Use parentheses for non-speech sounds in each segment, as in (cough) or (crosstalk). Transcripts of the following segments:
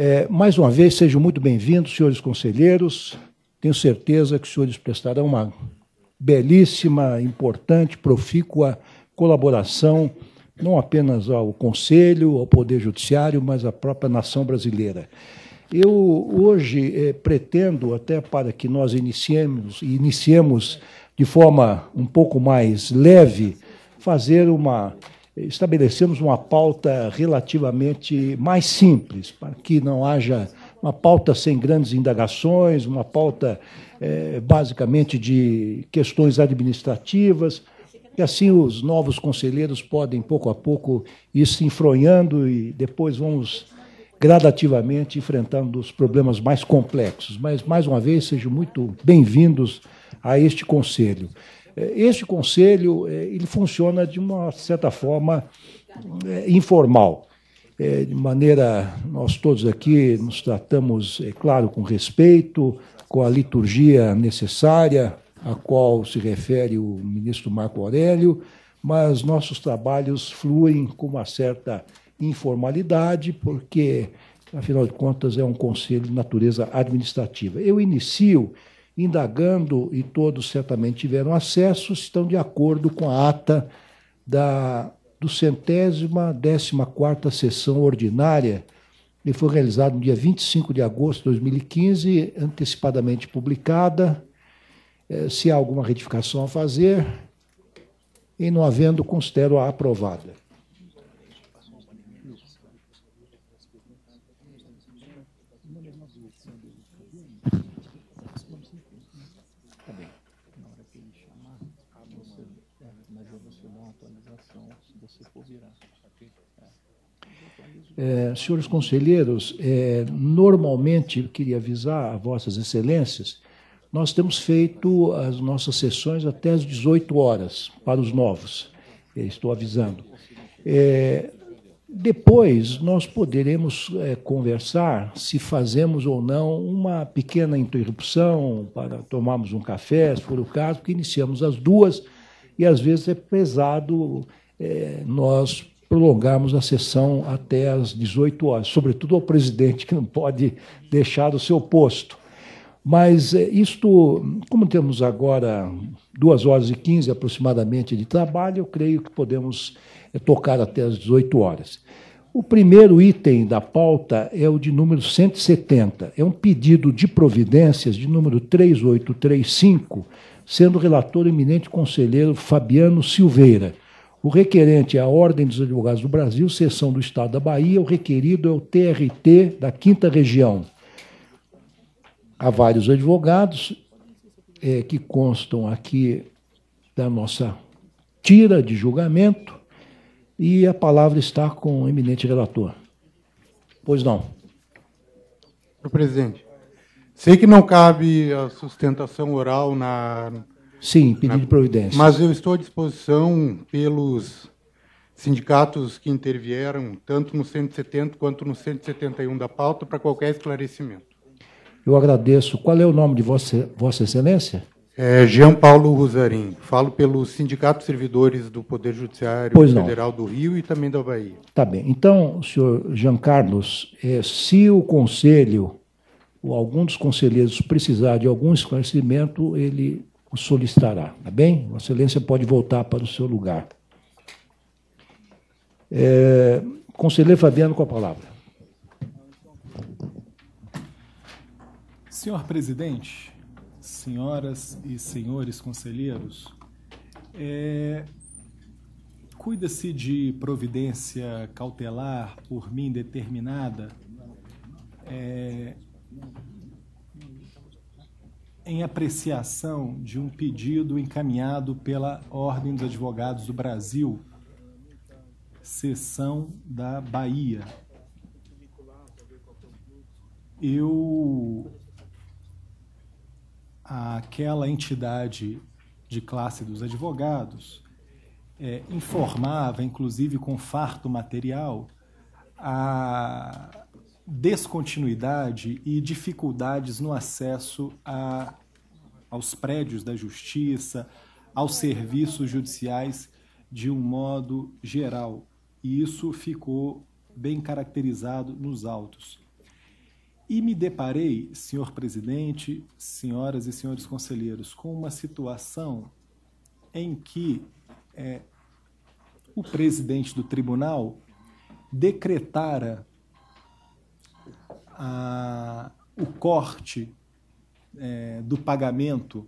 É, mais uma vez, sejam muito bem-vindos, senhores conselheiros. Tenho certeza que os senhores prestarão uma belíssima, importante, profícua colaboração, não apenas ao Conselho, ao Poder Judiciário, mas à própria nação brasileira. Eu hoje é, pretendo, até para que nós iniciemos, iniciemos de forma um pouco mais leve, fazer uma estabelecemos uma pauta relativamente mais simples, para que não haja uma pauta sem grandes indagações, uma pauta é, basicamente de questões administrativas, e assim os novos conselheiros podem, pouco a pouco, ir se enfronhando e depois vamos gradativamente enfrentando os problemas mais complexos. Mas, mais uma vez, sejam muito bem-vindos a este conselho. É, este conselho é, ele funciona de uma certa forma é, informal. de maneira, nós todos aqui nos tratamos, é claro, com respeito, com a liturgia necessária, a qual se refere o ministro Marco Aurélio, mas nossos trabalhos fluem com uma certa informalidade, porque, afinal de contas, é um conselho de natureza administrativa. Eu inicio indagando, e todos certamente tiveram acesso, estão de acordo com a ata da do centésima décima quarta sessão ordinária, que foi realizada no dia 25 de agosto de 2015, antecipadamente publicada. Eh, se há alguma retificação a fazer, e não havendo, considero-a aprovada. É, senhores conselheiros, é, normalmente, queria avisar a vossas excelências, nós temos feito as nossas sessões até às 18 horas, para os novos, é, estou avisando. É, depois nós poderemos conversar se fazemos ou não uma pequena interrupção para tomarmos um café, se for o caso, porque iniciamos às duas e às vezes é pesado nós prolongarmos a sessão até às 18 horas, sobretudo ao presidente, que não pode deixar o seu posto. Mas é, isto, como temos agora 2 horas e 15 aproximadamente de trabalho, eu creio que podemos é, tocar até às 18 horas. O primeiro item da pauta é o de número 170. É um pedido de providências de número 3835, sendo relator eminente conselheiro Fabiano Silveira. O requerente é a Ordem dos Advogados do Brasil, seção do Estado da Bahia. O requerido é o TRT da Quinta Região. Há vários advogados é, que constam aqui da nossa tira de julgamento e a palavra está com o eminente relator. Pois não. Senhor presidente, sei que não cabe a sustentação oral na, Sim, pedido de providência. Mas eu estou à disposição pelos sindicatos que intervieram, tanto no 170 quanto no 171 da pauta, para qualquer esclarecimento. Eu agradeço. Qual é o nome de Vossa, vossa Excelência? É Jean Paulo Rosarim. Falo pelo Sindicato Servidores do Poder Judiciário Federal do Rio e também da Bahia. Tá bem. Então, senhor Jean Carlos, é, se o Conselho ou algum dos conselheiros precisar de algum esclarecimento, ele o solicitará, tá bem? Vossa Excelência pode voltar para o seu lugar. É, conselheiro Fabiano com a palavra. Senhor presidente, senhoras e senhores conselheiros, é, cuida-se de providência cautelar por mim determinada é, em apreciação de um pedido encaminhado pela Ordem dos Advogados do Brasil, seção da Bahia. Eu, aquela entidade de classe dos advogados, é, informava, inclusive com farto material, a descontinuidade e dificuldades no acesso a, aos prédios da justiça, aos serviços judiciais de um modo geral. E isso ficou bem caracterizado nos autos. E me deparei, senhor presidente, senhoras e senhores conselheiros, com uma situação em que é, o presidente do tribunal decretara a, o corte é, do pagamento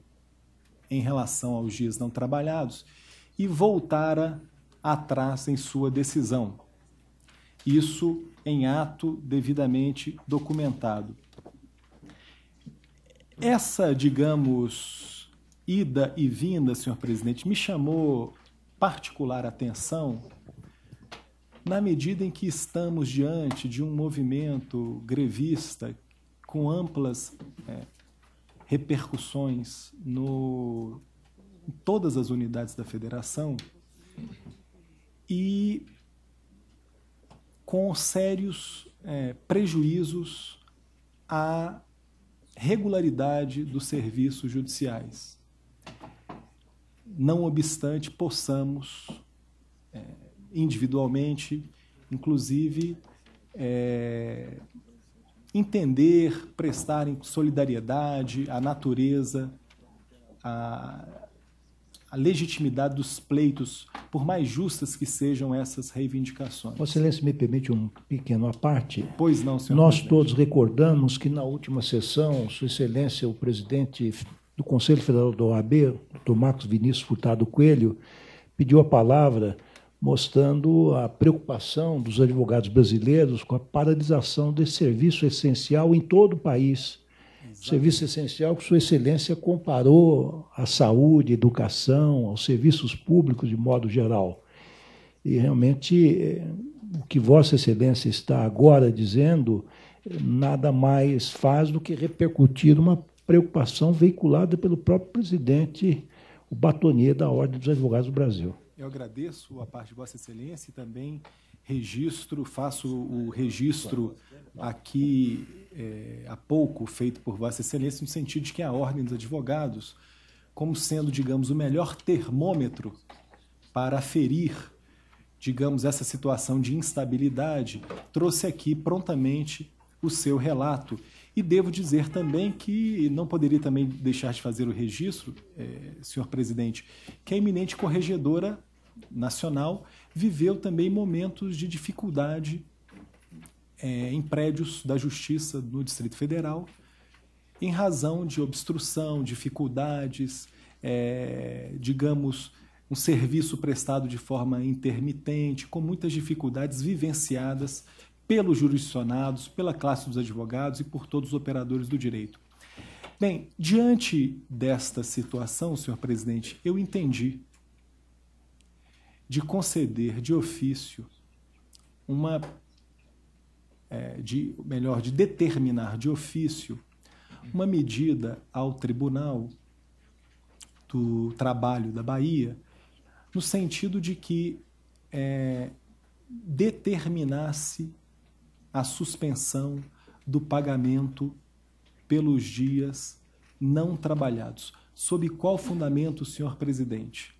em relação aos dias não trabalhados e voltara atrás em sua decisão. Isso em ato devidamente documentado. Essa, digamos, ida e vinda, senhor presidente, me chamou particular atenção na medida em que estamos diante de um movimento grevista com amplas é, repercussões no, em todas as unidades da federação e com sérios é, prejuízos à regularidade dos serviços judiciais. Não obstante, possamos. É, individualmente, inclusive é, entender, prestar em solidariedade à natureza, à, à, legitimidade dos pleitos, por mais justas que sejam essas reivindicações. Vossa Excelência, me permite um pequeno parte? Pois não, senhor. Nós presidente. todos recordamos que na última sessão, Sua Excelência, o presidente do Conselho Federal da OAB, Dr. Marcos Vinícius Furtado Coelho, pediu a palavra mostrando a preocupação dos advogados brasileiros com a paralisação desse serviço essencial em todo o país. Serviço essencial que Sua Excelência comparou à saúde, à educação, aos serviços públicos de modo geral. E realmente eh, o que Vossa Excelência está agora dizendo eh, nada mais faz do que repercutir uma preocupação veiculada pelo próprio presidente, o batonier da Ordem dos Advogados do Brasil. Eu agradeço a parte de Vossa Excelência e também registro, faço o registro aqui é, há pouco feito por Vossa Excelência, no sentido de que a Ordem dos Advogados, como sendo, digamos, o melhor termômetro para aferir, digamos, essa situação de instabilidade, trouxe aqui prontamente o seu relato. E devo dizer também que não poderia também deixar de fazer o registro, é, senhor presidente, que a eminente corregedora nacional, viveu também momentos de dificuldade é, em prédios da Justiça no Distrito Federal, em razão de obstrução, dificuldades, é, digamos, um serviço prestado de forma intermitente, com muitas dificuldades vivenciadas pelos jurisdicionados, pela classe dos advogados e por todos os operadores do direito. Bem, diante desta situação, senhor presidente, eu entendi de conceder de ofício uma. É, de, melhor, de determinar de ofício uma medida ao Tribunal do Trabalho da Bahia, no sentido de que é, determinasse a suspensão do pagamento pelos dias não trabalhados. Sob qual fundamento, senhor presidente?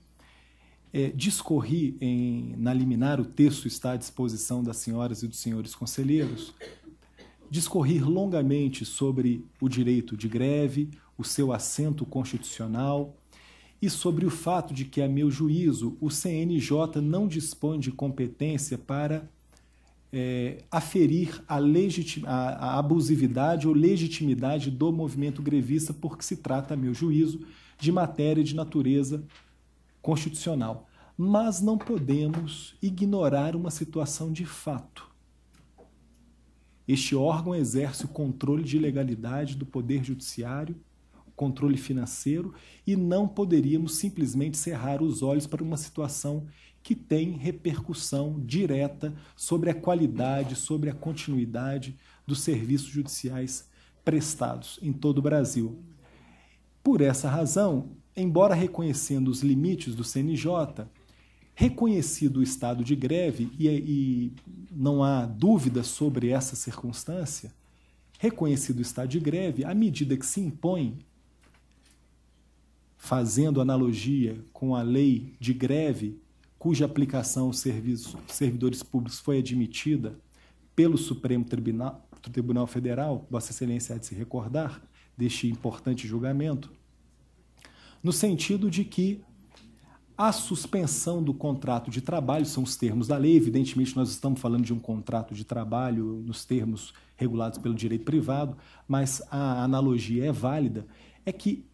é, discorri em, na liminar, o texto está à disposição das senhoras e dos senhores conselheiros, discorrer longamente sobre o direito de greve, o seu assento constitucional e sobre o fato de que, a meu juízo, o CNJ não dispõe de competência para é, aferir a, a, a abusividade ou legitimidade do movimento grevista, porque se trata, a meu juízo, de matéria de natureza constitucional. Mas não podemos ignorar uma situação de fato. Este órgão exerce o controle de legalidade do Poder Judiciário, o controle financeiro, e não poderíamos simplesmente cerrar os olhos para uma situação que tem repercussão direta sobre a qualidade, sobre a continuidade dos serviços judiciais prestados em todo o Brasil. Por essa razão, embora reconhecendo os limites do CNJ, reconhecido o estado de greve, e, e não há dúvida sobre essa circunstância, reconhecido o estado de greve, à medida que se impõe, fazendo analogia com a lei de greve, cuja aplicação aos servidores públicos foi admitida pelo Supremo Tribunal, Tribunal Federal, Vossa Excelência há de se recordar deste importante julgamento, no sentido de que a suspensão do contrato de trabalho, são os termos da lei, evidentemente nós estamos falando de um contrato de trabalho nos termos regulados pelo direito privado, mas a analogia é válida, é que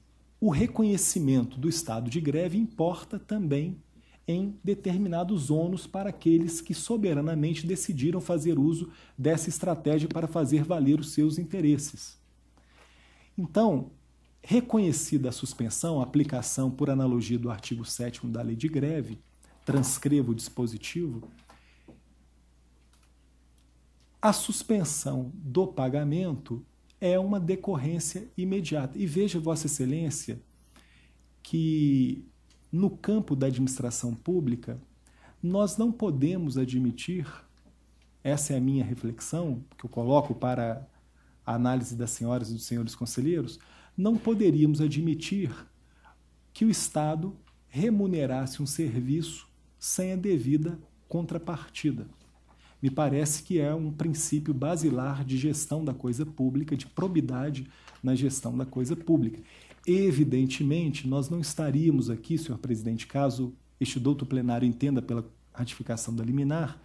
o reconhecimento do estado de greve importa também em determinados ônus para aqueles que soberanamente decidiram fazer uso dessa estratégia para fazer valer os seus interesses. Então, Reconhecida a suspensão, a aplicação por analogia do artigo 7 da Lei de Greve, transcrevo o dispositivo, a suspensão do pagamento é uma decorrência imediata. E veja, Vossa Excelência, que no campo da administração pública, nós não podemos admitir, essa é a minha reflexão, que eu coloco para a análise das senhoras e dos senhores conselheiros, não poderíamos admitir que o Estado remunerasse um serviço sem a devida contrapartida. Me parece que é um princípio basilar de gestão da coisa pública, de probidade na gestão da coisa pública. Evidentemente, nós não estaríamos aqui, senhor presidente, caso este douto plenário entenda pela ratificação da liminar,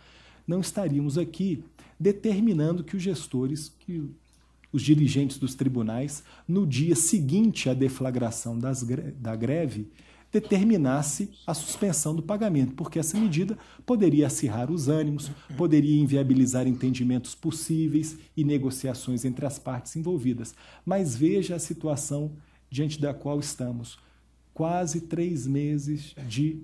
não estaríamos aqui determinando que os gestores, que os dirigentes dos tribunais, no dia seguinte à deflagração das, da greve, determinasse a suspensão do pagamento, porque essa medida poderia acirrar os ânimos, poderia inviabilizar entendimentos possíveis e negociações entre as partes envolvidas. Mas veja a situação diante da qual estamos. Quase três meses de,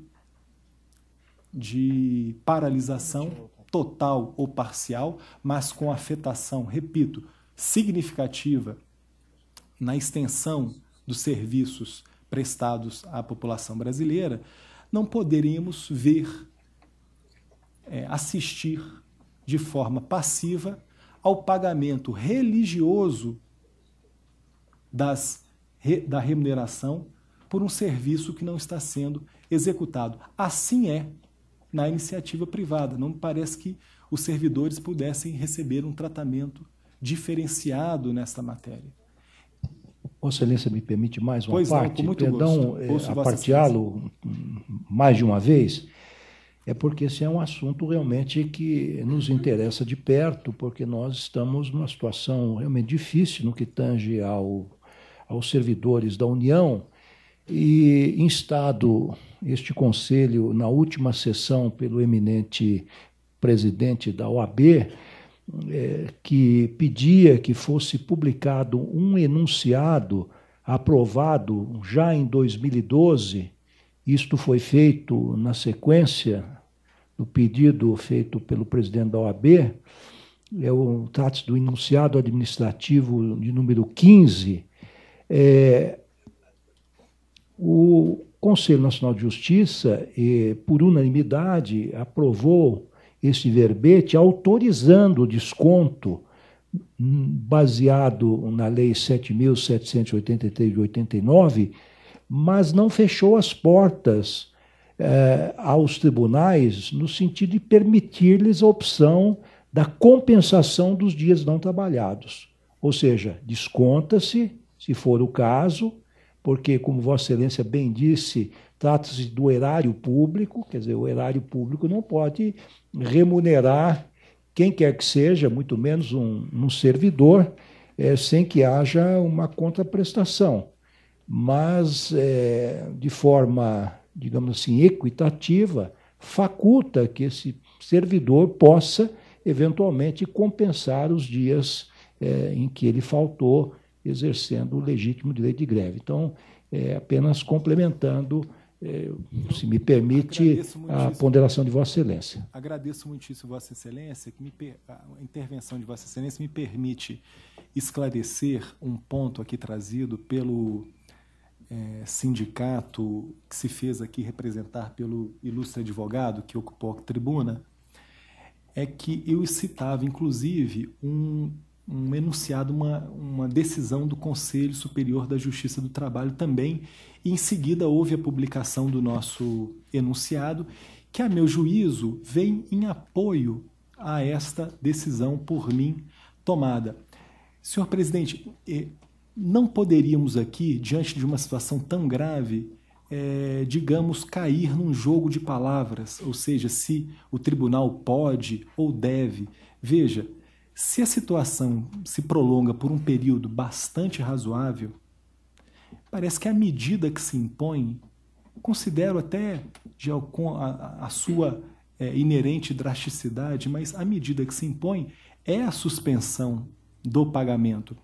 de paralisação total ou parcial, mas com afetação, repito, significativa na extensão dos serviços prestados à população brasileira, não poderíamos ver, é, assistir de forma passiva ao pagamento religioso das, re, da remuneração por um serviço que não está sendo executado. Assim é na iniciativa privada. Não me parece que os servidores pudessem receber um tratamento diferenciado nesta matéria. Vossa Excelência me permite mais uma pois parte? Não, Perdão é, aparteá-lo mais de uma vez. É porque esse é um assunto realmente que nos interessa de perto, porque nós estamos numa situação realmente difícil no que tange ao, aos servidores da União. E instado este Conselho, na última sessão, pelo eminente presidente da OAB, é, que pedia que fosse publicado um enunciado aprovado já em 2012. Isto foi feito na sequência do pedido feito pelo presidente da OAB. É o trata do enunciado administrativo de número 15. É, o Conselho Nacional de Justiça, é, por unanimidade, aprovou esse verbete autorizando o desconto hum, baseado na lei 7783 de 89, mas não fechou as portas eh, aos tribunais no sentido de permitir-lhes a opção da compensação dos dias não trabalhados. Ou seja, desconta-se, se for o caso, porque, como Vossa Excelência bem disse, trata-se do erário público, quer dizer, o erário público não pode remunerar quem quer que seja, muito menos um, um servidor, é, sem que haja uma contraprestação. Mas, é, de forma, digamos assim, equitativa, faculta que esse servidor possa, eventualmente, compensar os dias é, em que ele faltou exercendo o legítimo direito de greve. Então, apenas complementando é, então, se me permite a ponderação de Vossa Excelência. Agradeço muitíssimo Vossa Excelência, que me, a intervenção de Vossa Excelência me permite esclarecer um ponto aqui trazido pelo é, sindicato que se fez aqui representar pelo ilustre advogado que ocupou a tribuna, é que eu citava, inclusive, um um enunciado, uma, uma decisão do Conselho Superior da Justiça do Trabalho também. E em seguida houve a publicação do nosso enunciado, que, a meu juízo, vem em apoio a esta decisão por mim tomada. Senhor presidente, eh, não poderíamos aqui, diante de uma situação tão grave, é, digamos, cair num jogo de palavras, ou seja, se o tribunal pode ou deve. Veja, se a situação se prolonga por um período bastante razoável, parece que a medida que se impõe, considero até a, a sua é, inerente drasticidade, mas a medida que se impõe é a suspensão do pagamento.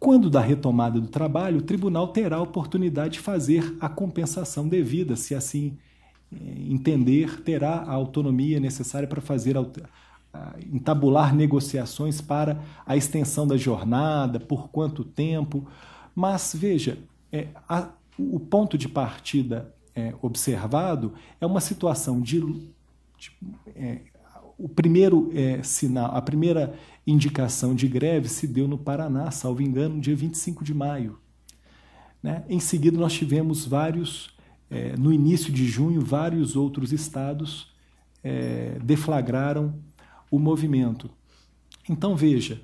Quando da retomada do trabalho, o tribunal terá a oportunidade de fazer a compensação devida, se assim é, entender, terá a autonomia necessária para fazer a entabular negociações para a extensão da jornada, por quanto tempo. Mas veja, é, a, o ponto de partida é, observado é uma situação de, de é, o primeiro é, sinal, a primeira indicação de greve se deu no Paraná, salvo engano, dia 25 de maio. Né? Em seguida, nós tivemos vários, é, no início de junho, vários outros estados é, deflagraram o movimento. Então veja,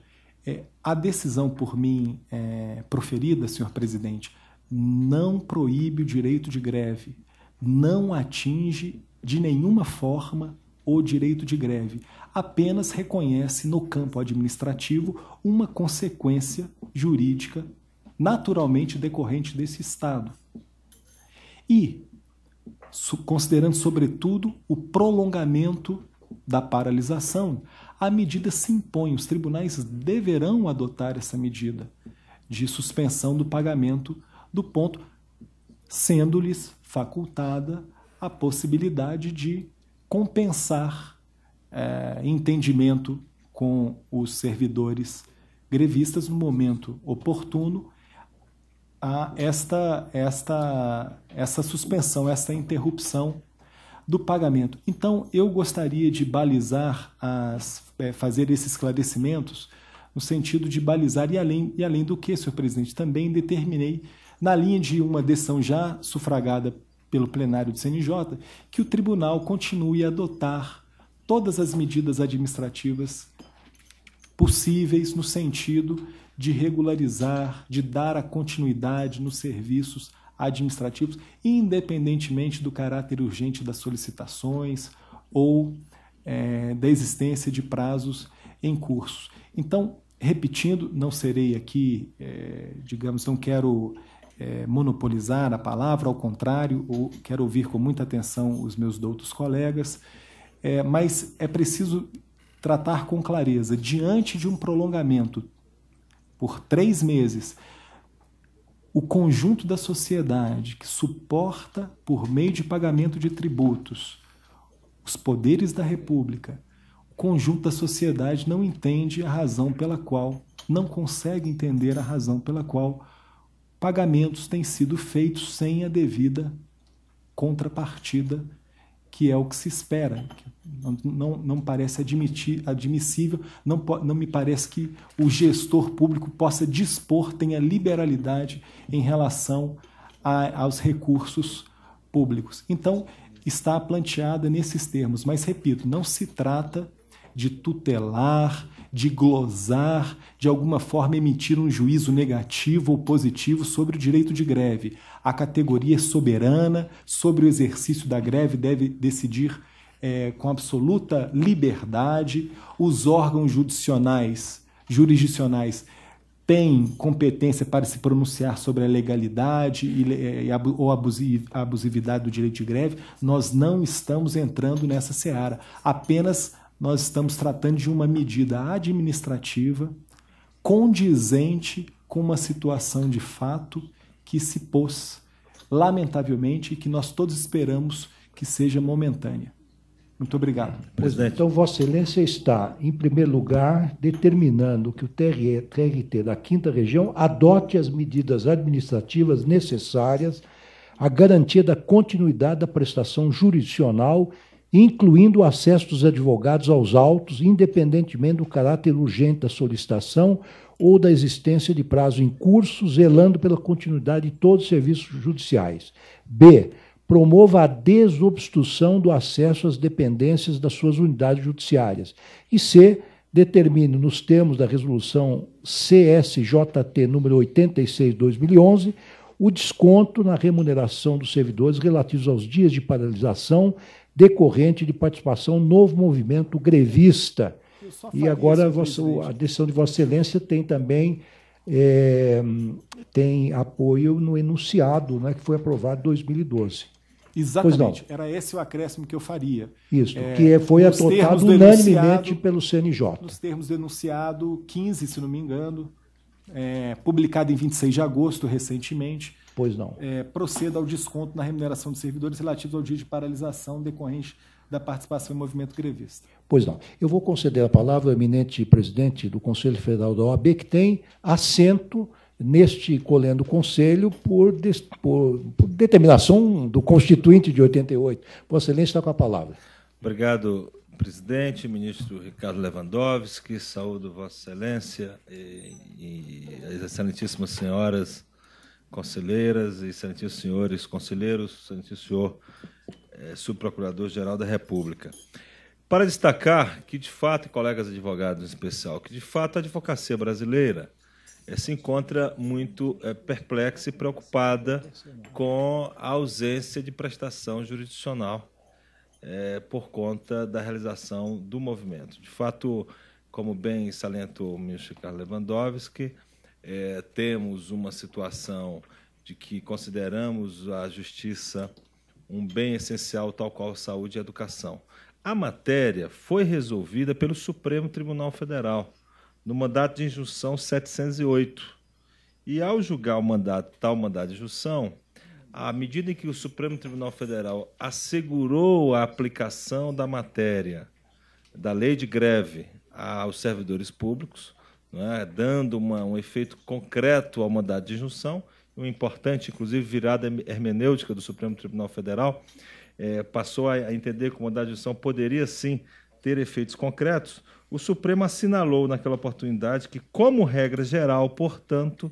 é, a decisão por mim é, proferida, senhor presidente, não proíbe o direito de greve, não atinge de nenhuma forma o direito de greve, apenas reconhece no campo administrativo uma consequência jurídica naturalmente decorrente desse estado. E considerando sobretudo o prolongamento da paralisação, a medida se impõe, os tribunais deverão adotar essa medida de suspensão do pagamento do ponto, sendo-lhes facultada a possibilidade de compensar é, entendimento com os servidores grevistas no momento oportuno a esta, esta, essa suspensão, essa interrupção do pagamento. Então, eu gostaria de balizar, as, é, fazer esses esclarecimentos no sentido de balizar e além, e além do que, senhor presidente, também determinei, na linha de uma decisão já sufragada pelo plenário do CNJ, que o tribunal continue a adotar todas as medidas administrativas possíveis no sentido de regularizar, de dar a continuidade nos serviços administrativos, independentemente do caráter urgente das solicitações ou é, da existência de prazos em curso. Então, repetindo, não serei aqui, é, digamos, não quero é, monopolizar a palavra, ao contrário, ou quero ouvir com muita atenção os meus doutos colegas, é, mas é preciso tratar com clareza, diante de um prolongamento por três meses o conjunto da sociedade que suporta, por meio de pagamento de tributos, os poderes da República, o conjunto da sociedade não entende a razão pela qual, não consegue entender a razão pela qual pagamentos têm sido feitos sem a devida contrapartida, que é o que se espera, que não, não, parece admitir, admissível, não, não me parece que o gestor público possa dispor, tenha liberalidade em relação a, aos recursos públicos. Então, está planteada nesses termos, mas repito, não se trata de tutelar, de glosar, de alguma forma emitir um juízo negativo ou positivo sobre o direito de greve. A categoria soberana sobre o exercício da greve deve decidir é, com absoluta liberdade, os órgãos judicionais, jurisdicionais têm competência para se pronunciar sobre a legalidade e, é, e, ou abusividade do direito de greve, nós não estamos entrando nessa seara. Apenas nós estamos tratando de uma medida administrativa condizente com uma situação de fato que se pôs, lamentavelmente, e que nós todos esperamos que seja momentânea. Muito obrigado. Presidente. Então, Vossa Excelência está, em primeiro lugar, determinando que o TRE, TRT da Quinta Região adote as medidas administrativas necessárias à garantia da continuidade da prestação jurisdicional, incluindo o acesso dos advogados aos autos, independentemente do caráter urgente da solicitação ou da existência de prazo em curso, zelando pela continuidade de todos os serviços judiciais. B promova a desobstrução do acesso às dependências das suas unidades judiciárias. E C, determine, nos termos da resolução CSJT número 86/2011, o desconto na remuneração dos servidores relativos aos dias de paralisação decorrente de participação no novo movimento grevista. E agora a decisão de Vossa Excelência tem também é, tem apoio no enunciado, né, que foi aprovado em 2012. Exatamente. Era esse o acréscimo que eu faria. Isso, é, que foi adotado unanimemente pelo CNJ. Nos termos denunciado 15, se não me engano, é, publicado em 26 de agosto, recentemente. Pois não. É, proceda ao desconto na remuneração de servidores relativos ao dia de paralisação decorrente da participação em movimento grevista. Pois não. Eu vou conceder a palavra ao eminente presidente do Conselho Federal da OAB, que tem assento neste colendo conselho por, por, por, determinação do constituinte de 88. Vossa Excelência está com a palavra. Obrigado, presidente, ministro Ricardo Lewandowski, saúdo Vossa Excelência e, e as excelentíssimas senhoras conselheiras e excelentíssimos senhores conselheiros, excelentíssimo senhor é, subprocurador-geral da República. Para destacar que, de fato, e colegas advogados em especial, que de fato a advocacia brasileira eh, se encontra muito é, perplexa e preocupada com a ausência de prestação jurisdicional é, por conta da realização do movimento. De fato, como bem salientou o ministro Carlos Lewandowski, é, temos uma situação de que consideramos a justiça um bem essencial, tal qual saúde e educação. A matéria foi resolvida pelo Supremo Tribunal Federal no mandato de injunção 708. E ao julgar o mandato, tal mandato de injunção, à medida em que o Supremo Tribunal Federal assegurou a aplicação da matéria da lei de greve aos servidores públicos, é, dando uma, um efeito concreto ao mandato de injunção, uma importante, inclusive, virada hermenêutica do Supremo Tribunal Federal, é, passou a entender que o mandato de injunção poderia sim ter efeitos concretos o Supremo assinalou naquela oportunidade que, como regra geral, portanto,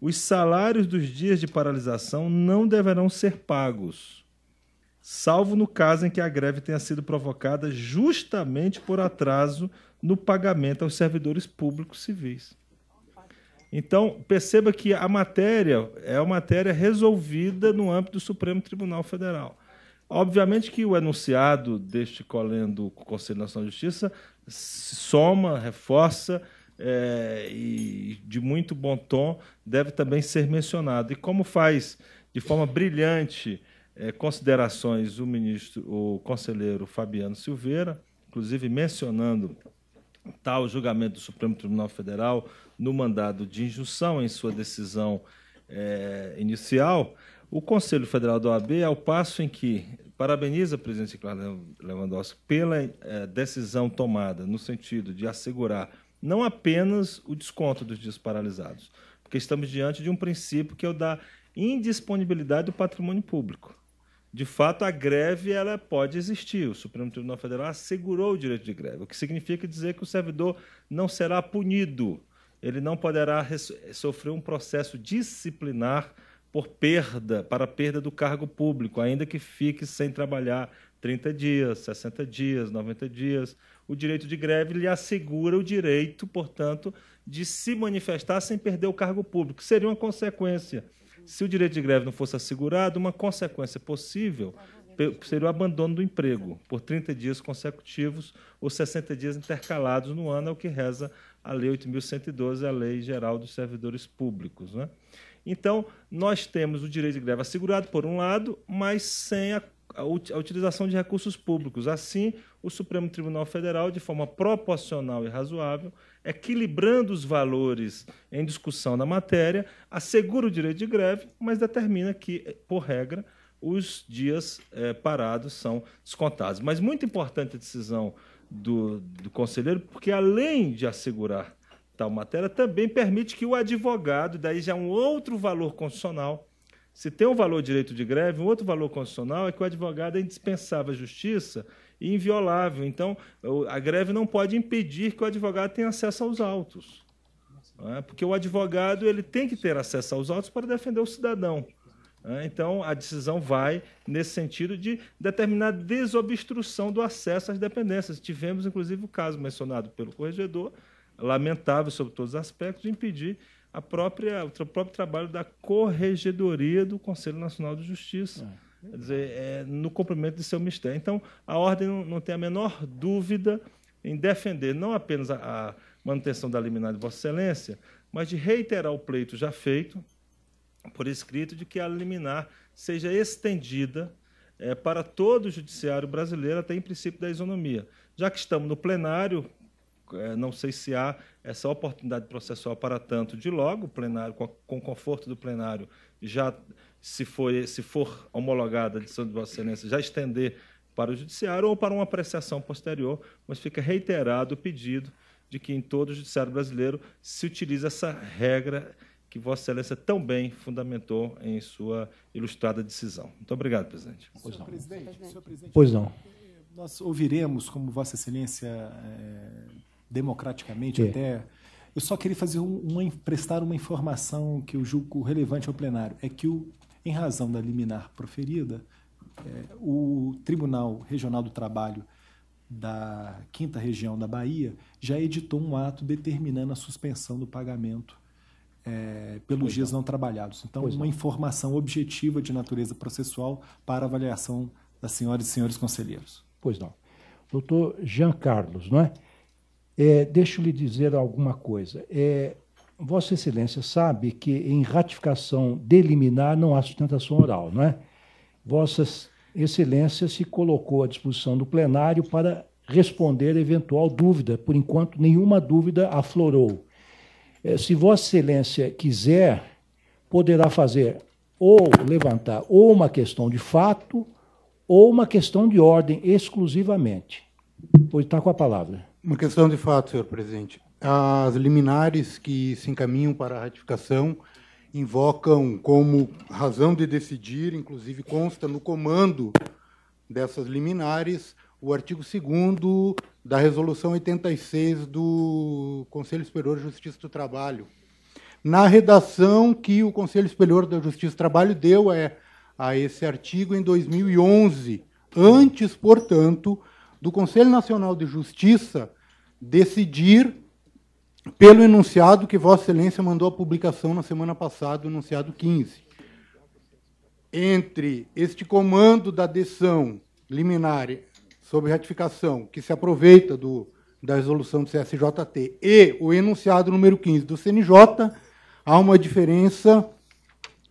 os salários dos dias de paralisação não deverão ser pagos, salvo no caso em que a greve tenha sido provocada justamente por atraso no pagamento aos servidores públicos civis. Então, perceba que a matéria é uma matéria resolvida no âmbito do Supremo Tribunal Federal. Obviamente que o enunciado deste colendo do Conselho Nacional de Justiça soma, reforça é, e de muito bom tom deve também ser mencionado. E como faz de forma brilhante é, considerações o ministro, o conselheiro Fabiano Silveira, inclusive mencionando tal julgamento do Supremo Tribunal Federal no mandado de injunção em sua decisão é, inicial, o Conselho Federal da OAB, ao passo em que parabeniza o presidente Ricardo Lewandowski pela eh, decisão tomada no sentido de assegurar não apenas o desconto dos dias paralisados, porque estamos diante de um princípio que é o da indisponibilidade do patrimônio público. De fato, a greve ela pode existir. O Supremo Tribunal Federal assegurou o direito de greve, o que significa dizer que o servidor não será punido, ele não poderá sofrer um processo disciplinar por perda, para perda do cargo público, ainda que fique sem trabalhar 30 dias, 60 dias, 90 dias. O direito de greve lhe assegura o direito, portanto, de se manifestar sem perder o cargo público. Seria uma consequência. Se o direito de greve não fosse assegurado, uma consequência possível seria o abandono do emprego por 30 dias consecutivos ou 60 dias intercalados no ano, é o que reza a Lei 8.112, a Lei Geral dos Servidores Públicos. Né? Então, nós temos o direito de greve assegurado, por um lado, mas sem a, a, utilização de recursos públicos. Assim, o Supremo Tribunal Federal, de forma proporcional e razoável, equilibrando os valores em discussão na matéria, assegura o direito de greve, mas determina que, por regra, os dias é, parados são descontados. Mas muito importante a decisão do, do conselheiro, porque além de assegurar Tal matéria também permite que o advogado, daí já é um outro valor constitucional, se tem um valor direito de greve, um outro valor constitucional é que o advogado é indispensável à justiça e inviolável. Então, a greve não pode impedir que o advogado tenha acesso aos autos. É? Porque o advogado ele tem que ter acesso aos autos para defender o cidadão. É? Então, a decisão vai nesse sentido de determinar desobstrução do acesso às dependências. Tivemos, inclusive, o caso mencionado pelo corregedor lamentável sobre todos os aspectos, impedir a própria, o próprio trabalho da corregedoria do Conselho Nacional de Justiça. É. Quer dizer, é, no cumprimento de seu mistério. Então, a ordem não, não, tem a menor dúvida em defender não apenas a, a manutenção da liminar de Vossa Excelência, mas de reiterar o pleito já feito, por escrito, de que a liminar seja estendida é, para todo o judiciário brasileiro, até em princípio da isonomia. Já que estamos no plenário, é, não sei se há essa oportunidade processual para tanto. De logo, plenário, com, com conforto do plenário, já se for, se for homologada a decisão de Vossa Excelência, já estender para o judiciário ou para uma apreciação posterior, mas fica reiterado o pedido de que em todo o judiciário brasileiro se utilize essa regra que Vossa Excelência tão bem fundamentou em sua ilustrada decisão. Muito obrigado, presidente. Pois não. Presidente, presidente, pois não. Eh, nós ouviremos, como Vossa Excelência eh, democraticamente é. até. Eu só queria fazer uma, prestar uma informação que eu julgo relevante ao plenário. É que, o, em razão da liminar proferida, é, o Tribunal Regional do Trabalho da Quinta Região da Bahia já editou um ato determinando a suspensão do pagamento é, pelos pois dias não. não trabalhados. Então, pois uma não. informação objetiva de natureza processual para avaliação das senhoras e senhores conselheiros. Pois não. Doutor Jean Carlos, não é? É, Deixo-lhe dizer alguma coisa. É, Vossa Excelência sabe que em ratificação deliminar não há sustentação oral, não é? Vossa Excelência se colocou à disposição do plenário para responder eventual dúvida. Por enquanto, nenhuma dúvida aflorou. É, se Vossa Excelência quiser, poderá fazer ou levantar ou uma questão de fato ou uma questão de ordem exclusivamente. Pois está com a palavra. Uma questão de fato, senhor presidente. As liminares que se encaminham para a ratificação invocam como razão de decidir, inclusive consta no comando dessas liminares, o artigo 2 da Resolução 86 do Conselho Superior de Justiça do Trabalho. Na redação que o Conselho Superior da Justiça do Trabalho deu é, a esse artigo em 2011, antes, portanto, do Conselho Nacional de Justiça decidir pelo enunciado que Vossa Excelência mandou a publicação na semana passada, o enunciado 15. Entre este comando da decisão liminar sobre ratificação, que se aproveita do, da resolução do CSJT, e o enunciado número 15 do CNJ, há uma diferença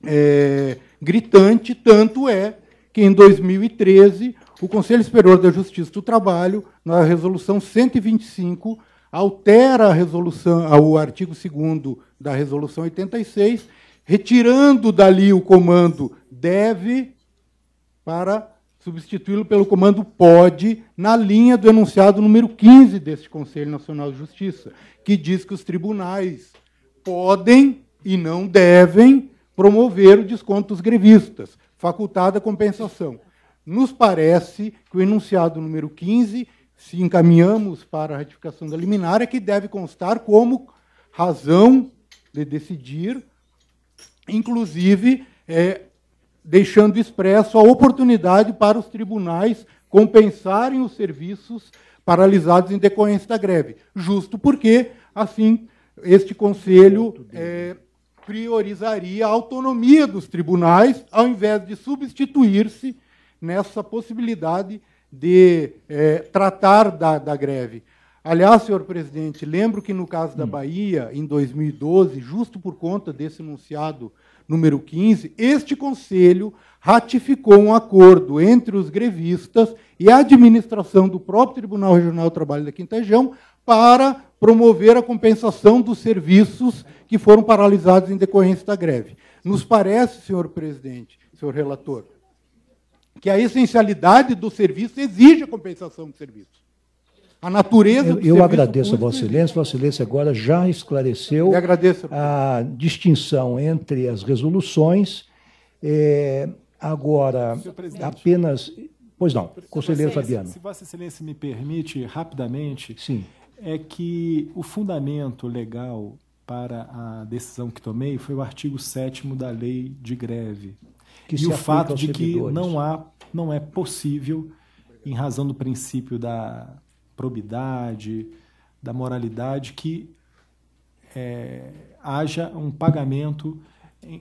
é, gritante, tanto é que em 2013 o Conselho Superior da Justiça do Trabalho, na resolução 125, altera a resolução, o artigo 2 da resolução 86, retirando dali o comando deve para substituí-lo pelo comando pode, na linha do enunciado número 15 deste Conselho Nacional de Justiça, que diz que os tribunais podem e não devem promover o desconto dos grevistas, facultada a compensação. Nos parece que o enunciado número 15, se encaminhamos para a ratificação da liminar, é que deve constar como razão de decidir, inclusive é, deixando expresso a oportunidade para os tribunais compensarem os serviços paralisados em decorrência da greve. Justo porque, assim, este conselho é, priorizaria a autonomia dos tribunais, ao invés de substituir-se nessa possibilidade de é, tratar da, da greve. Aliás, senhor presidente, lembro que no caso da hum. Bahia, em 2012, justo por conta desse enunciado número 15, este conselho ratificou um acordo entre os grevistas e a administração do próprio Tribunal Regional do Trabalho da Quinta Região para promover a compensação dos serviços que foram paralisados em decorrência da greve. Nos parece, senhor presidente, senhor relator, que a essencialidade do serviço exige a compensação do serviço. A natureza Eu, eu agradeço a Vossa Excelência. Vossa Excelência agora já esclareceu agradeço, a distinção entre as resoluções. É, agora, apenas. Pois não, conselheiro Fabiano. Se Vossa Excelência me permite, rapidamente, Sim. é que o fundamento legal para a decisão que tomei foi o artigo 7 da Lei de Greve, que e o fato de que não há, não é possível, em razão do princípio da probidade, da moralidade, que é, haja um pagamento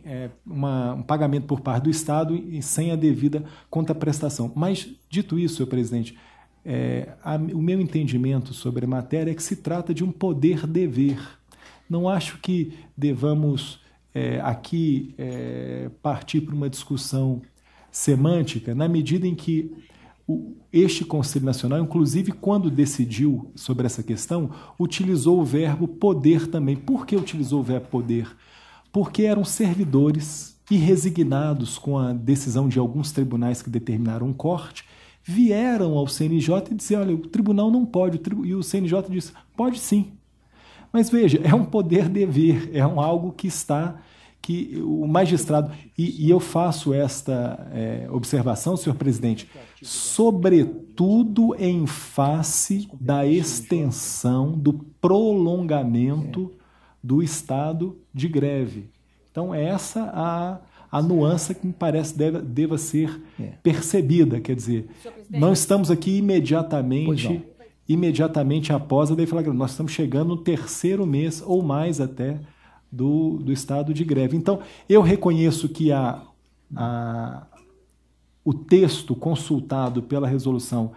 é, uma, um pagamento por parte do Estado e sem a devida contraprestação. Mas, dito isso, senhor presidente, é, a, o meu entendimento sobre a matéria é que se trata de um poder-dever. Não acho que devamos é, aqui é, partir para uma discussão semântica, na medida em que o, este Conselho Nacional, inclusive quando decidiu sobre essa questão, utilizou o verbo poder também. Por que utilizou o verbo poder? Porque eram servidores e resignados com a decisão de alguns tribunais que determinaram um corte, vieram ao CNJ e disseram: olha, o tribunal não pode. E o CNJ disse: pode sim, mas veja, é um poder dever, é um algo que está que o magistrado e, e eu faço esta é, observação, senhor presidente, sobretudo em face da extensão do prolongamento do estado de greve. Então essa a a nuance que me parece deve, deva ser é. percebida. Quer dizer, não estamos aqui imediatamente imediatamente após a deflagração. Nós estamos chegando no terceiro mês ou mais até do, do estado de greve. Então, eu reconheço que a, a, o texto consultado pela resolução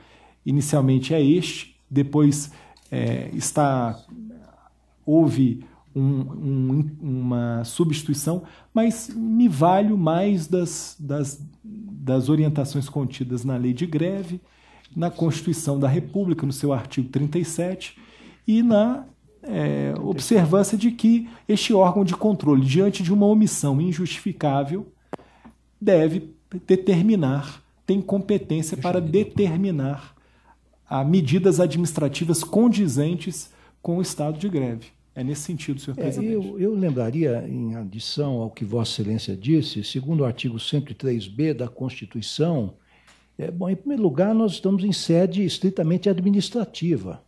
inicialmente é este, depois é, está houve um, um, uma substituição, mas me valho mais das, das, das orientações contidas na lei de greve na Constituição da República, no seu artigo 37, e na é, observância de que este órgão de controle, diante de uma omissão injustificável, deve determinar, tem competência para determinar a medidas administrativas condizentes com o estado de greve. É nesse sentido, senhor é, presidente. Eu, eu, lembraria, em adição ao que Vossa Excelência disse, segundo o artigo 103b da Constituição, é, bom, em primeiro lugar, nós estamos em sede estritamente administrativa.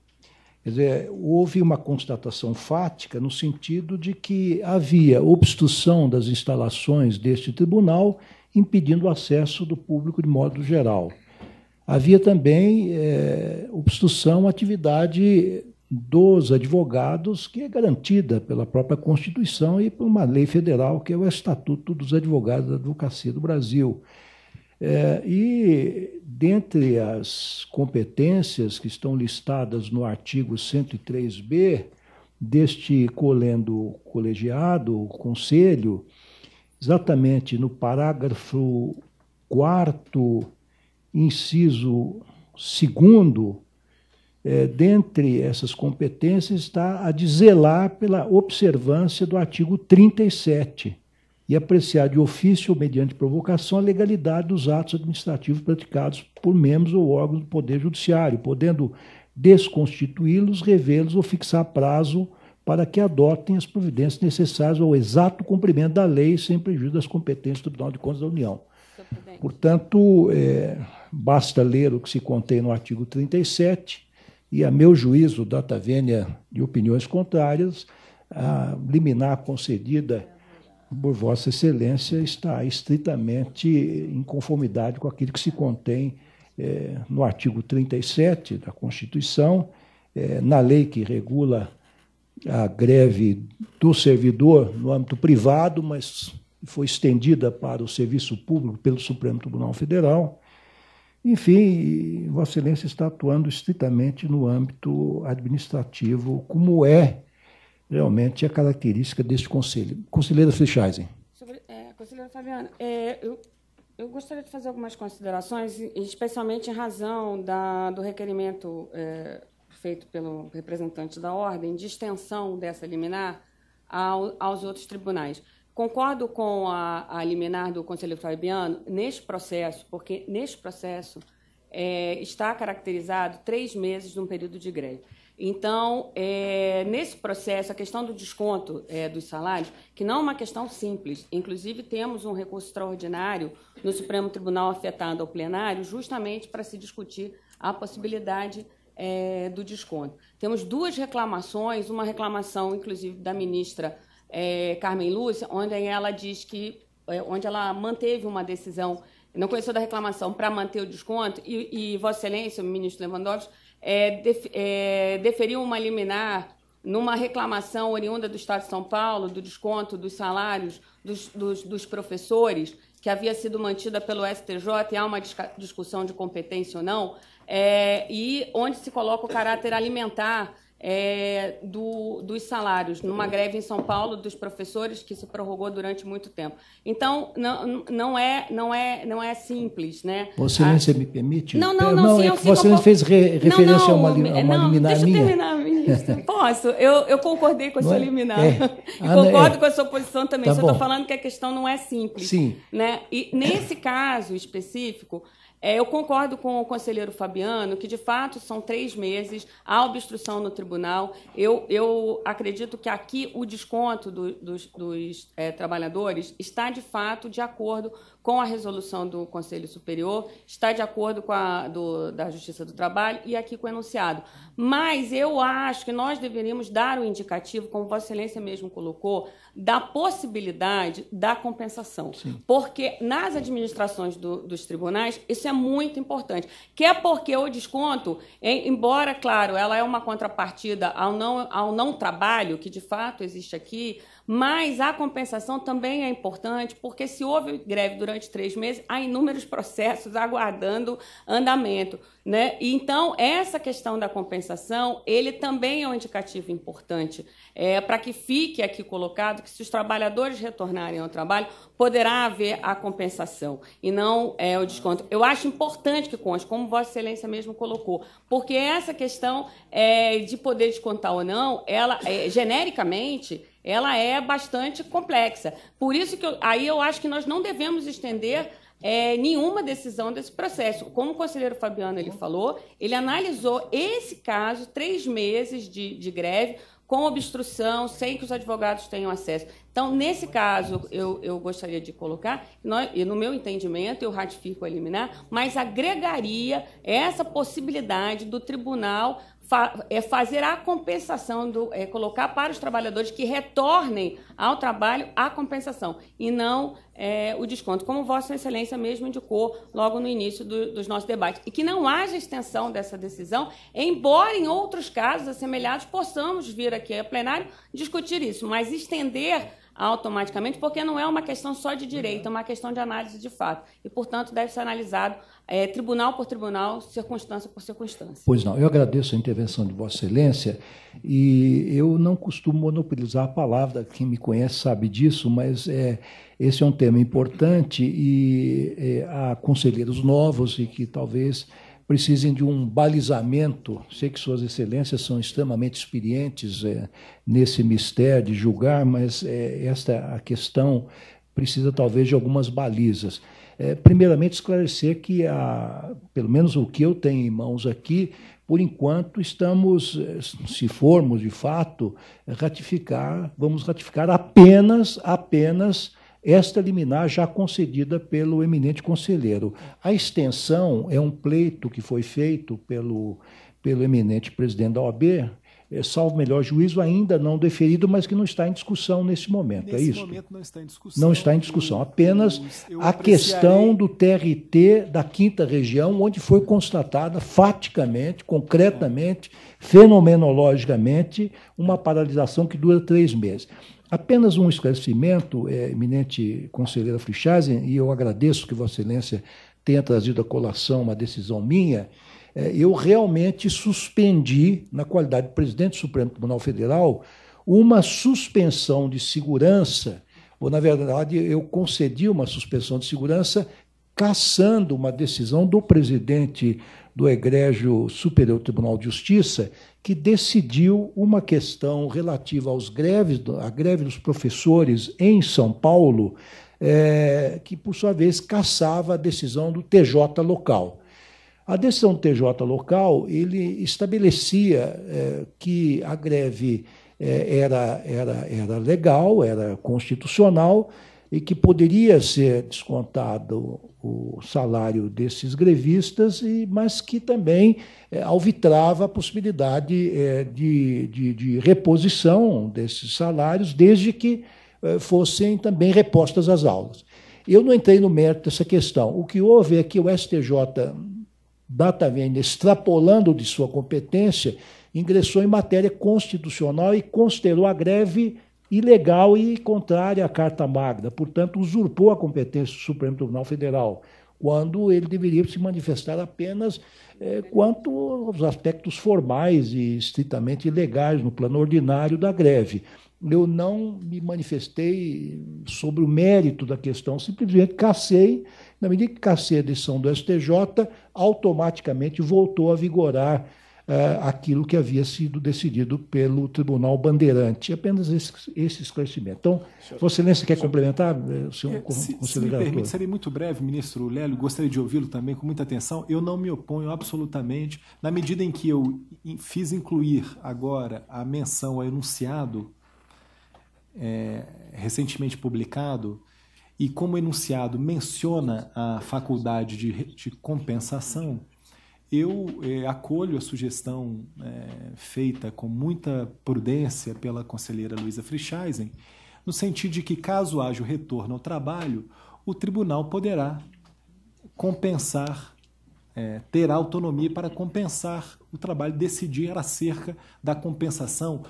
Quer dizer, houve uma constatação fática no sentido de que havia obstrução das instalações deste tribunal, impedindo o acesso do público de modo geral. Havia também é, obstrução à atividade dos advogados, que é garantida pela própria Constituição e por uma lei federal, que é o Estatuto dos Advogados da Advocacia do Brasil. É, e dentre as competências que estão listadas no artigo 103b deste colendo colegiado, conselho, exatamente no parágrafo 4, inciso 2, é, dentre essas competências está a de zelar pela observância do artigo 37 e apreciar de ofício ou mediante provocação a legalidade dos atos administrativos praticados por membros ou órgãos do Poder Judiciário, podendo desconstituí-los, revê-los ou fixar prazo para que adotem as providências necessárias ao exato cumprimento da lei, sem prejuízo das competências do Tribunal de Contas da União. Portanto, é, basta ler o que se contém no artigo 37 e, a meu juízo, data vênia de opiniões contrárias, a liminar concedida por Vossa Excelência, está estritamente em conformidade com aquilo que se contém é, no artigo 37 da Constituição, é, na lei que regula a greve do servidor no âmbito privado, mas foi estendida para o serviço público pelo Supremo Tribunal Federal. Enfim, Vossa Excelência está atuando estritamente no âmbito administrativo, como é realmente é característica deste conselho. Conselheira Flichheisen. É, conselheira Fabiana, é, eu, eu, gostaria de fazer algumas considerações, especialmente em razão da, do requerimento é, feito pelo representante da ordem de extensão dessa liminar ao, aos outros tribunais. Concordo com a, a liminar do conselheiro Fabiano neste processo, porque neste processo é, está caracterizado três meses de um período de greve. Então, é, nesse processo, a questão do desconto é, dos salários, que não é uma questão simples, inclusive temos um recurso extraordinário no Supremo Tribunal afetado ao plenário, justamente para se discutir a possibilidade é, do desconto. Temos duas reclamações, uma reclamação, inclusive, da ministra é, Carmen Lúcia, onde ela diz que, é, onde ela manteve uma decisão, não conheceu da reclamação, para manter o desconto, e, e Vossa Excelência, o ministro Lewandowski, é, def, é, deferiu uma liminar numa reclamação oriunda do Estado de São Paulo do desconto dos salários dos, dos, dos professores, que havia sido mantida pelo STJ, e há uma discussão de competência ou não, é, e onde se coloca o caráter alimentar é, do, dos salários, numa greve em São Paulo dos professores que se prorrogou durante muito tempo. Então não, não é não é não é simples, né? Você ah, não Acho... me permite? Não não é, não. não sim, é você não fez re referência não, não, a uma, a uma não, liminar deixa eu terminar, (laughs) Posso? Eu, eu concordei com a sua é? liminar é. (laughs) Ah, concordo é. com a sua posição também. Tá Só estou falando que a questão não é simples. Sim. Né? E nesse caso específico é, eu concordo com o conselheiro Fabiano que, de fato, são três meses, há obstrução no tribunal. Eu, eu acredito que aqui o desconto do, dos, dos é, trabalhadores está, de fato, de acordo com a resolução do Conselho Superior, está de acordo com a do, da Justiça do Trabalho e aqui com o enunciado. Mas eu acho que nós deveríamos dar o um indicativo, como Vossa Excelência mesmo colocou, da possibilidade da compensação. Sim. Porque nas administrações do, dos tribunais, isso é muito importante. Que é porque o desconto, embora, claro, ela é uma contrapartida ao não, ao não trabalho, que de fato existe aqui mas a compensação também é importante, porque se houve greve durante três meses, há inúmeros processos aguardando andamento. Né? Então, essa questão da compensação, ele também é um indicativo importante é, para que fique aqui colocado que se os trabalhadores retornarem ao trabalho, poderá haver a compensação e não é, o desconto. Eu acho importante que conste, como Vossa Excelência mesmo colocou, porque essa questão é, de poder descontar ou não, ela é, genericamente ela é bastante complexa. Por isso que eu, aí eu acho que nós não devemos estender é, nenhuma decisão desse processo. Como o conselheiro Fabiano ele falou, ele analisou esse caso, três meses de, de greve, com obstrução, sem que os advogados tenham acesso. Então, nesse caso, eu, eu gostaria de colocar, nós, e no meu entendimento, eu ratifico a eliminar, mas agregaria essa possibilidade do tribunal fa é fazer a compensação, do, é, colocar para os trabalhadores que retornem ao trabalho a compensação e não é, o desconto, como Vossa Excelência mesmo indicou logo no início do, dos nossos debates. E que não haja extensão dessa decisão, embora em outros casos assemelhados possamos vir aqui ao plenário discutir isso, mas estender automaticamente, porque não é uma questão só de direito, é uma questão de análise de fato. E, portanto, deve ser analisado é, tribunal por tribunal, circunstância por circunstância. Pois não, eu agradeço a intervenção de Vossa Excelência e eu não costumo monopolizar a palavra, quem me conhece sabe disso, mas é, esse é um tema importante e é, há conselheiros novos e que talvez precisem de um balizamento. Sei que Suas Excelências são extremamente experientes é, nesse mistério de julgar, mas é, esta a questão precisa talvez de algumas balizas é, primeiramente esclarecer que, a, pelo menos o que eu tenho em mãos aqui, por enquanto estamos, é, se formos de fato ratificar, vamos ratificar apenas, apenas esta liminar já concedida pelo eminente conselheiro. A extensão é um pleito que foi feito pelo, pelo eminente presidente da OAB, é, salvo melhor juízo, ainda não deferido, mas que não está em discussão nesse momento. É nesse é isso? momento não está em discussão. Não está em discussão. Apenas a questão do TRT da quinta região, onde foi constatada faticamente, concretamente, fenomenologicamente, uma paralisação que dura três meses. Apenas um esclarecimento, é, eminente conselheira Frichazen, e eu agradeço que Vossa Excelência tenha trazido à colação uma decisão minha. É, eu realmente suspendi, na qualidade de presidente do Supremo Tribunal Federal, uma suspensão de segurança, ou na verdade eu concedi uma suspensão de segurança caçando uma decisão do presidente do Egrégio Superior Tribunal de Justiça, que decidiu uma questão relativa aos greves, à greve dos professores em São Paulo, é, que, por sua vez, caçava a decisão do TJ local. A decisão do TJ local, ele estabelecia é, que a greve é, era, era, era legal, era constitucional, e que poderia ser descontado o salário desses grevistas, e, mas que também é, alvitrava a possibilidade é, de, de, de, reposição desses salários, desde que é, fossem também repostas as aulas. Eu não entrei no mérito dessa questão. O que houve é que o STJ data vênia, extrapolando de sua competência, ingressou em matéria constitucional e considerou a greve ilegal e contrária à Carta Magna, portanto, usurpou a competência do Supremo Tribunal Federal, quando ele deveria se manifestar apenas é, quanto aos aspectos formais e estritamente legais no plano ordinário da greve. Eu não me manifestei sobre o mérito da questão, simplesmente cacei na medida que casseia a decisão do STJ, automaticamente voltou a vigorar uh, aquilo que havia sido decidido pelo Tribunal Bandeirante. Apenas esse, esse esclarecimento. Então, senhor, Vossa Excelência quer senhor, complementar, eh, senhor eh, Se, se me permite, serei muito breve, ministro Lélio, gostaria de ouvi-lo também com muita atenção. Eu não me oponho absolutamente. Na medida em que eu fiz incluir agora a menção ao enunciado é, recentemente publicado, e como o enunciado menciona a faculdade de, de compensação, eu é, acolho a sugestão é, feita com muita prudência pela conselheira Luísa Frischeisen, no sentido de que, caso haja o retorno ao trabalho, o tribunal poderá compensar, eh, ter autonomia para compensar o trabalho, decidir acerca da compensação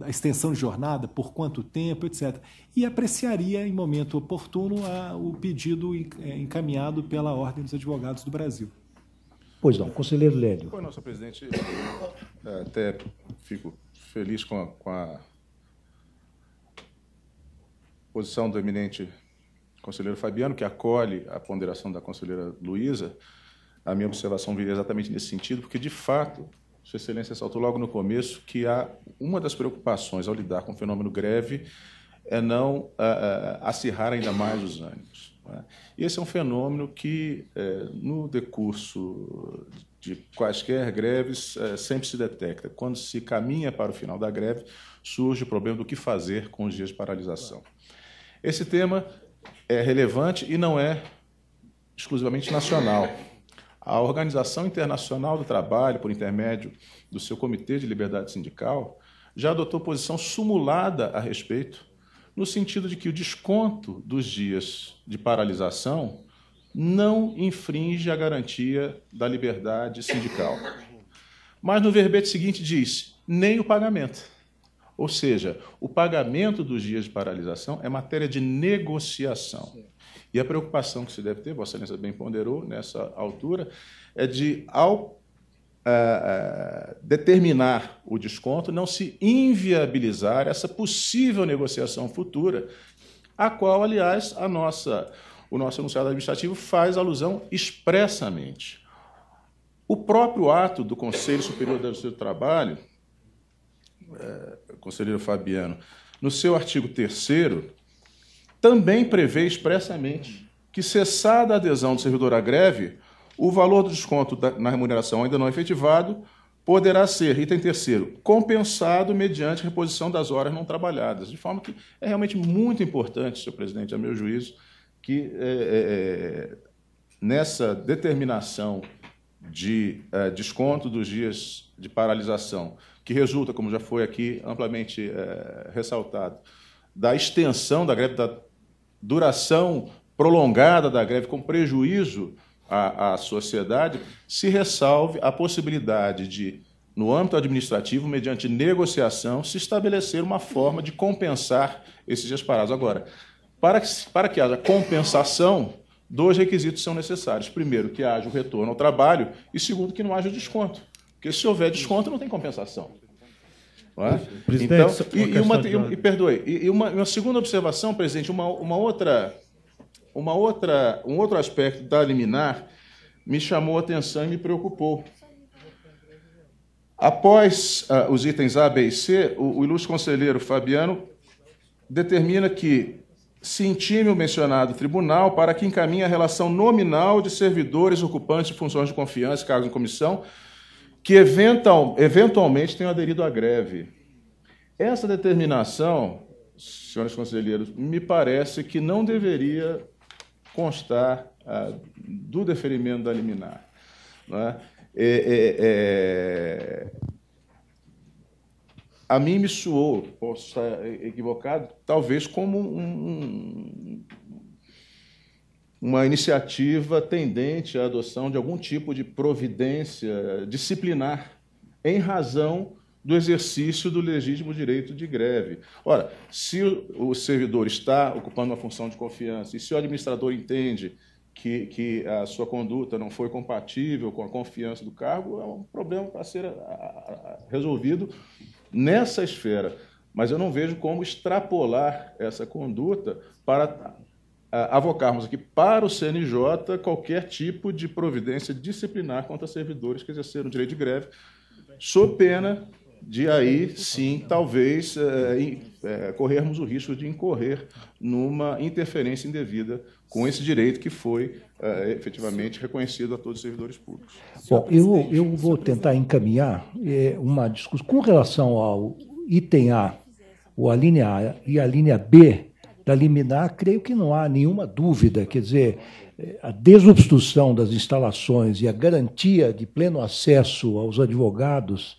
a extensão de jornada, por quanto tempo, etc. E apreciaria em momento oportuno a, o pedido é, encaminhado pela Ordem dos Advogados do Brasil. Pois não, conselheiro Lélio. Pois não, senhor presidente. É, até fico feliz com a, com a posição do eminente conselheiro Fabiano, que acolhe a ponderação da conselheira Luísa. A minha observação viria exatamente nesse sentido, porque, de fato, sua Excelência saltou logo no começo que há uma das preocupações ao lidar com o fenômeno greve é não eh, eh, acirrar ainda mais os ânimos. Né? Esse é um fenômeno que, eh, no decurso de quaisquer greves, sempre se detecta. Quando se caminha para o final da greve, surge o problema do que fazer com os dias de paralisação. Esse tema é relevante e não é exclusivamente nacional. A Organização Internacional do Trabalho, por intermédio do seu Comitê de Liberdade Sindical, já adotou posição sumulada a respeito, no sentido de que o desconto dos dias de paralisação não infringe a garantia da liberdade sindical. Mas no verbete seguinte diz: nem o pagamento. Ou seja, o pagamento dos dias de paralisação é matéria de negociação. E a preocupação que se deve ter, Vossa Excelência bem ponderou nessa altura, é de, ao é, é, determinar o desconto, não se inviabilizar essa possível negociação futura, a qual, aliás, a nossa, o nosso enunciado administrativo faz alusão expressamente. O próprio ato do Conselho Superior do Trabalho, é, conselheiro Fabiano, no seu artigo 3 também prevê expressamente que, cessada a adesão do servidor à greve, o valor do desconto na remuneração ainda não efetivado poderá ser, item terceiro, compensado mediante reposição das horas não trabalhadas. De forma que é realmente muito importante, senhor presidente, a meu juízo, que é, é, é nessa determinação de é, desconto dos dias de paralisação, que resulta, como já foi aqui amplamente é, ressaltado, da extensão da greve da duração prolongada da greve com prejuízo à, à sociedade, se ressalve a possibilidade de, no âmbito administrativo, mediante negociação, se estabelecer uma forma de compensar esses dias parados. Agora, para que, para que haja compensação, dois requisitos são necessários. Primeiro, que haja o retorno ao trabalho, e segundo, que não haja desconto. Porque se houver desconto, não tem compensação. É? É então, e, e, uma, e, e uma, uma, segunda observação, presidente, uma, uma, outra, uma outra, um outro aspecto da liminar me chamou a atenção e me preocupou. Após uh, os itens A, B e C, o, o ilustre conselheiro Fabiano determina que se intime o mencionado tribunal para que encaminhe a relação nominal de servidores ocupantes de funções de confiança, cargos em comissão, que eventual, eventualmente tenham aderido à greve. Essa determinação, senhores conselheiros, me parece que não deveria constar ah, do deferimento da liminar. É? é? É, é, a mim me suou, posso estar equivocado, talvez como um uma iniciativa tendente à adoção de algum tipo de providência disciplinar em razão do exercício do legítimo direito de greve. Ora, se o servidor está ocupando uma função de confiança e se o administrador entende que, que a sua conduta não foi compatível com a confiança do cargo, é um problema para ser resolvido nessa esfera. Mas eu não vejo como extrapolar essa conduta para avocarmos aqui para o CNJ qualquer tipo de providência disciplinar contra servidores que exerceram direito de greve, sob pena de aí sim, talvez, é, é, corrermos o risco de incorrer numa interferência indevida com esse direito que foi é, efetivamente reconhecido a todos os servidores públicos. Bom, eu, eu vou tentar encaminhar é, uma discussão com relação ao item A, o alínea linha A e a linha B da liminar, creio que não há nenhuma dúvida. Quer dizer, eh, a desobstrução das instalações e a garantia de pleno acesso aos advogados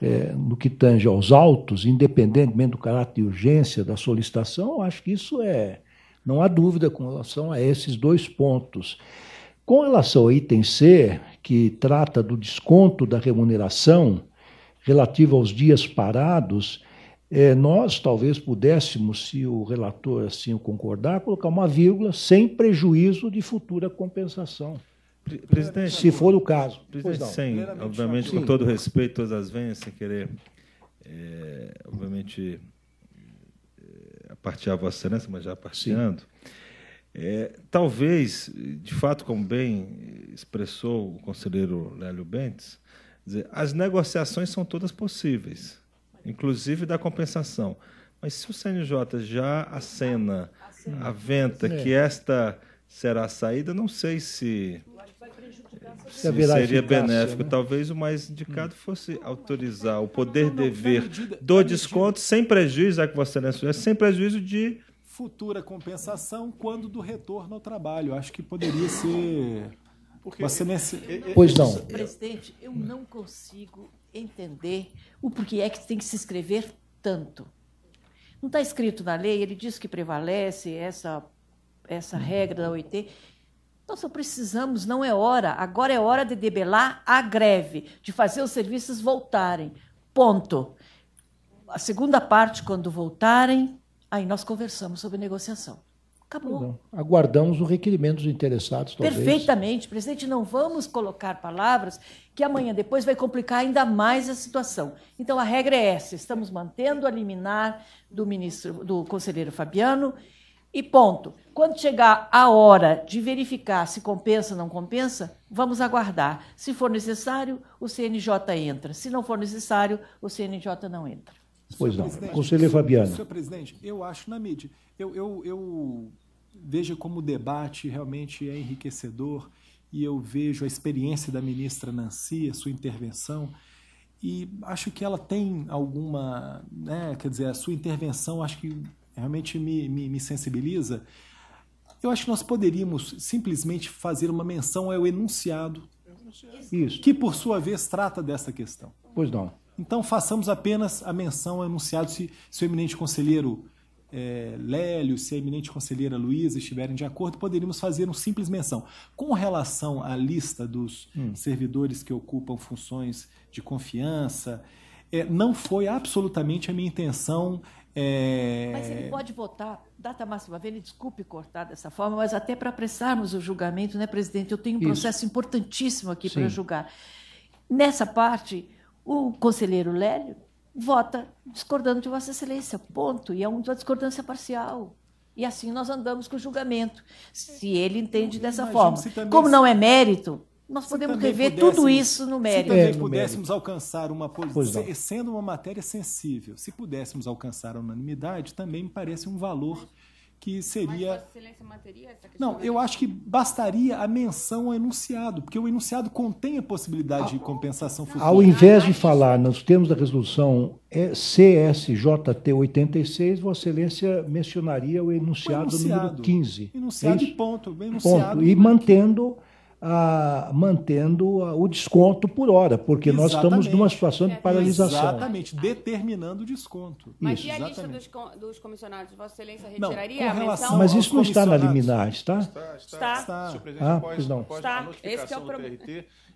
é, no que tange aos autos, independentemente do caráter de urgência da solicitação, acho que isso é. Não há dúvida com relação a esses dois pontos. Com relação ao item C, que trata do desconto da remuneração relativa aos dias parados, é, nós talvez pudéssemos, se o relator assim o concordar, colocar uma vírgula sem prejuízo de futura compensação. Presidente, se for o caso. Presidente, sem, obviamente, com todo respeito, todas as venhas, sem querer, é, obviamente, é, a, da Vossa Excelência, mas já partilhando, é, talvez, de fato, como bem expressou o conselheiro Lélio Bentes, dizer, as negociações são todas possíveis inclusive da compensação. Mas se o CNJ já acena, aventa é. que esta será a saída, não sei se, se, seria benéfico. Talvez o mais hum. indicado hum. fosse autorizar o poder dever tá tá do desconto sem prejuízo, é que você é Excelência sem prejuízo de futura compensação quando do retorno ao trabalho. Acho que poderia ser. Porque Vossa Pois não. Presidente, eu não consigo entender o porquê é que tem que se escrever tanto. Não está escrito na lei, ele diz que prevalece essa, essa uhum. regra da OIT. Nós só precisamos, não é hora, agora é hora de debelar a greve, de fazer os serviços voltarem. Ponto. A segunda parte, quando voltarem, aí nós conversamos sobre negociação. Acabou. Não. Aguardamos o requerimento dos interessados, talvez. Perfeitamente, presidente. Não vamos colocar palavras que amanhã depois vai complicar ainda mais a situação. Então, a regra é essa. Estamos mantendo a liminar do ministro, do conselheiro Fabiano e ponto. Quando chegar a hora de verificar se compensa ou não compensa, vamos aguardar. Se for necessário, o CNJ entra. Se não for necessário, o CNJ não entra. Pois senhor não. Conselheiro Fabiano. Senhor presidente, eu acho na mídia. Eu, eu, eu vejo como o debate realmente é enriquecedor e eu vejo a experiência da ministra Nancy, a sua intervenção, e acho que ela tem alguma. Né, quer dizer, a sua intervenção acho que realmente me, me, me sensibiliza. Eu acho que nós poderíamos simplesmente fazer uma menção ao enunciado, Isso. que por sua vez trata dessa questão. Pois não. Então façamos apenas a menção ao enunciado se, se o eminente conselheiro é, Lélio, se a eminente conselheira Luísa estiverem de acordo, poderíamos fazer uma simples menção. Com relação à lista dos hum. servidores que ocupam funções de confiança, é, não foi absolutamente a minha intenção. É... Mas ele pode votar, data máxima vênia, desculpe cortar dessa forma, mas até para apressarmos o julgamento, né, presidente? Eu tenho um processo Isso. importantíssimo aqui para julgar. Nessa parte, o conselheiro Lélio vota discordando de Vossa Excelência, ponto. E é uma discordância parcial. E assim nós andamos com o julgamento, se ele entende dessa forma. Como não é mérito, nós podemos rever tudo isso no mérito. Se também pudéssemos alcançar uma posição, sendo uma matéria sensível, se pudéssemos alcançar a unanimidade, também me parece um valor que seria. Não, eu acho que bastaria a menção ao enunciado, porque o enunciado contém a possibilidade de compensação futura. Ao invés de falar nos termos da resolução é, CSJT 86, Vossa Excelência mencionaria o enunciado, o enunciado número 15. É enunciado é ponto, enunciado ponto. E mantendo a, mantendo a, o desconto por hora, porque Exatamente. nós estamos numa situação de é, paralisação. Exatamente, determinando o desconto. Mas isso. e a lista dos, dos, comissionados? Vossa Excelência retiraria não, a menção? Mas isso não está na liminar, está? Está, está. está. está. Ah, pode, não. está. Esse é o problema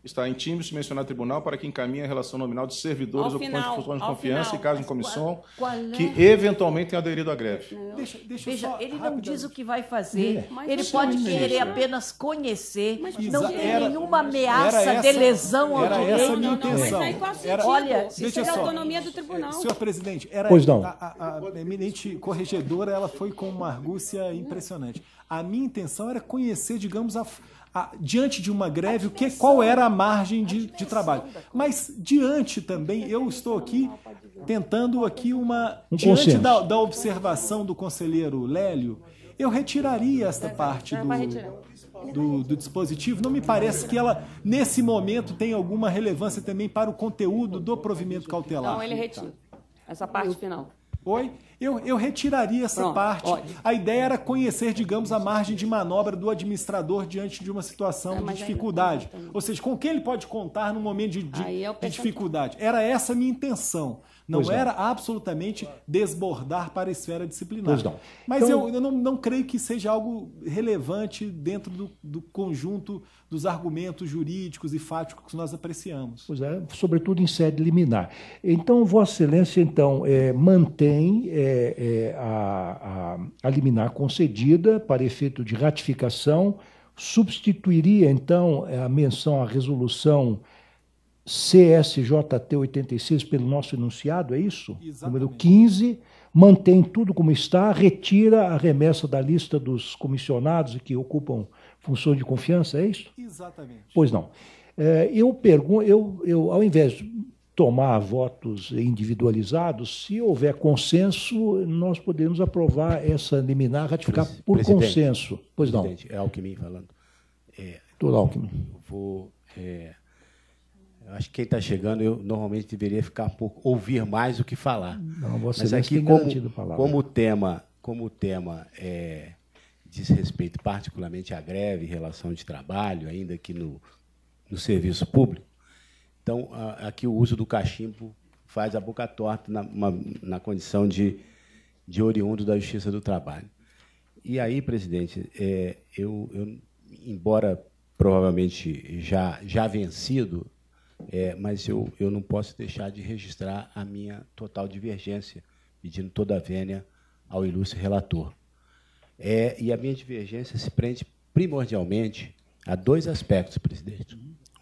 está em mencionar o tribunal para que encaminhe a relação nominal de servidores ocupantes de funções de confiança final, e caso em comissão qual, qual é? que eventualmente tenham aderido à greve. deixa, deixa Veja, só, ele não diz o que vai fazer, é. ele pode é querer apenas conhecer, mas não tem era, nenhuma ameaça essa, de lesão ao direito. Essa minha intenção. olha, isso é a autonomia do tribunal. Senhor presidente, era pois não. A, a, a eminente corregedora ela foi com uma argúcia impressionante. A minha intenção era conhecer, digamos, a a, diante de uma greve, o que, qual era a margem de, de trabalho. Mas diante também, eu estou aqui tentando aqui uma... Um diante da, da observação do conselheiro Lélio, eu retiraria esta parte do... Do, do, dispositivo. Não me parece que ela, nesse momento, tem alguma relevância também para o conteúdo do provimento cautelar. Não, ele retira. Essa parte final. Oi? Eu, eu retiraria essa Pronto. parte. A ideia era conhecer, digamos, a margem de manobra do administrador diante de uma situação ah, de dificuldade. Né? Ou seja, com quem ele pode contar no momento de, de, é de dificuldade. Era essa a minha intenção. Não, era absolutamente desbordar para a esfera disciplinar. Pois não. Mas então, eu, eu não, não, creio que seja algo relevante dentro do, do, conjunto dos argumentos jurídicos e fáticos que nós apreciamos. Pois é, sobretudo em sede liminar. Então, Vossa Excelência, então, é, mantém é, é, a, a, a liminar concedida para efeito de ratificação substituiria então a menção à resolução CSJT 86 pelo nosso enunciado, é isso? Exatamente. Número 15, mantém tudo como está, retira a remessa da lista dos comissionados que ocupam função de confiança, é isso? Exatamente. Pois não. É, eu pergunto, eu, eu, ao invés de tomar votos individualizados, se houver consenso, nós podemos aprovar essa liminar, ratificar por consenso. Pois não. Presidente, é Alckmin falando. É, Tudo Alckmin. Vou... É acho que quem está chegando, eu normalmente deveria ficar pouco, ouvir mais do que falar. Não, você Mas aqui, como, como o tema, como o tema é, diz respeito particularmente à greve, relação de trabalho, ainda aqui no, no serviço público, então a, aqui o uso do cachimbo faz a boca torta na, uma, na condição de, de oriundo da Justiça do Trabalho. E aí, presidente, é, eu, eu, embora provavelmente já, já vencido, é, mas eu, eu não posso deixar de registrar a minha total divergência, pedindo toda a vênia ao ilustre relator. É, e a minha divergência se prende primordialmente a dois aspectos, presidente.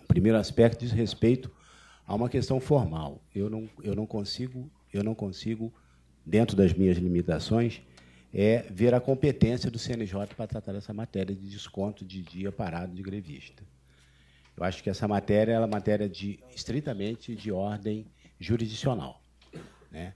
O primeiro aspecto diz respeito a uma questão formal. Eu não, eu não consigo, eu não consigo, dentro das minhas limitações, é ver a competência do CNJ para tratar essa matéria de desconto de dia parado de grevista. Eu acho que essa matéria é uma matéria de, estritamente de ordem jurisdicional. Né?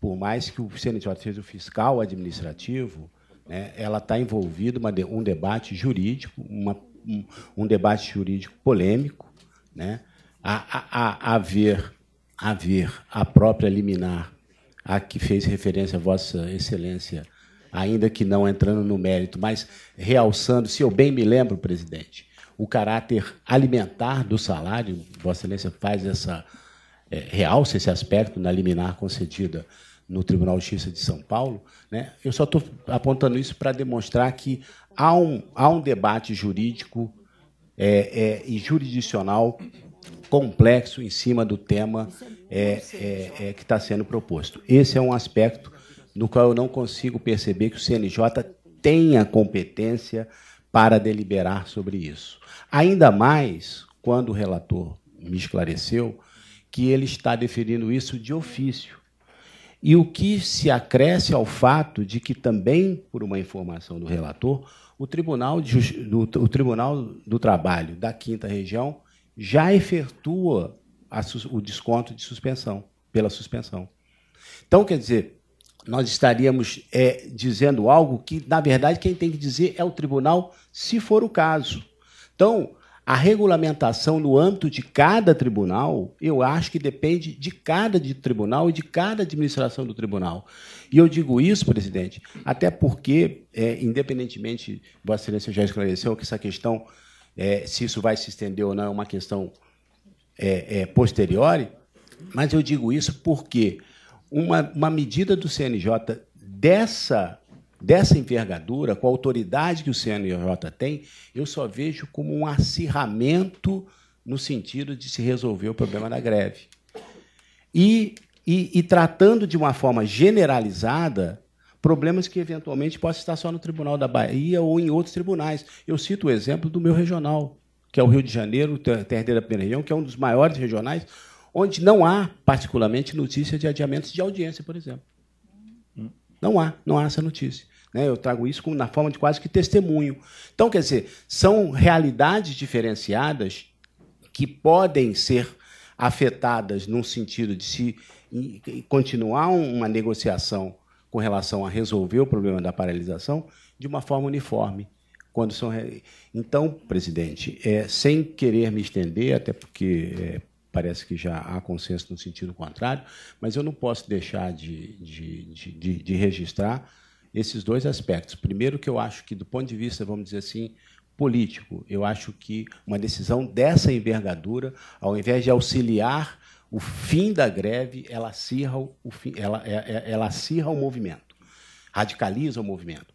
Por mais que o CNJ seja o fiscal administrativo, né, ela está envolvida uma, um debate jurídico, uma, um, um, debate jurídico polêmico, né? a, a, a, haver, ver a própria liminar a que fez referência a Vossa Excelência, ainda que não entrando no mérito, mas realçando, se eu bem me lembro, presidente, o caráter alimentar do salário. Vossa Excelência faz essa é, realça esse aspecto na liminar concedida no Tribunal de Justiça de São Paulo. Né? Eu só estou apontando isso para demonstrar que há um, há um debate jurídico é, é, e jurisdicional complexo em cima do tema é, é, é que está sendo proposto. Esse é um aspecto no qual eu não consigo perceber que o CNJ tenha competência para deliberar sobre isso. Ainda mais quando o relator me esclareceu que ele está definindo isso de ofício. E o que se acresce ao fato de que também, por uma informação do relator, o Tribunal, de, do, o Tribunal do Trabalho da Quinta Região já efetua a, o desconto de suspensão, pela suspensão. Então, quer dizer, nós estaríamos é, dizendo algo que, na verdade, quem tem que dizer é o tribunal, se for o caso. Então, a regulamentação no âmbito de cada tribunal, eu acho que depende de cada de tribunal e de cada administração do tribunal. E eu digo isso, presidente, até porque, é, independentemente, Vossa Excelência já esclareceu que essa questão, é, se isso vai se estender ou não, é uma questão é, é posterior, mas eu digo isso porque uma, uma medida do CNJ dessa, dessa envergadura, com a autoridade que o CNJ tem, eu só vejo como um acirramento no sentido de se resolver o problema da greve. E, e, e tratando de uma forma generalizada problemas que eventualmente possam estar só no Tribunal da Bahia ou em outros tribunais. Eu cito o exemplo do meu regional, que é o Rio de Janeiro, terra da primeira região, que é um dos maiores regionais, onde não há, particularmente, notícia de adiamentos de audiência, por exemplo. Não há, não há essa notícia. Né? Eu trago isso na forma de quase que testemunho. Então, quer dizer, são realidades diferenciadas que podem ser afetadas num sentido de se continuar uma negociação com relação a resolver o problema da paralisação de uma forma uniforme. Quando são... Então, presidente, é, sem querer me estender, até porque é, parece que já há consenso no sentido contrário, mas eu não posso deixar de, de, de, de registrar esses dois aspectos. Primeiro, que eu acho que, do ponto de vista, vamos dizer assim, político, eu acho que uma decisão dessa envergadura, ao invés de auxiliar o fim da greve, ela acirra o, fim, ela, é, é, ela acirra o movimento, radicaliza o movimento.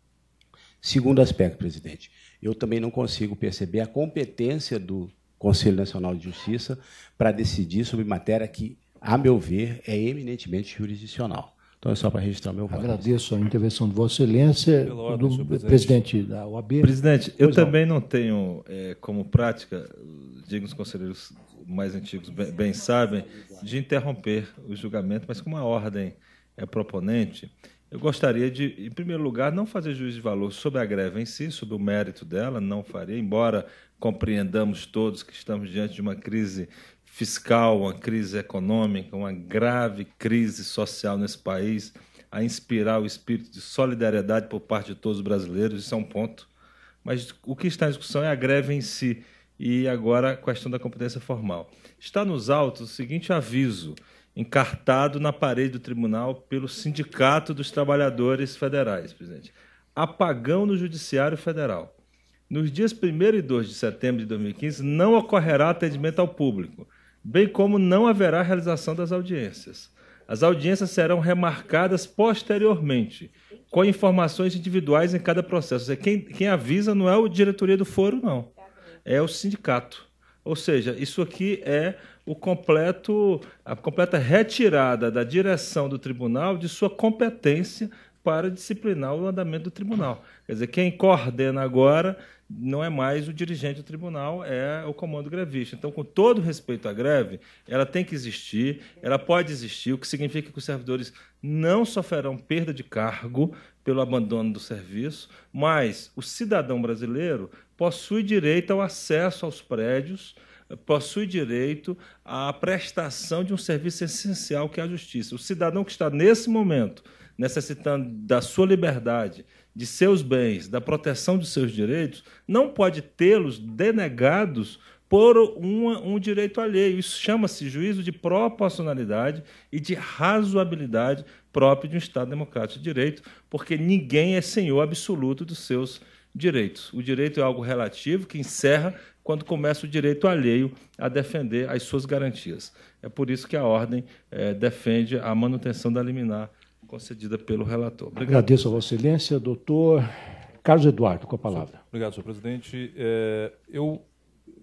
Segundo aspecto, presidente, eu também não consigo perceber a competência do Conselho Nacional de Justiça para decidir sobre matéria que, a meu ver, é eminentemente jurisdicional. Então é só para registrar meu voto. Agradeço a intervenção de Vossa Excelência, Pela do presidente. presidente. da OAB. Presidente, eu pois também não, não tenho é, como prática, digo os conselheiros mais antigos bem, bem sabem, de interromper o julgamento, mas como a ordem é proponente, eu gostaria de, em primeiro lugar, não fazer juízo de valor sobre a greve em si, sobre o mérito dela, não faria, embora compreendamos todos que estamos diante de uma crise fiscal, uma crise econômica, uma grave crise social nesse país, a inspirar o espírito de solidariedade por parte de todos os brasileiros, isso é um ponto. Mas o que está em discussão é a greve em si e agora a questão da competência formal. Está nos autos o seguinte aviso: encartado na parede do tribunal pelo Sindicato dos Trabalhadores Federais, presidente. Apagão no Judiciário Federal. Nos dias 1 e 2 de setembro de 2015, não ocorrerá atendimento ao público, bem como não haverá realização das audiências. As audiências serão remarcadas posteriormente, com informações individuais em cada processo. Quem, quem avisa não é a diretoria do foro, não. É o sindicato. Ou seja, isso aqui é o completo, a completa retirada da direção do tribunal de sua competência para disciplinar o andamento do tribunal. Quer dizer, quem coordena agora não é mais o dirigente do tribunal, é o comando grevista. Então, com todo respeito à greve, ela tem que existir, ela pode existir, o que significa que os servidores não sofrerão perda de cargo pelo abandono do serviço, mas o cidadão brasileiro possui direito ao acesso aos prédios, possui direito à prestação de um serviço essencial que é a justiça. O cidadão que está nesse momento necessitando da sua liberdade, de seus bens, da proteção de seus direitos, não pode tê-los denegados por uma, um direito alheio. Isso chama-se juízo de proporcionalidade e de razoabilidade próprio de um Estado democrático de direito, porque ninguém é senhor absoluto dos seus direitos. O direito é algo relativo que encerra quando começa o direito alheio a defender as suas garantias. É por isso que a ordem eh, defende a manutenção da liminar concedida pelo relator. Obrigado. Agradeço a Vossa Excelência, doutor Carlos Eduardo, com a palavra. Obrigado, senhor presidente. É, eu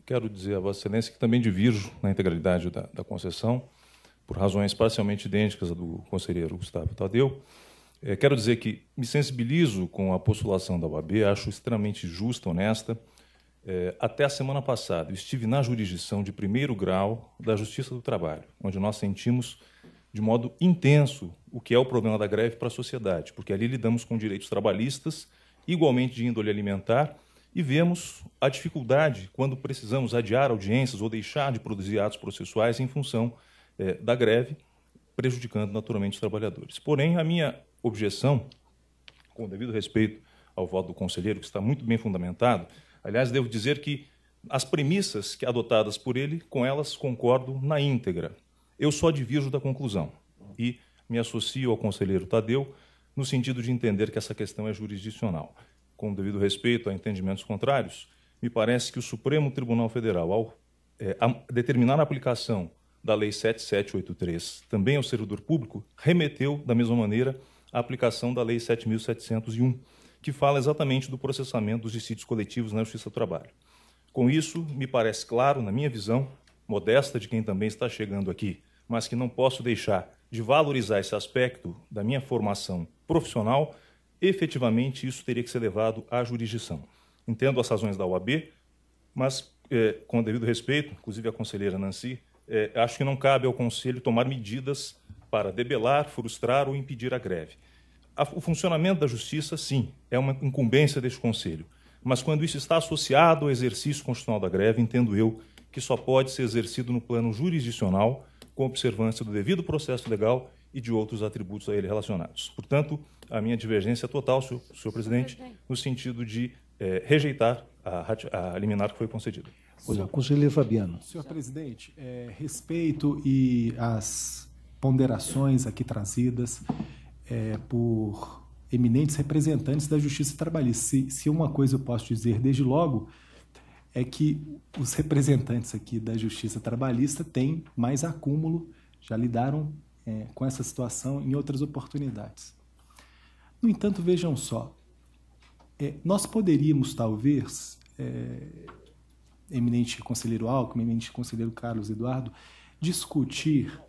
quero dizer a Vossa Excelência que também divirjo na integralidade da, da concessão, por razões parcialmente idênticas à do conselheiro Gustavo Tadeu. É, quero dizer que me sensibilizo com a postulação da OAB, acho extremamente justa, honesta. É, até a semana passada, estive na jurisdição de primeiro grau da Justiça do Trabalho, onde nós sentimos de modo intenso o que é o problema da greve para a sociedade, porque ali lidamos com direitos trabalhistas, igualmente de índole alimentar, e vemos a dificuldade quando precisamos adiar audiências ou deixar de produzir atos processuais em função eh, da greve, prejudicando naturalmente os trabalhadores. Porém, a minha objeção, com devido respeito ao voto do conselheiro, que está muito bem fundamentado, aliás, devo dizer que as premissas adotadas por ele, com elas concordo na íntegra. Eu só diviso da conclusão e me associo ao conselheiro Tadeu no sentido de entender que essa questão é jurisdicional. Com devido respeito a entendimentos contrários, me parece que o Supremo Tribunal Federal, ao é, a determinar a aplicação da Lei 7783 também ao servidor público, remeteu, da mesma maneira, a aplicação da Lei 7.701, que fala exatamente do processamento dos dissídios coletivos na Justiça do Trabalho. Com isso, me parece claro, na minha visão, modesta de quem também está chegando aqui mas que não posso deixar de valorizar esse aspecto da minha formação profissional, efetivamente isso teria que ser levado à jurisdição. Entendo as razões da OAB, mas com é, com devido respeito, inclusive a conselheira Nancy, é, acho que não cabe ao Conselho tomar medidas para debelar, frustrar ou impedir a greve. A, o funcionamento da Justiça, sim, é uma incumbência deste Conselho, mas quando isso está associado ao exercício constitucional da greve, entendo eu que só pode ser exercido no plano jurisdicional com observância do devido processo legal e de outros atributos a ele relacionados. Portanto, a minha divergência total, senhor, senhor presidente, no sentido de é, rejeitar a, a liminar que foi concedida. Pois é, conselheiro Fabiano. Senhor presidente, é, respeito e as ponderações aqui trazidas é, por eminentes representantes da justiça trabalhista. Se, se uma coisa eu posso dizer desde logo, é que os representantes aqui da Justiça Trabalhista têm mais acúmulo, já lidaram é, com essa situação em outras oportunidades. No entanto, vejam só, é, nós poderíamos talvez, é, eminente conselheiro Alckmin, eminente conselheiro Carlos Eduardo, discutir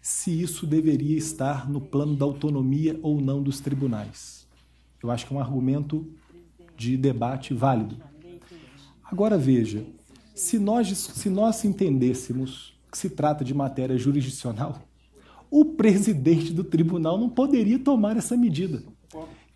se isso deveria estar no plano da autonomia ou não dos tribunais. Eu acho que é um argumento de debate válido. Agora veja, se nós, se nós entendêssemos que se trata de matéria jurisdicional, o presidente do tribunal não poderia tomar essa medida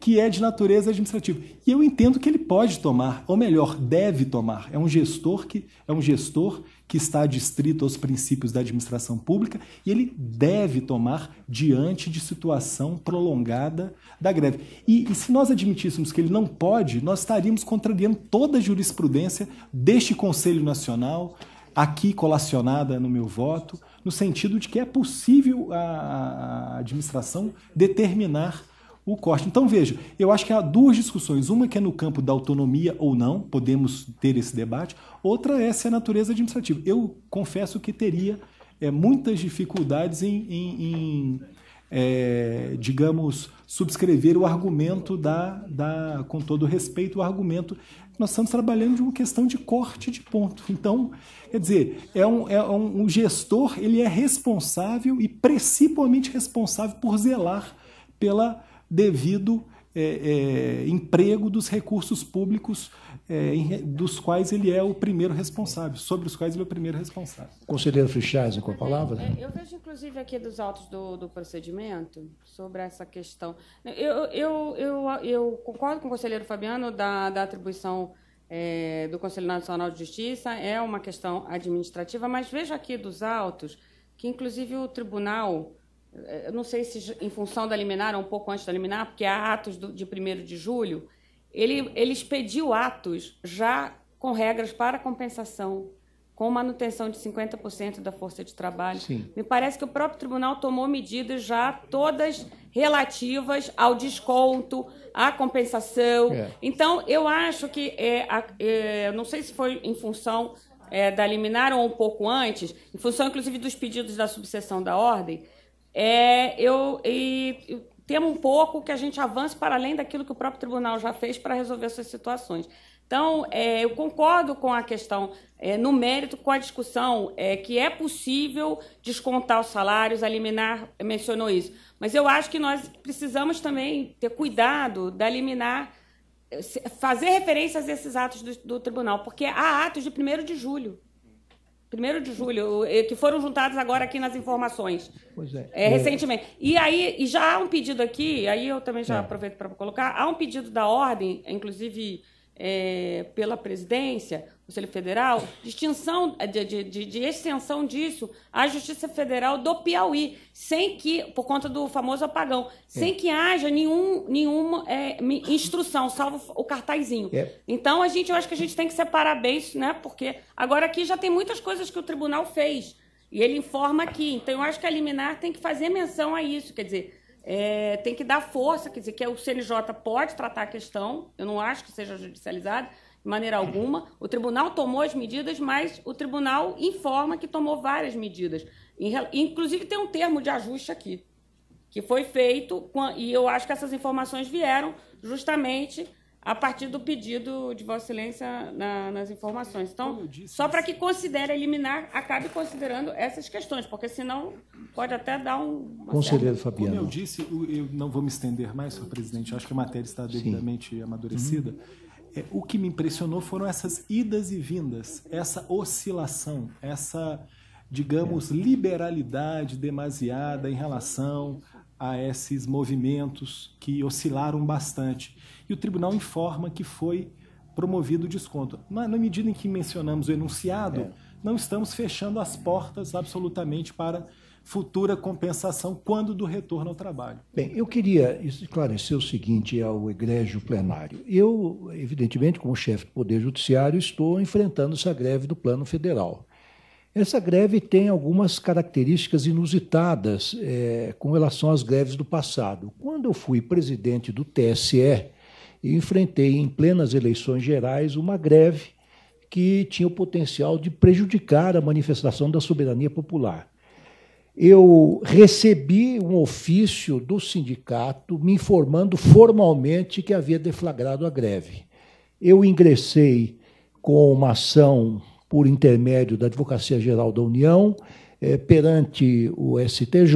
que é de natureza administrativa. E eu entendo que ele pode tomar, ou melhor, deve tomar. É um gestor que é um gestor que está distrito aos princípios da administração pública e ele deve tomar diante de situação prolongada da greve. E, e se nós admitíssemos que ele não pode, nós estaríamos contrariando toda a jurisprudência deste Conselho Nacional, aqui colacionada no meu voto, no sentido de que é possível a, a administração determinar o corte. Então veja, eu acho que há duas discussões, uma que é no campo da autonomia ou não, podemos ter esse debate, outra é se a natureza administrativa. Eu confesso que teria é, muitas dificuldades em, em, em é, digamos, subscrever o argumento da, da, com todo respeito, o argumento. Nós estamos trabalhando de uma questão de corte de ponto. Então, quer dizer, é um, é um, um gestor, ele é responsável e principalmente responsável por zelar pela devido é, é, emprego dos recursos públicos é, em, dos quais ele é o primeiro responsável, sobre os quais ele é o primeiro responsável. Conselheiro Frichais, com a palavra? É, eu vejo, inclusive, aqui dos autos do, do procedimento, sobre essa questão. Eu, eu, eu, eu, concordo com o conselheiro Fabiano da, da atribuição é, do Conselho Nacional de Justiça, é uma questão administrativa, mas vejo aqui dos autos que, inclusive, o tribunal eu não sei se em função da liminar ou um pouco antes da liminar, porque há atos do, de 1 de julho, ele, ele expediu atos já com regras para compensação, com manutenção de 50% da força de trabalho. Sim. Me parece que o próprio tribunal tomou medidas já todas relativas ao desconto, à compensação. É. Então, eu acho que, é, é, não sei se foi em função é, da liminar ou um pouco antes, em função inclusive dos pedidos da subseção da ordem, é, eu, e, eu temo um pouco que a gente avance para além daquilo que o próprio tribunal já fez para resolver essas situações. Então, é, eu concordo com a questão, é, no mérito, com a discussão é, que é possível descontar os salários, eliminar mencionou isso. Mas eu acho que nós precisamos também ter cuidado da liminar, é, fazer referências a esses atos do, do tribunal, porque há atos de 1 de julho. Primeiro de julho, eh, que foram juntados agora aqui nas informações. Pois é. é. é recentemente. E aí, e já há um pedido aqui, aí eu também já é. aproveito para colocar, há um pedido da ordem, inclusive é, pela presidência, Conselho Federal, distinção eh, de, de, de, de, extensão disso à Justiça Federal do Piauí, sem que, por conta do famoso apagão, sem é. que haja nenhum, nenhuma é, instrução, salvo o cartazinho. É. Então, a gente, eu acho que a gente tem que separar bem isso, né? Porque agora aqui já tem muitas coisas que o tribunal fez. E ele informa aqui. Então, eu acho que a liminar tem que fazer menção a isso. Quer dizer, é, tem que dar força, quer dizer, que o CNJ pode tratar a questão, eu não acho que seja judicializado, de maneira alguma. O tribunal tomou as medidas, mas o tribunal informa que tomou várias medidas. Inclusive, tem um termo de ajuste aqui, que foi feito, e eu acho que essas informações vieram justamente a partir do pedido de Vossa Excelência na, nas informações. Então, só para que considere eliminar, acabe considerando essas questões, porque senão pode até dar um. Conselheiro certa... Fabiano. Como eu disse, eu não vou me estender mais, senhor presidente, acho que a matéria está devidamente Sim. amadurecida. Uhum é, o que me impressionou foram essas idas e vindas, essa oscilação, essa, digamos, é. liberalidade demasiada em relação a esses movimentos que oscilaram bastante. E o tribunal informa que foi promovido o desconto. mas na medida em que mencionamos o enunciado, é. não estamos fechando as portas absolutamente para futura compensação quando do retorno ao trabalho. Bem, eu queria esclarecer o seguinte ao egrégio plenário. Eu, evidentemente, como chefe do Poder Judiciário, estou enfrentando essa greve do Plano Federal. Essa greve tem algumas características inusitadas é, com relação às greves do passado. Quando eu fui presidente do TSE, eu enfrentei em plenas eleições gerais uma greve que tinha o potencial de prejudicar a manifestação da soberania popular eu recebi um ofício do sindicato me informando formalmente que havia deflagrado a greve. Eu ingressei com uma ação por intermédio da Advocacia Geral da União eh, perante o STJ,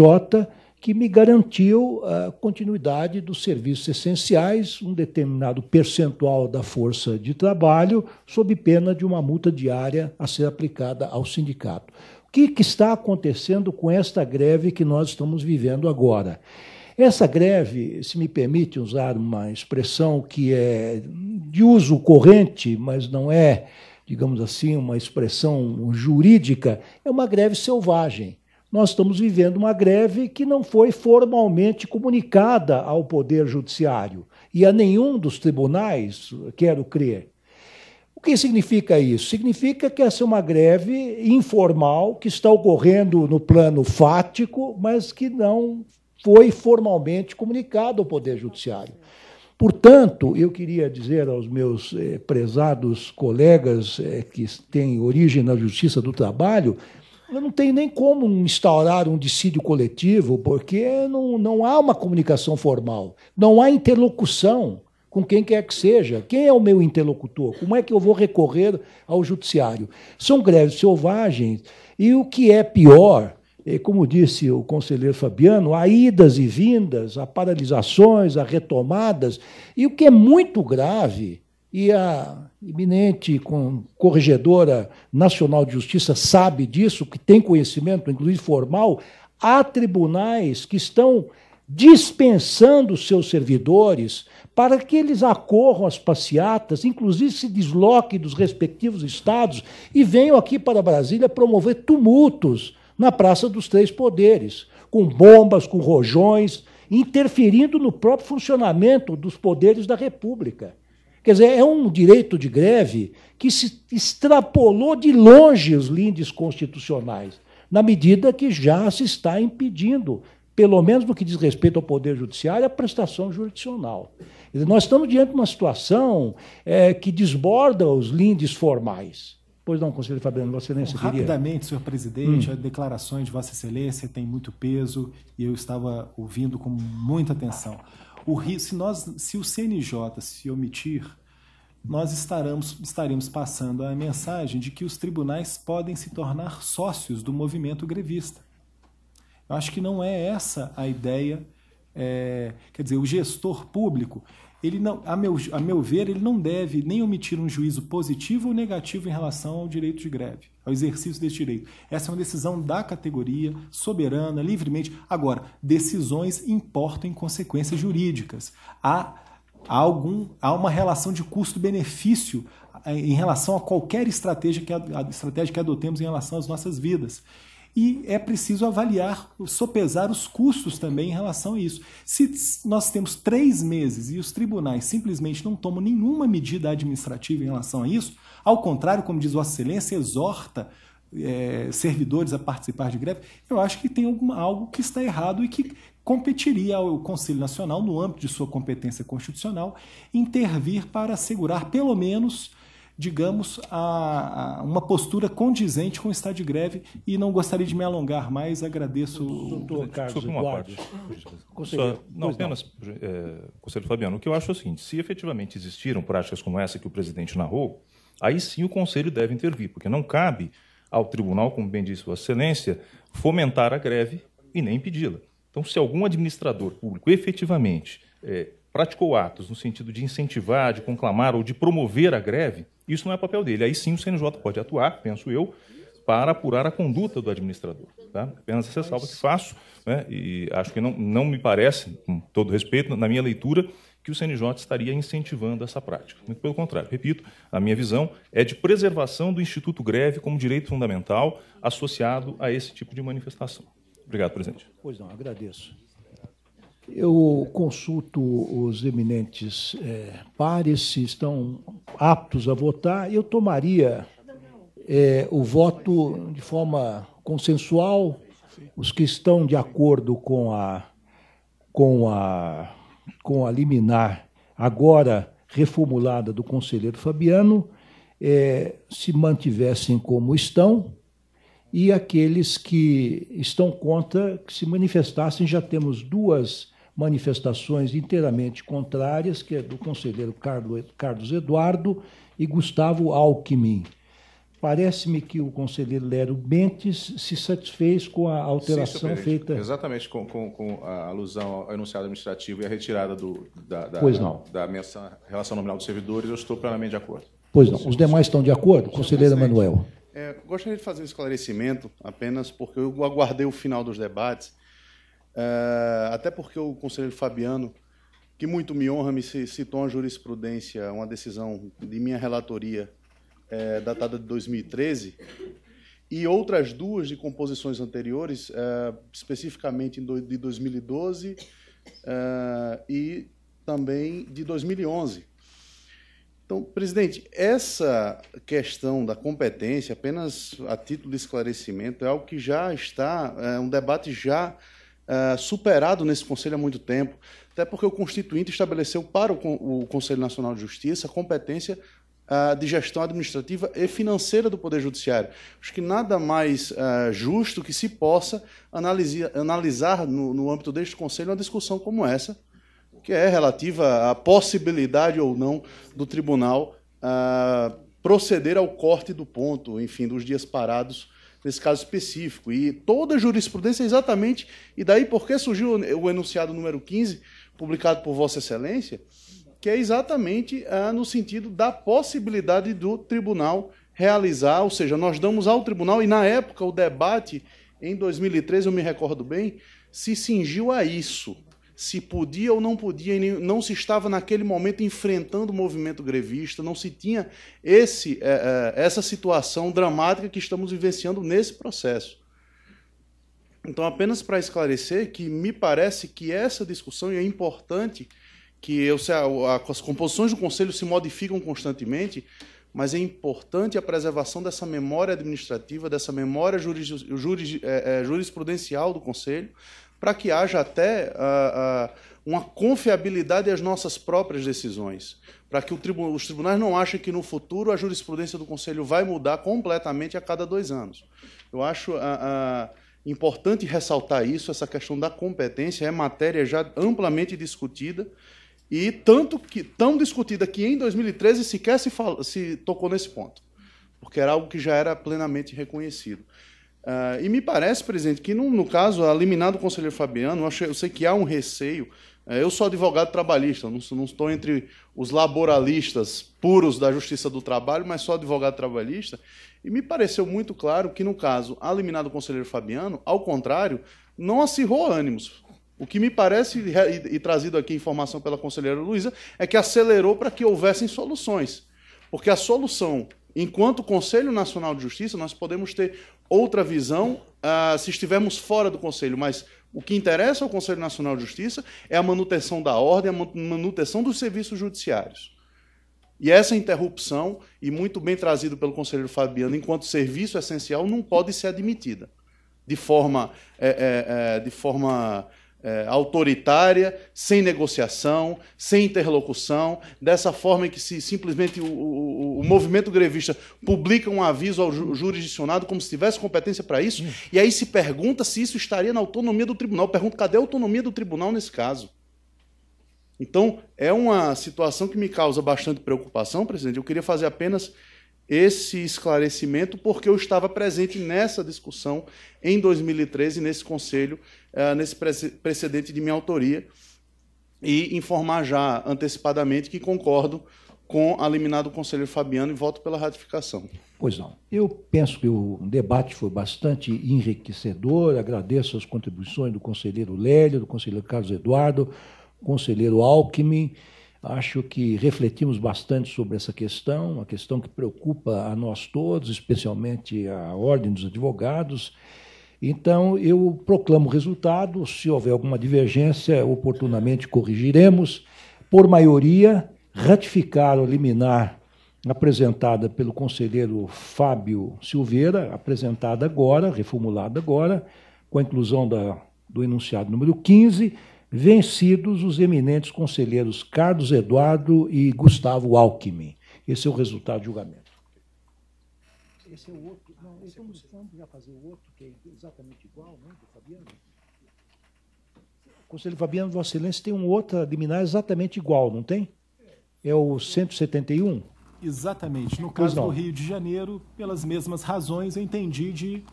que me garantiu a continuidade dos serviços essenciais, um determinado percentual da força de trabalho, sob pena de uma multa diária a ser aplicada ao sindicato que, que está acontecendo com esta greve que nós estamos vivendo agora? Essa greve, se me permite usar uma expressão que é de uso corrente, mas não é, digamos assim, uma expressão jurídica, é uma greve selvagem. Nós estamos vivendo uma greve que não foi formalmente comunicada ao Poder Judiciário e a nenhum dos tribunais, quero crer. O que significa isso? Significa que essa é uma greve informal que está ocorrendo no plano fático, mas que não foi formalmente comunicado ao Poder Judiciário. Portanto, eu queria dizer aos meus eh, prezados colegas eh, que têm origem na Justiça do Trabalho, eu não tem nem como instaurar um dissídio coletivo, porque não, não há uma comunicação formal, não há interlocução com quem quer que seja. Quem é o meu interlocutor? Como é que eu vou recorrer ao judiciário? São greves selvagens e o que é pior, como disse o conselheiro Fabiano, há idas e vindas, há paralisações, há retomadas, e o que é muito grave, e a iminente corregedora nacional de justiça sabe disso, que tem conhecimento, inclusive formal, há tribunais que estão dispensando seus servidores para que eles acorram às passeatas, inclusive se desloquem dos respectivos estados e venham aqui para Brasília promover tumultos na Praça dos Três Poderes, com bombas, com rojões, interferindo no próprio funcionamento dos poderes da República. Quer dizer, é um direito de greve que se extrapolou de longe os lindes constitucionais, na medida que já se está impedindo pelo menos no que diz respeito ao Poder Judiciário, a prestação jurisdicional. Nós estamos diante de uma situação é, que desborda os lindes formais. Pois não, conselheiro Fabiano, Vossa Excelência Bom, Rapidamente, senhor presidente, hum. as declarações de Vossa Excelência têm muito peso e eu estava ouvindo com muita atenção. O, se, nós, se o CNJ se omitir, nós estaremos, estaremos passando a mensagem de que os tribunais podem se tornar sócios do movimento grevista eu acho que não é essa a ideia. É, quer dizer, o gestor público, ele não, a meu, a meu ver, ele não deve nem omitir um juízo positivo ou negativo em relação ao direito de greve, ao exercício desse direito. Essa é uma decisão da categoria, soberana, livremente. Agora, decisões importam consequências jurídicas. Há, há, algum, há uma relação de custo-benefício eh, em relação a qualquer estratégia que, a estratégia que adotemos em relação às nossas vidas e é preciso avaliar, sopesar os custos também em relação a isso. Se nós temos três meses e os tribunais simplesmente não tomam nenhuma medida administrativa em relação a isso, ao contrário, como diz Vossa Excelência, exorta é, servidores a participar de greve, eu acho que tem alguma, algo que está errado e que competiria ao Conselho Nacional, no âmbito de sua competência constitucional, intervir para assegurar pelo menos digamos, a, a, uma postura condizente com o estado de greve e não gostaria de me alongar mais. Agradeço. Doutor Carlos Desculpa, uma parte. Conselheiro. Só, não, apenas, não. É, conselheiro Fabiano, o que eu acho é o seguinte: se efetivamente existiram práticas como essa que o presidente narrou, aí sim o conselho deve intervir, porque não cabe ao tribunal, como bem disse Sua Excelência, fomentar a greve e nem impedi-la. Então, se algum administrador público efetivamente é, praticou atos no sentido de incentivar, de conclamar ou de promover a greve, isso não é papel dele. Aí sim o CNJ pode atuar, penso eu, para apurar a conduta do administrador. Tá? Apenas essa salva que faço, né? e acho que não, não me parece, com todo respeito, na minha leitura, que o CNJ estaria incentivando essa prática. Muito pelo contrário, repito, a minha visão é de preservação do Instituto Greve como direito fundamental associado a esse tipo de manifestação. Obrigado, presidente. Pois não, agradeço. Eu consulto os eminentes é, pares se estão aptos a votar. Eu tomaria é, o voto de forma consensual. Os que estão de acordo com a com a com a liminar agora reformulada do conselheiro Fabiano é, se mantivessem como estão e aqueles que estão contra que se manifestassem já temos duas manifestações inteiramente contrárias, que é do conselheiro Carlos Eduardo e Gustavo Alckmin. Parece-me que o conselheiro Lério Bentes se satisfez com a alteração Sim, feita. Exatamente, com, com, com, a alusão ao enunciado administrativo e a retirada do, da, da, pois não. da, da relação nominal dos servidores, eu estou plenamente de acordo. Pois não. Os demais estão de acordo, conselheiro Emanuel? É, gostaria de fazer um esclarecimento apenas porque eu aguardei o final dos debates é, até porque o conselheiro Fabiano, que muito me honra, me citou uma jurisprudência, uma decisão de minha relatoria, é, datada de 2013, e outras duas de composições anteriores, é, especificamente de 2012 é, e também de 2011. Então, presidente, essa questão da competência, apenas a título de esclarecimento, é algo que já está, é um debate já eh, superado nesse Conselho há muito tempo, até porque o Constituinte estabeleceu para o, Conselho Nacional de Justiça a competência eh, de gestão administrativa e financeira do Poder Judiciário. Acho que nada mais eh, justo que se possa analisar no, no âmbito deste Conselho uma discussão como essa, que é relativa à possibilidade ou não do Tribunal proceder ao corte do ponto, enfim, dos dias parados nesse caso específico. E toda a jurisprudência é exatamente. E daí porque surgiu o enunciado número 15, publicado por Vossa Excelência, que é exatamente ah, no sentido da possibilidade do tribunal realizar, ou seja, nós damos ao tribunal, e na época o debate, em 2013, eu me recordo bem, se cingiu a isso se podia ou não podia, não se estava naquele momento enfrentando o movimento grevista, não se tinha esse, é, é, essa situação dramática que estamos vivenciando nesse processo. Então, apenas para esclarecer que me parece que essa discussão é importante que eu, as composições do conselho se modificam constantemente, mas é importante a preservação dessa memória administrativa, dessa memória juris, juris, é, é, jurisprudencial do Conselho, para que haja até ah, ah, uma confiabilidade às nossas próprias decisões, para que os tribunais não achem que no futuro a jurisprudência do Conselho vai mudar completamente a cada dois anos. Eu acho ah, importante ressaltar isso, essa questão da competência é matéria já amplamente discutida e tanto que tão discutida que em 2013 sequer se, fala, se tocou nesse ponto, porque era algo que já era plenamente reconhecido. Ah, e me parece, presidente, que no, no caso, eliminado o conselheiro Fabiano, eu, achei, eu sei que há um receio. É, eu sou advogado trabalhista, não, não estou entre os laboralistas puros da Justiça do Trabalho, mas sou advogado trabalhista. E me pareceu muito claro que, no caso, eliminado o conselheiro Fabiano, ao contrário, não acirrou ânimos. O que me parece, e, e trazido aqui informação pela conselheira Luísa, é que acelerou para que houvessem soluções. Porque a solução Enquanto Conselho Nacional de Justiça, nós podemos ter outra visão uh, se estivermos fora do Conselho, mas o que interessa ao Conselho Nacional de Justiça é a manutenção da ordem, a manutenção dos serviços judiciários. E essa interrupção, e muito bem trazido pelo conselheiro Fabiano, enquanto serviço essencial, não pode ser admitida de forma, é, é, de forma é, autoritária, sem negociação, sem interlocução, dessa forma em que se simplesmente o, o, o movimento grevista publica um aviso ao ju jurisdicionado como se tivesse competência para isso, e aí se pergunta se isso estaria na autonomia do tribunal. Pergunta cadê a autonomia do tribunal nesse caso? Então, é uma situação que me causa bastante preocupação, presidente. Eu queria fazer apenas esse esclarecimento, porque eu estava presente nessa discussão em 2013, nesse conselho, eh, nesse precedente de minha autoria, e informar já antecipadamente que concordo com a liminar do conselheiro Fabiano e voto pela ratificação. Pois não. Eu penso que o debate foi bastante enriquecedor, agradeço as contribuições do conselheiro Lélio, do conselheiro Carlos Eduardo, conselheiro Alckmin, Acho que refletimos bastante sobre essa questão, uma questão que preocupa a nós todos, especialmente a Ordem dos Advogados. Então, eu proclamo o resultado. Se houver alguma divergência, oportunamente corrigiremos. Por maioria, ratificar ou liminar apresentada pelo conselheiro Fábio Silveira, apresentada agora, reformulada agora, com a inclusão da, do enunciado número 15 vencidos os eminentes conselheiros Carlos Eduardo e Gustavo Alckmin. Esse é o resultado do julgamento. Esse é o outro. Não, esse vamos, já fazer o outro, que é exatamente igual, né, do Fabiano? Conselho Fabiano, Vossa Excelência, tem um outra liminar exatamente igual, não tem? É o 171? Exatamente. No caso do Rio de Janeiro, pelas mesmas razões, eu entendi de,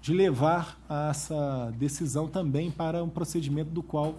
de levar essa decisão também para um procedimento do qual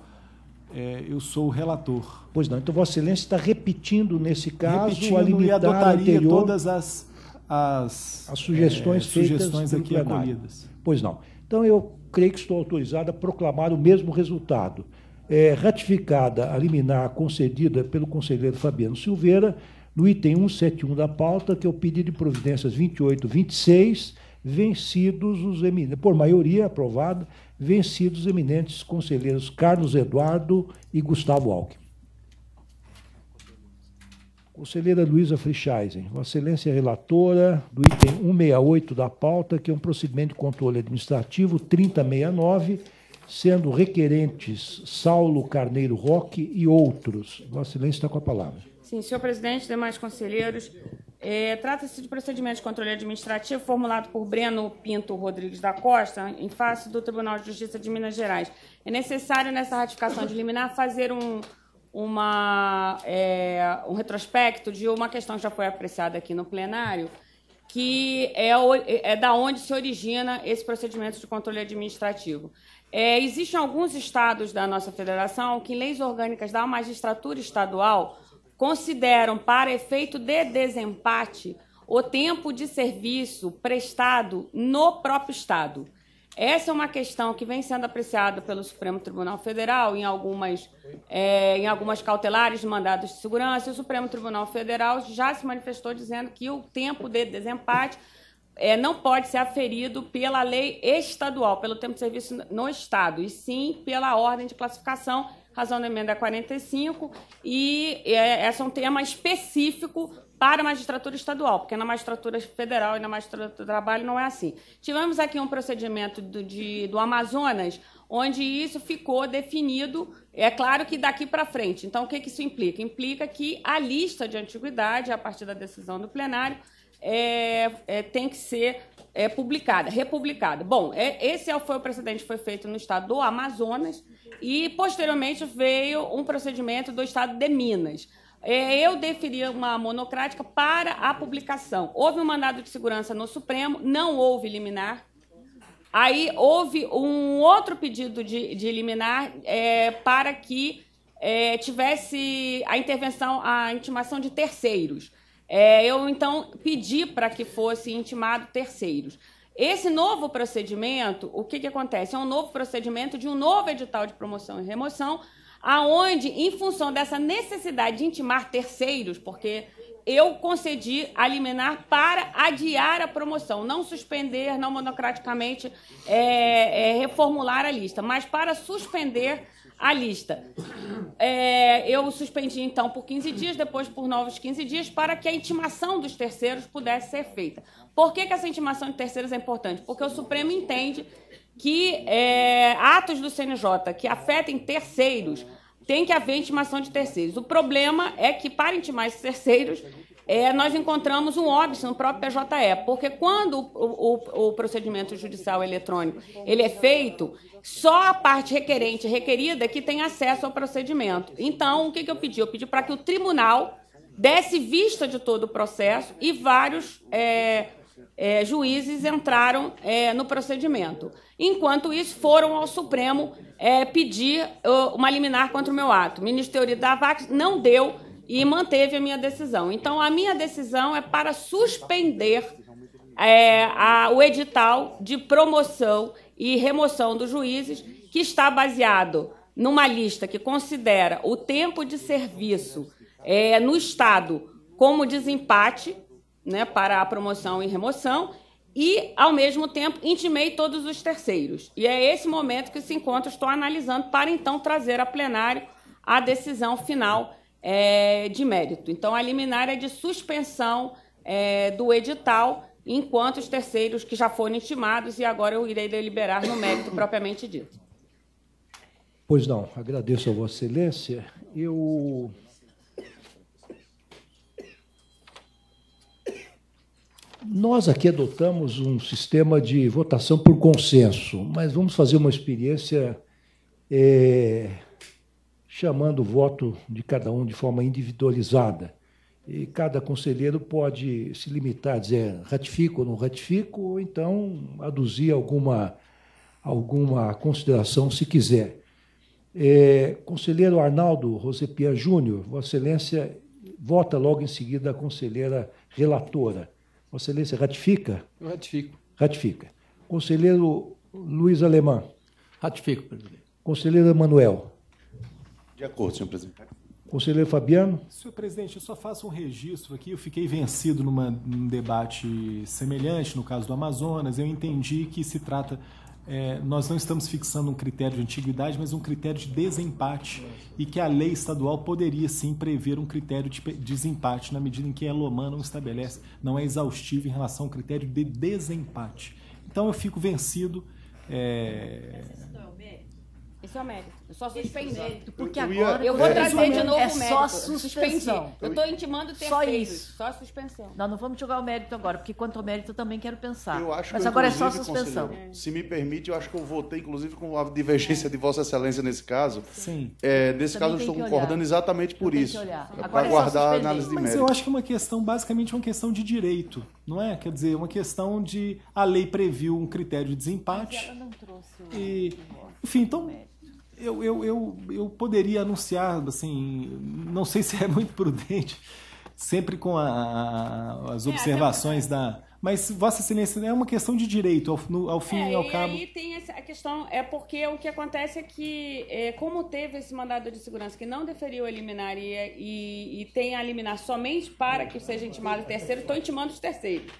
é, eu sou o relator. Pois não, então Vossa Excelência está repetindo nesse caso repetindo a limitada e adotaria anterior, todas as, as, as sugestões, é, sugestões aqui plenário. acolhidas. Pois não. Então eu creio que estou autorizado a proclamar o mesmo resultado. É, ratificada a liminar concedida pelo conselheiro Fabiano Silveira, no item 171 da pauta, que é o pedido de providências 28, 26, vencidos os por maioria aprovada, vencidos os eminentes conselheiros Carlos Eduardo e Gustavo Alckmin. Conselheira Luísa Frischeisen, Vossa Excelência é relatora do item 168 da pauta, que é um procedimento de controle administrativo 3069, sendo requerentes Saulo Carneiro Roque e outros. Vossa Excelência está com a palavra. Sim, senhor presidente, demais conselheiros, é, Trata-se de procedimento de controle administrativo formulado por Breno Pinto Rodrigues da Costa, em face do Tribunal de Justiça de Minas Gerais. É necessário, nessa ratificação de liminar, fazer um, uma, é, um retrospecto de uma questão que já foi apreciada aqui no plenário, que é, é da onde se origina esse procedimento de controle administrativo. É, existem alguns estados da nossa federação que leis orgânicas da magistratura estadual consideram para efeito de desempate o tempo de serviço prestado no próprio Estado. Essa é uma questão que vem sendo apreciada pelo Supremo Tribunal Federal em algumas, é, em algumas cautelares de mandados de segurança. O Supremo Tribunal Federal já se manifestou dizendo que o tempo de desempate é, não pode ser aferido pela lei estadual, pelo tempo de serviço no Estado, e sim pela ordem de classificação razão da emenda 45, e é, essa esse é um tema específico para a magistratura estadual, porque na magistratura federal e na magistratura do trabalho não é assim. Tivemos aqui um procedimento do, de, do Amazonas, onde isso ficou definido, é claro que daqui para frente. Então, o que, que isso implica? Implica que a lista de antiguidade, a partir da decisão do plenário, é, é, tem que ser é, publicada, republicada. Bom, é, esse é foi o precedente que foi feito no estado do Amazonas e, posteriormente, veio um procedimento do estado de Minas. É, eu deferi uma monocrática para a publicação. Houve um mandado de segurança no Supremo, não houve liminar. Aí houve um outro pedido de, de liminar é, para que é, tivesse a intervenção, a intimação de terceiros. É, eu então pedi para que fosse intimado terceiros. Esse novo procedimento, o que, que acontece? É um novo procedimento de um novo edital de promoção e remoção, aonde, em função dessa necessidade de intimar terceiros, porque eu concedi a liminar para adiar a promoção, não suspender, não monocraticamente é, é, reformular a lista, mas para suspender a lista. É, eu suspendi, então, por 15 dias, depois por novos 15 dias, para que a intimação dos terceiros pudesse ser feita. Por que, que essa intimação de terceiros é importante? Porque o Supremo entende que é, atos do CNJ que afetem terceiros tem que haver intimação de terceiros. O problema é que, para intimar esses terceiros, é, nós encontramos um óbice no próprio PJE, porque quando o, o, o, procedimento judicial eletrônico ele é feito, só a parte requerente requerida que tem acesso ao procedimento. Então, o que, que eu pedi? Eu pedi para que o tribunal desse vista de todo o processo e vários é, é, juízes entraram é, no procedimento. Enquanto isso, foram ao Supremo é, pedir uh, uma liminar contra o meu ato. O ministro Teori Davax não deu e manteve a minha decisão. Então, a minha decisão é para suspender é, a, o edital de promoção e remoção dos juízes, que está baseado numa lista que considera o tempo de serviço é, no Estado como desempate né, para a promoção e remoção, e, ao mesmo tempo, intimei todos os terceiros. E é esse momento que se encontra, estou analisando, para então trazer a plenário a decisão final é, de mérito. Então, a liminar é de suspensão é, do edital, enquanto os terceiros que já foram intimados, e agora eu irei deliberar no mérito (coughs) propriamente dito. Pois não, agradeço a Vossa Excelência. Eu. Nós aqui adotamos um sistema de votação por consenso, mas vamos fazer uma experiência é chamando o voto de cada um de forma individualizada. E cada conselheiro pode se limitar a dizer ratifico ou não ratifico, ou então aduzir alguma, alguma consideração se quiser. É, conselheiro Arnaldo Rosepia Júnior, Vossa Excelência vota logo em seguida a conselheira relatora. Vossa Excelência ratifica? Eu ratifico. Ratifica. Conselheiro Luiz Alemã. Ratifico, presidente. Conselheiro Manuel. De acordo, senhor presidente. Conselheiro Fabiano. Senhor presidente, eu só faço um registro aqui. Eu fiquei vencido numa, num debate semelhante, no caso do Amazonas. Eu entendi que se trata. É, nós não estamos fixando um critério de antiguidade, mas um critério de desempate. E que a lei estadual poderia sim prever um critério de desempate, na medida em que a Loman não estabelece, não é exaustivo em relação ao critério de desempate. Então eu fico vencido. É... Esse não é o mérito. Esse é o mérito. É só suspender. porque eu, eu agora. Eu vou é, trazer de é novo é o mérito. É só suspensão. Eu estou intimando ter só feitos, isso. Só suspensão. Nós não vamos jogar o mérito agora, porque quanto ao mérito eu também quero pensar. Eu acho Mas que, agora é só suspensão. Se me permite, eu acho que eu votei, inclusive, com a divergência de Vossa Excelência nesse caso. Sim. É, nesse caso, eu estou concordando exatamente por isso. Para é guardar a análise de mérito. Mas eu acho que é uma questão, basicamente, é uma questão de direito, não é? Quer dizer, uma questão de. A lei previu um critério de desempate. Mas ela não trouxe. E, enfim, então né? eu, eu, eu, eu poderia anunciar, assim, não sei se é muito prudente, sempre com a, a, as é, observações é, da. Mas, Vossa Excelência, né, é uma questão de direito, ao, no, ao fim é, e ao e cabo. E aí tem essa, a questão, é porque o que acontece é que, é, como teve esse mandado de segurança que não deferiu a liminar e, e, e tem a liminar somente para que seja intimado o terceiro, estou intimando os terceiros.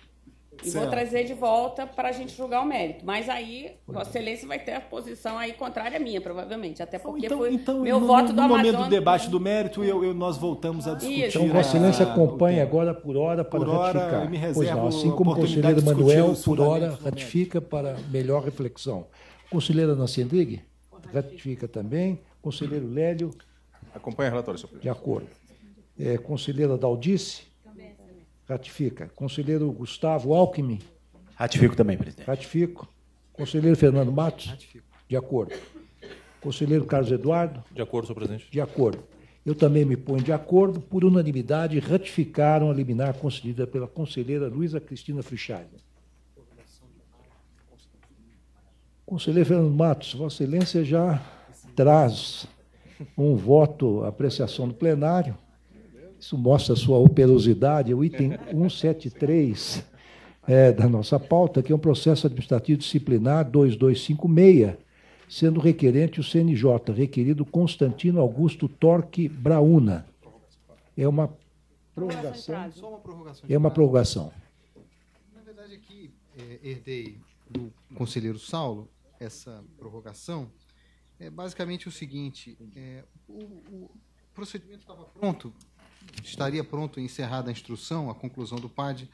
E certo. vou trazer de volta para a gente julgar o mérito. Mas aí, Vossa Excelência vai ter a posição aí contrária à minha, provavelmente. Até então, porque então, foi então, meu no, voto no do Amazonas. No momento do debate do mérito, eu, eu nós voltamos a discutir. Então, Vossa Excelência acompanha agora por hora para por hora, ratificar. Me pois não, assim como o conselheiro Manuel, por hora, ratifica para melhor reflexão. Conselheira Nassendrig, ratifica também. Conselheiro Lélio. Acompanha o relatório, senhor presidente. De acordo. É, conselheira Daldice. Ratifica. Conselheiro Gustavo Alckmin. Ratifico também, presidente. Ratifico. Conselheiro Fernando Matos. Ratifico. De acordo. Conselheiro Carlos Eduardo. De acordo, senhor presidente. De acordo. Eu também me ponho de acordo, por unanimidade, ratificaram a liminar concedida pela conselheira Luísa Cristina Frichard. Conselheiro Fernando Matos, Vossa Excelência já traz um voto, apreciação do plenário, isso mostra a sua operosidade, o item 173 é, da nossa pauta, que é um processo administrativo disciplinar 2256, sendo requerente o CNJ, requerido Constantino Augusto Torque Brauna. É uma prorrogação. É uma prorrogação. Na verdade, aqui é, herdei do conselheiro Saulo essa prorrogação. É basicamente o seguinte: é, o, o procedimento estava pronto estaria pronto e encerrada a instrução, a conclusão do PAD,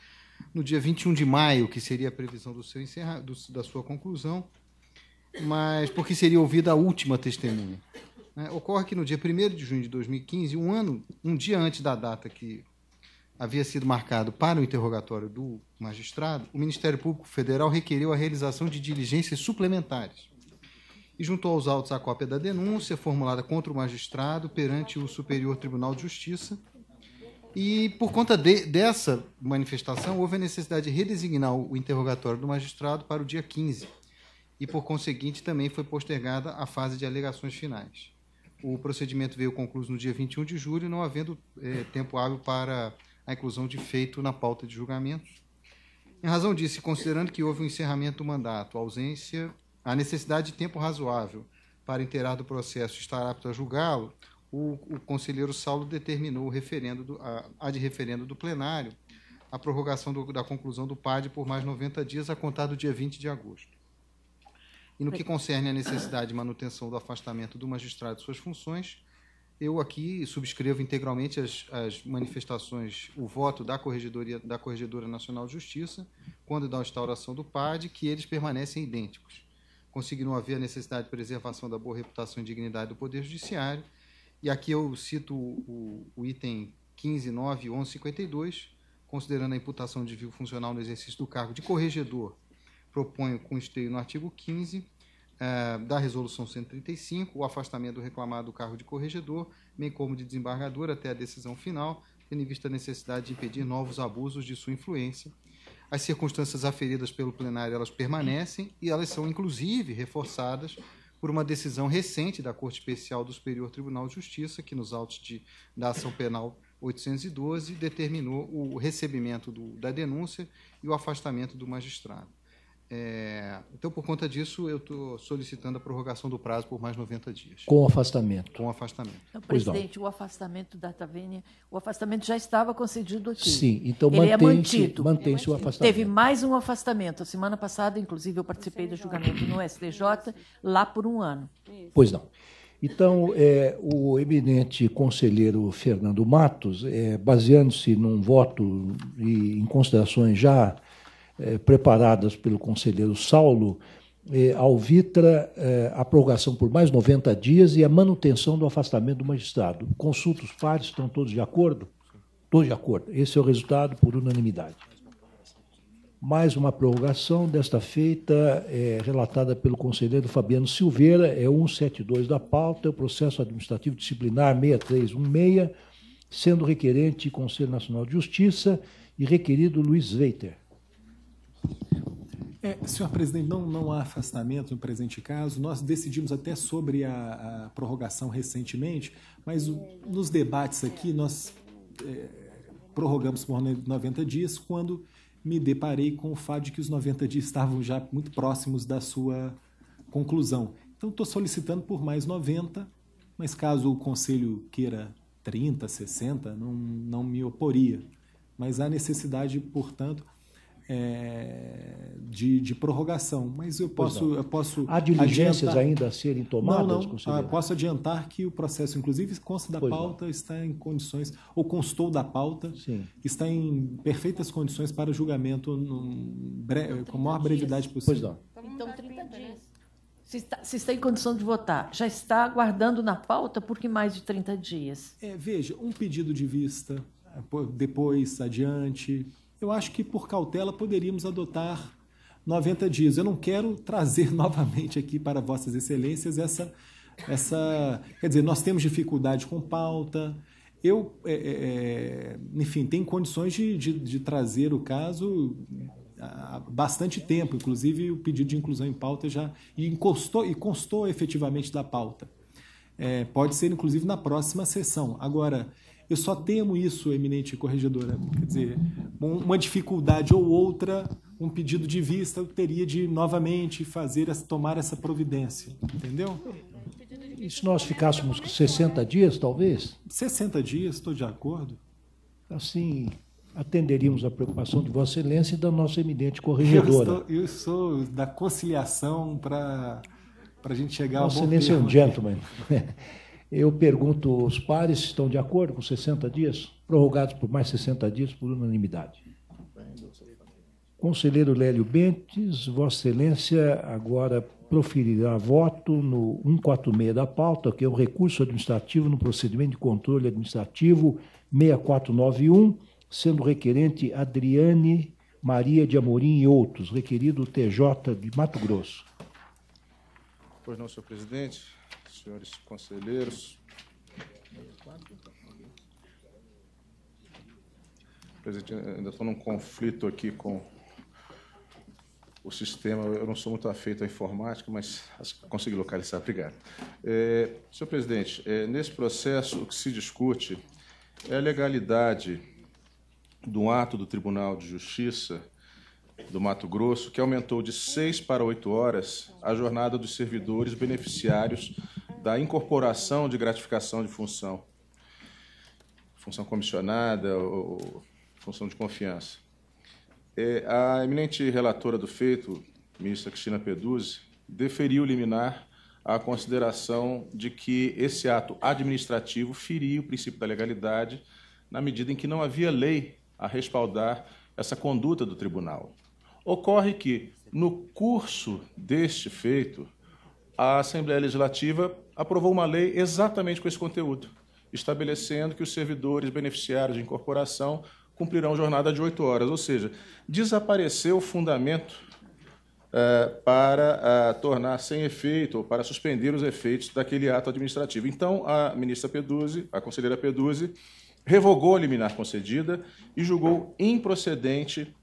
no dia 21 de maio, que seria a previsão do seu encerra, do, da sua conclusão, mas porque seria ouvida a última testemunha. É, ocorre que no dia 1 de junho de 2015, um ano, um dia antes da data que havia sido marcado para o interrogatório do magistrado, o Ministério Público Federal requereu a realização de diligências suplementares e juntou aos autos a cópia da denúncia formulada contra o magistrado perante o Superior Tribunal de Justiça e por conta de, dessa manifestação, houve a necessidade de redesignar o interrogatório do magistrado para o dia 15. E por conseguinte, também foi postergada a fase de alegações finais. O procedimento veio concluído no dia 21 de julho, não havendo é, tempo hábil para a inclusão de feito na pauta de julgamentos. Em razão disso, considerando que houve o um encerramento do mandato, a ausência, a necessidade de tempo razoável para inteirar do processo estar apto a julgá-lo, o, o conselheiro Saulo determinou o referendo do, a, a de referendo do plenário a prorrogação do, da conclusão do PAD por mais 90 dias a contar do dia 20 de agosto. E no que concerne à necessidade de manutenção do afastamento do magistrado de suas funções, eu aqui subscrevo integralmente as, as manifestações, o voto da Corregedoria da Corregedora Nacional de Justiça, quando da instauração do PAD, que eles permanecem idênticos. Conseguiram haver a necessidade de preservação da boa reputação e dignidade do Poder Judiciário e aqui eu cito o, o item 15, 9 11, 52, considerando a imputação de vínculo funcional no exercício do cargo de corregedor, proponho com esteio no artigo 15 eh, da Resolução 135 o afastamento do reclamado do cargo de corregedor, bem como de desembargador até a decisão final, tendo em vista a necessidade de impedir novos abusos de sua influência. As circunstâncias aferidas pelo plenário elas permanecem e elas são inclusive reforçadas por uma decisão recente da Corte Especial do Superior Tribunal de Justiça, que nos autos de, da ação penal 812 determinou o recebimento do, da denúncia e o afastamento do magistrado. É, então, por conta disso, eu estou solicitando a prorrogação do prazo por mais 90 dias. Com afastamento. Com afastamento. Então, não, presidente, o afastamento da Tavênia, o afastamento já estava concedido aqui. Sim, então é mantém-se é mantido. mantém -se o afastamento. Teve mais um afastamento. A semana passada, inclusive, eu participei do julgamento no STJ, lá por um ano. Pois não. Então, é, o eminente conselheiro Fernando Matos, é, baseando-se num voto e em considerações já eh, preparadas pelo conselheiro Saulo, eh, Alvitra eh, a prorrogação por mais 90 dias e a manutenção do afastamento do magistrado. Consultos pares, estão todos de acordo? Todos de acordo. Esse é o resultado por unanimidade. Mais uma prorrogação, desta feita, é, relatada pelo conselheiro Fabiano Silveira, é 172 da pauta, é o processo administrativo disciplinar 6316, sendo requerente Conselho Nacional de Justiça e requerido Luiz Veiter. É, senhor presidente, não, não há afastamento no presente caso. Nós decidimos até sobre a, a prorrogação recentemente, mas o, nos debates aqui nós é, prorrogamos por 90 dias quando me deparei com o fato de que os 90 dias estavam já muito próximos da sua conclusão. Então estou solicitando por mais 90, mas caso o conselho queira 30, 60, não, não me oporia. Mas há necessidade, portanto, é, de, de, prorrogação, mas eu posso, eu posso. Há diligências adiantar... ainda a serem tomadas? Não, não. Ah, posso adiantar que o processo, inclusive, consta da pois pauta, não. está em condições, ou constou da pauta, Sim. está em perfeitas condições para julgamento bre... Então, com a maior brevidade dias. possível. Pois não. Então, 30 então, dias. Né? Se está, se está, em condição de votar, já está aguardando na pauta, por que mais de 30 dias? É, veja, um pedido de vista, eh, depois, adiante, eu acho que por cautela poderíamos adotar 90 dias. Eu não quero trazer (laughs) novamente aqui para vossas excelências essa essa, quer dizer, nós temos dificuldade com pauta. Eu, é, é, é enfim, tem condições de, de, de, trazer o caso há bastante tempo, inclusive o pedido de inclusão em pauta já encostou e constou efetivamente da pauta. É, pode ser, inclusive, na próxima sessão. Agora, eu só temo isso, eminente corregedora. Quer dizer, uma dificuldade ou outra, um pedido de vista, eu teria de novamente fazer tomar essa providência. Entendeu? E se nós ficássemos 60 dias, talvez? 60 dias, estou de acordo. Assim, atenderíamos a preocupação de Vossa Excelência e da nossa eminente corregedora. Eu, estou, eu sou da conciliação para a gente chegar Vossa ao Vossa Excelência é um gentleman. Eu pergunto, os pares se estão de acordo com 60 dias? Prorrogados por mais 60 dias por unanimidade. Conselheiro Lélio Bentes, Vossa Excelência agora proferirá voto no 146 da pauta, que é o recurso administrativo no procedimento de controle administrativo 6491, sendo requerente Adriane Maria de Amorim e outros, requerido TJ de Mato Grosso. Pois não, senhor presidente senhores conselheiros. Presidente, ainda estou num conflito aqui com o sistema. Eu não sou muito afeito à informática, mas consegui localizar. Obrigado. É, senhor presidente, é, nesse processo, o que se discute é a legalidade do ato do Tribunal de Justiça do Mato Grosso, que aumentou de seis para oito horas a jornada dos servidores beneficiários da incorporação de gratificação de função, função comissionada ou função de confiança. É, a eminente relatora do feito, ministra Cristina Peduzzi, deferiu liminar a consideração de que esse ato administrativo feria o princípio da legalidade na medida em que não havia lei a respaldar essa conduta do tribunal. Ocorre que, no curso deste feito, a Assembleia Legislativa aprovou uma lei exatamente com esse conteúdo, estabelecendo que os servidores beneficiários de incorporação cumprirão jornada de oito horas, ou seja, desapareceu o fundamento eh, para eh, tornar sem efeito ou para suspender os efeitos daquele ato administrativo. Então, a ministra Peduzzi, a conselheira Peduzzi, revogou a liminar concedida e julgou improcedente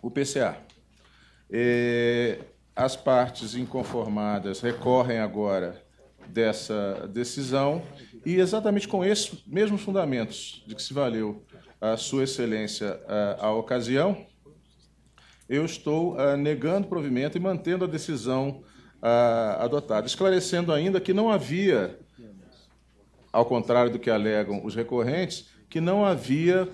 o PCA. Eh, as partes inconformadas recorrem agora dessa decisão e exatamente com esses mesmos fundamentos de que se valeu a Sua Excelência a, eh, a ocasião, eu estou a, eh, negando provimento e mantendo a decisão a, eh, adotada, esclarecendo ainda que não havia, ao contrário do que alegam os recorrentes, que não havia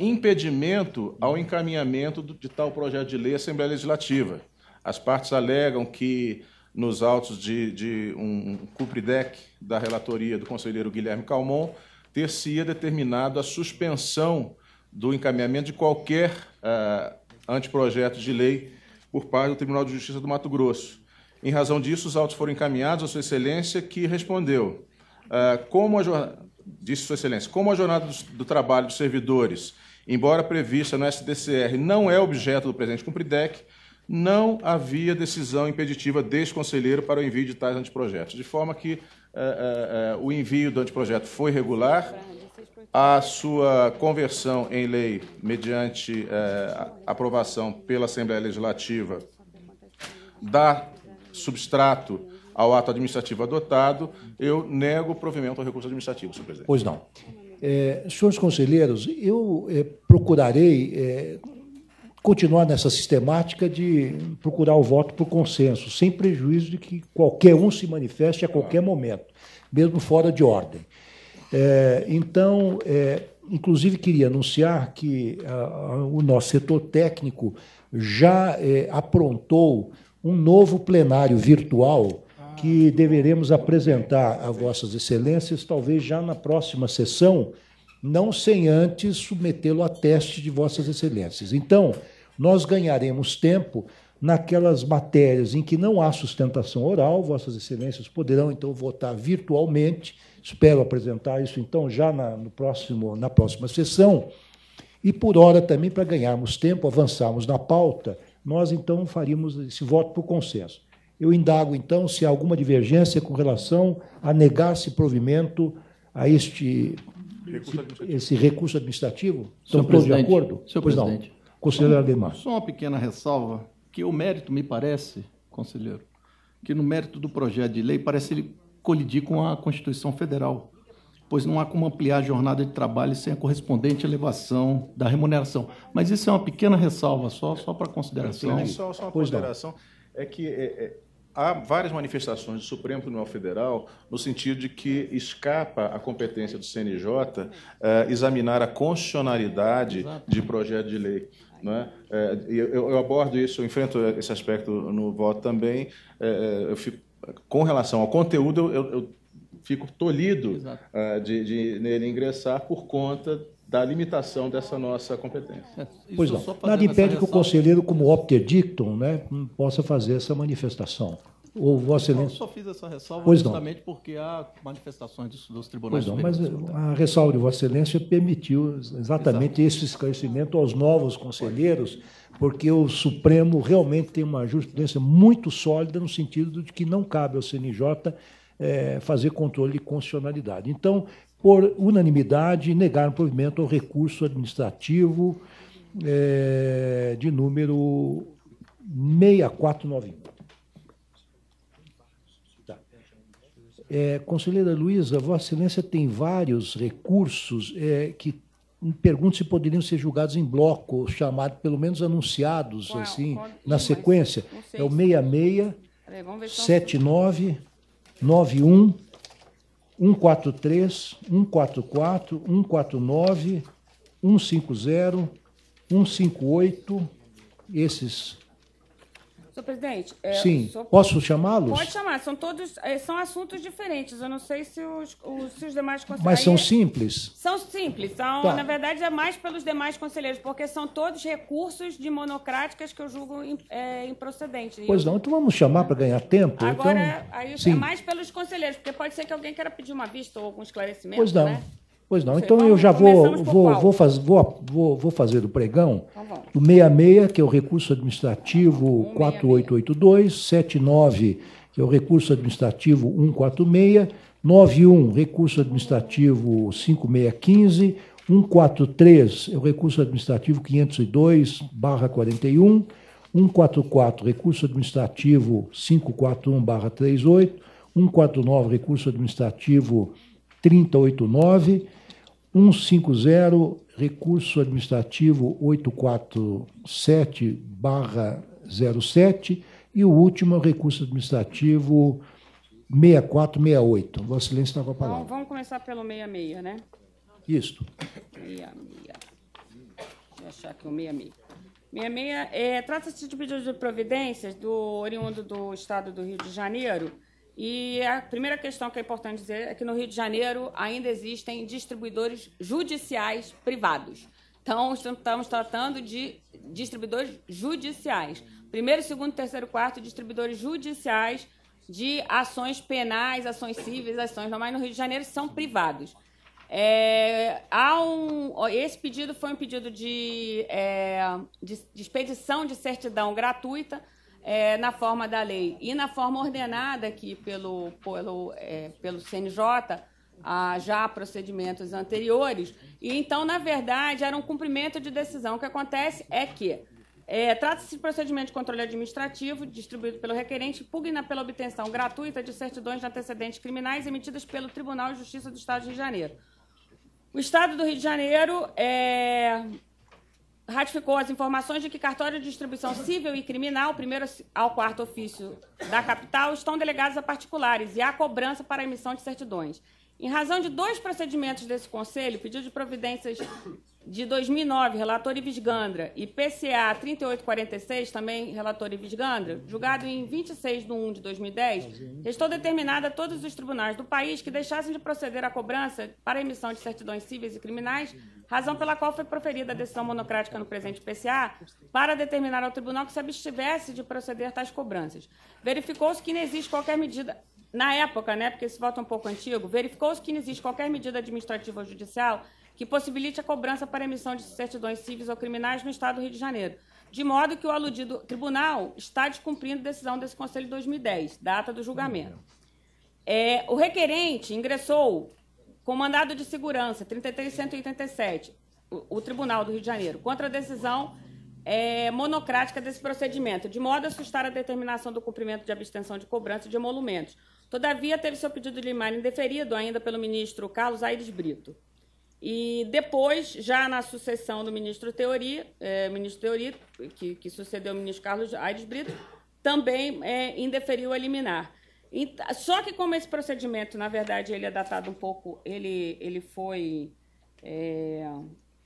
impedimento ao encaminhamento de tal projeto de lei à Assembleia Legislativa. As partes alegam que, nos autos de, de um cupridec da relatoria do conselheiro Guilherme Calmon, ter-se-ia determinado a suspensão do encaminhamento de qualquer uh, anteprojeto de lei por parte do Tribunal de Justiça do Mato Grosso. Em razão disso, os autos foram encaminhados à Sua Excelência, que respondeu: uh, como a disse Sua Excelência, como a jornada do, do trabalho dos servidores, embora prevista no SDCR, não é objeto do presente Cumpridec, não havia decisão impeditiva deste conselheiro para o envio de tais anteprojetos, de forma que eh, eh, eh, o envio do anteprojeto foi regular, a sua conversão em lei mediante aprovação pela Assembleia Legislativa dá substrato ao ato administrativo adotado, eu nego o provimento ao recurso administrativo, senhor presidente. Pois não. É, senhores conselheiros, eu é, procurarei é, continuar nessa sistemática de procurar o voto por consenso, sem prejuízo de que qualquer um se manifeste a qualquer momento, mesmo fora de ordem. É, então, é, inclusive queria anunciar que a, a, o nosso setor técnico já é, aprontou um novo plenário virtual que ah. deveremos apresentar a vossas excelências, talvez já na próxima sessão, não sem antes submetê-lo a teste de vossas excelências. Então, nós ganharemos tempo naquelas matérias em que não há sustentação oral, vossas excelências poderão então votar virtualmente. Espero apresentar isso então já na, no próximo, na próxima sessão. E por hora também para ganharmos tempo, avançarmos na pauta, nós então faríamos esse voto por consenso. Eu indago então se há alguma divergência com relação a negar-se provimento a este Recurso esse recurso administrativo? Estão todos de acordo? Senhor pois presidente. não. Conselheiro Ademar. Só uma pequena ressalva, que o mérito, me parece, conselheiro, que no mérito do projeto de lei parece ele colidir com a Constituição Federal, pois não há como ampliar a jornada de trabalho sem a correspondente elevação da remuneração. Mas isso é uma pequena ressalva só, só para consideração. É, só, só uma pois consideração. Não. É que é, é há várias manifestações do Supremo Tribunal Federal no sentido de que escapa à competência do CNJ uh, eh, examinar a constitucionalidade Exato. de projeto de lei. Né? É, eu, eu, abordo isso, eu enfrento esse aspecto no voto também. É, eu fico, com relação ao conteúdo, eu, eu fico tolhido uh, de, de nele ingressar por conta da limitação dessa nossa competência. É, pois não. Nada impede que o conselheiro, como opter dictum, né, possa fazer essa manifestação. Ou Vossa Excelência. Eu só fiz essa ressalva pois justamente não. porque há manifestações dos, dos tribunais. Pois não, mas eh, então. a ressalva de Vossa Excelência permitiu exatamente Exato. esse esclarecimento aos novos conselheiros, porque o Supremo realmente tem uma jurisprudência muito sólida no sentido de que não cabe ao CNJ é, eh, fazer controle de constitucionalidade. Então, por unanimidade, negaram provimento ao recurso administrativo é, de número 6491. Tá. É, conselheira Luísa, Vossa Excelência tem vários recursos é, que hum, pergunto se poderiam ser julgados em bloco, chamado, pelo menos anunciados Qual, assim, na sequência. É o 66, 79, 91 143, 144, 149, 150, 158, esses Senhor presidente, é, sim, sou... posso chamá-los? Pode chamar, são todos é, são assuntos diferentes. Eu não sei se os, os, se os demais conselheiros. Mas são simples? São simples, são, tá. na verdade, é mais pelos demais conselheiros, porque são todos recursos de monocráticas que eu julgo é, improcedentes. Pois não, então vamos chamar para ganhar tempo. Então. Agora, então... aí, é sim. é mais pelos conselheiros, porque pode ser que alguém queira pedir uma vista ou algum esclarecimento. Pois não. Né? Pois não, então eu já vou, vou, vou, faz, vou, vou, vou fazer o pregão então do 66, que é o recurso administrativo 4882, 79, que é o recurso administrativo 146, 91, recurso administrativo 5615, 143 é o recurso administrativo 502 barra 41, 144 recurso administrativo 541 barra 38, 149 recurso administrativo 3089, 150 recurso administrativo 847 07 e o último é recurso administrativo 6468. Vossa Excelência está com a palavra. Vamos, vamos começar pelo 66, né? Isso. 66. Deixa eu achar aqui o 66. 66 é, trata-se de pedido de providências do oriundo do Estado do Rio de Janeiro e a primeira questão que é importante dizer é que no Rio de Janeiro ainda existem distribuidores judiciais privados. Então, estamos tratando de distribuidores judiciais. Primeiro, segundo, terceiro, quarto, distribuidores judiciais de ações penais, ações cíveis, ações normais no Rio de Janeiro são privados. É, há um, esse pedido foi um pedido de, é, de, de expedição de certidão gratuita é, na forma da lei e na forma ordenada aqui pelo, pelo, é, pelo CNJ, a, ah, já procedimentos anteriores. E então, na verdade, era um cumprimento de decisão. O que acontece é que é, trata-se de procedimento de controle administrativo distribuído pelo requerente, pugna pela obtenção gratuita de certidões de antecedentes criminais emitidas pelo Tribunal de Justiça do Estado de Rio de Janeiro. O Estado do Rio de Janeiro é, ratificou as informações de que cartório de distribuição civil e criminal, primeiro ao quarto ofício da capital, estão delegados a particulares e há cobrança para emissão de certidões. Em razão de dois procedimentos desse conselho, pedido de providências de 2009, relator Ives Gandra, e PCA 3846, também relator Ives Gandra, julgado em 26 de 1 de 2010, restou determinada a todos os tribunais do país que deixassem de proceder à cobrança para emissão de certidões cíveis e criminais, razão pela qual foi proferida a decisão monocrática no presente PCA, para determinar ao tribunal que se abstivesse de proceder tais cobranças. Verificou-se que não existe qualquer medida na época, né, porque esse voto é um pouco antigo, verificou-se que não existe qualquer medida administrativa ou judicial que possibilite a cobrança para emissão de certidões civis ou criminais no Estado do Rio de Janeiro, de modo que o aludido tribunal está descumprindo decisão desse Conselho de 2010, data do julgamento. É, o requerente ingressou com mandado de segurança 33187, o, o Tribunal do Rio de Janeiro, contra a decisão é, monocrática desse procedimento, de modo a assustar a determinação do cumprimento de abstenção de cobrança de emolumentos. Todavia, teve seu pedido de liminar indeferido ainda pelo ministro Carlos Aires Brito. E depois, já na sucessão do ministro Teori, é, ministro Teori que, que sucedeu o ministro Carlos Aires Brito, também é, indeferiu a liminar. só que como esse procedimento, na verdade, ele é datado um pouco, ele, ele foi é,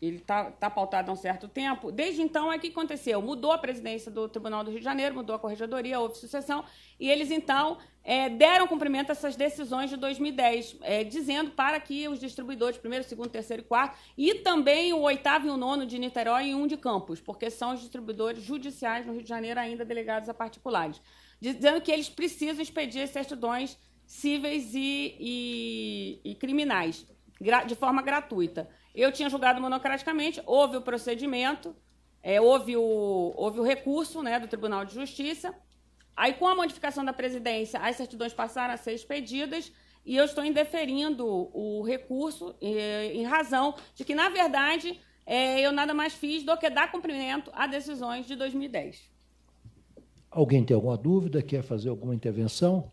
ele está tá pautado há um certo tempo. Desde então, é que aconteceu? Mudou a presidência do Tribunal do Rio de Janeiro, mudou a corregedoria, houve sucessão, e eles, então, é, deram cumprimento a essas decisões de 2010, é, dizendo para que os distribuidores, primeiro, segundo, terceiro e quarto, e também o oitavo e o nono de Niterói e um de Campos, porque são os distribuidores judiciais no Rio de Janeiro ainda delegados a particulares, dizendo que eles precisam expedir certidões cíveis e, e, e criminais de forma gratuita. Eu tinha julgado monocraticamente, houve o procedimento, é, houve, o, houve o recurso né, do Tribunal de Justiça. Aí, com a modificação da presidência, as certidões passaram a ser expedidas e eu estou indeferindo o recurso eh, em razão de que, na verdade, eh, eu nada mais fiz do que dar cumprimento a decisões de 2010. Alguém tem alguma dúvida? Quer fazer alguma intervenção?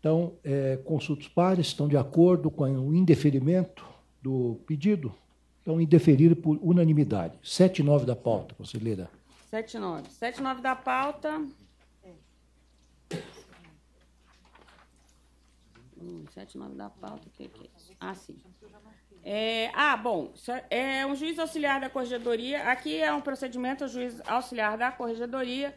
Então, é, consultos pares estão de acordo com o indeferimento do pedido. Então, indeferido por unanimidade. 7 9 da pauta, conselheira. 7 e 9. 7 9 da pauta. 7 hum, e 9 da pauta, o que, que é isso? Ah, sim. É, ah, bom, é um juiz auxiliar da corregedoria. Aqui é um procedimento, o juiz auxiliar da corregedoria,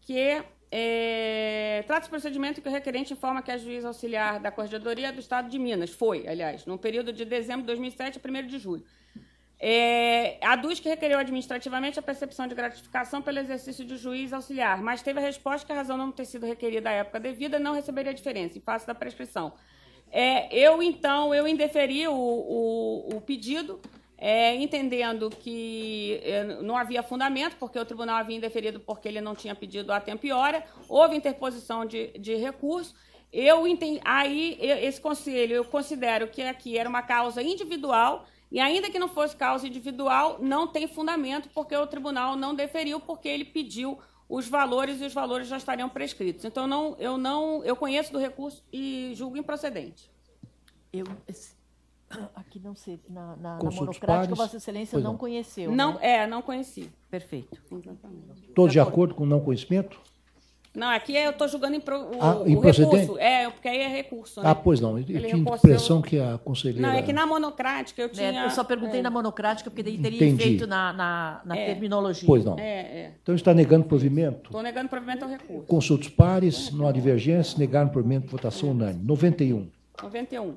que é, Trata-se procedimento que o requerente informa que a é juiz auxiliar da Corregedoria do Estado de Minas foi, aliás, no período de dezembro de 2007 a 1 de julho. É, aduz que requereu administrativamente a percepção de gratificação pelo exercício de juiz auxiliar, mas teve a resposta que a razão não ter sido requerida à época devida não receberia diferença, em face da prescrição. É, eu, então, eu indeferi o, o, o pedido é, entendendo que é, não havia fundamento, porque o tribunal havia indeferido porque ele não tinha pedido a tempo e hora, houve interposição de, de recurso. Eu entendi, aí esse conselho eu considero que aqui era uma causa individual e ainda que não fosse causa individual, não tem fundamento porque o tribunal não deferiu porque ele pediu os valores e os valores já estariam prescritos. Então não, eu não, eu conheço do recurso e julgo improcedente. Eu, esse... (coughs) Aqui não sei na, na, na monocrática, Vossa Excelência não, não conheceu. Não, né? é, não conheci. Perfeito. Exatamente. Todos de acordo com o não conhecimento? Não, aqui eu estou julgando em o, ah, o recurso. É, porque aí é recurso. Ah, né? Ah, pois não. Eu tinha a impressão eu... que a conselheira. Não, é que na monocrática eu tinha. É, eu só perguntei é. na monocrática, porque daí teria Entendi. efeito na, na, na é. terminologia. Pois não. É, é. Então está negando provimento? Estou negando provimento ao recurso. Consultos pares, não há divergência, negaram provimento, votação unânime. 91. 91.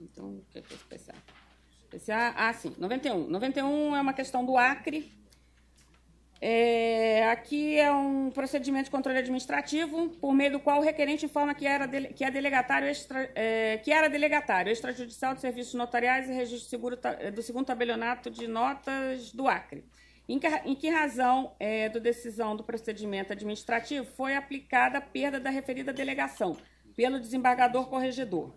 Então, o que é, é esse PCA? ah, sim, 91. 91 é uma questão do Acre. É, aqui é um procedimento de controle administrativo, por meio do qual o requerente informa que, era dele, que, é delegatário extra, é, que era delegatário extrajudicial de serviços notariais e registro seguro do segundo tabelionato de notas do Acre. Em que, em que razão é, do decisão do procedimento administrativo foi aplicada a perda da referida delegação pelo desembargador corregedor?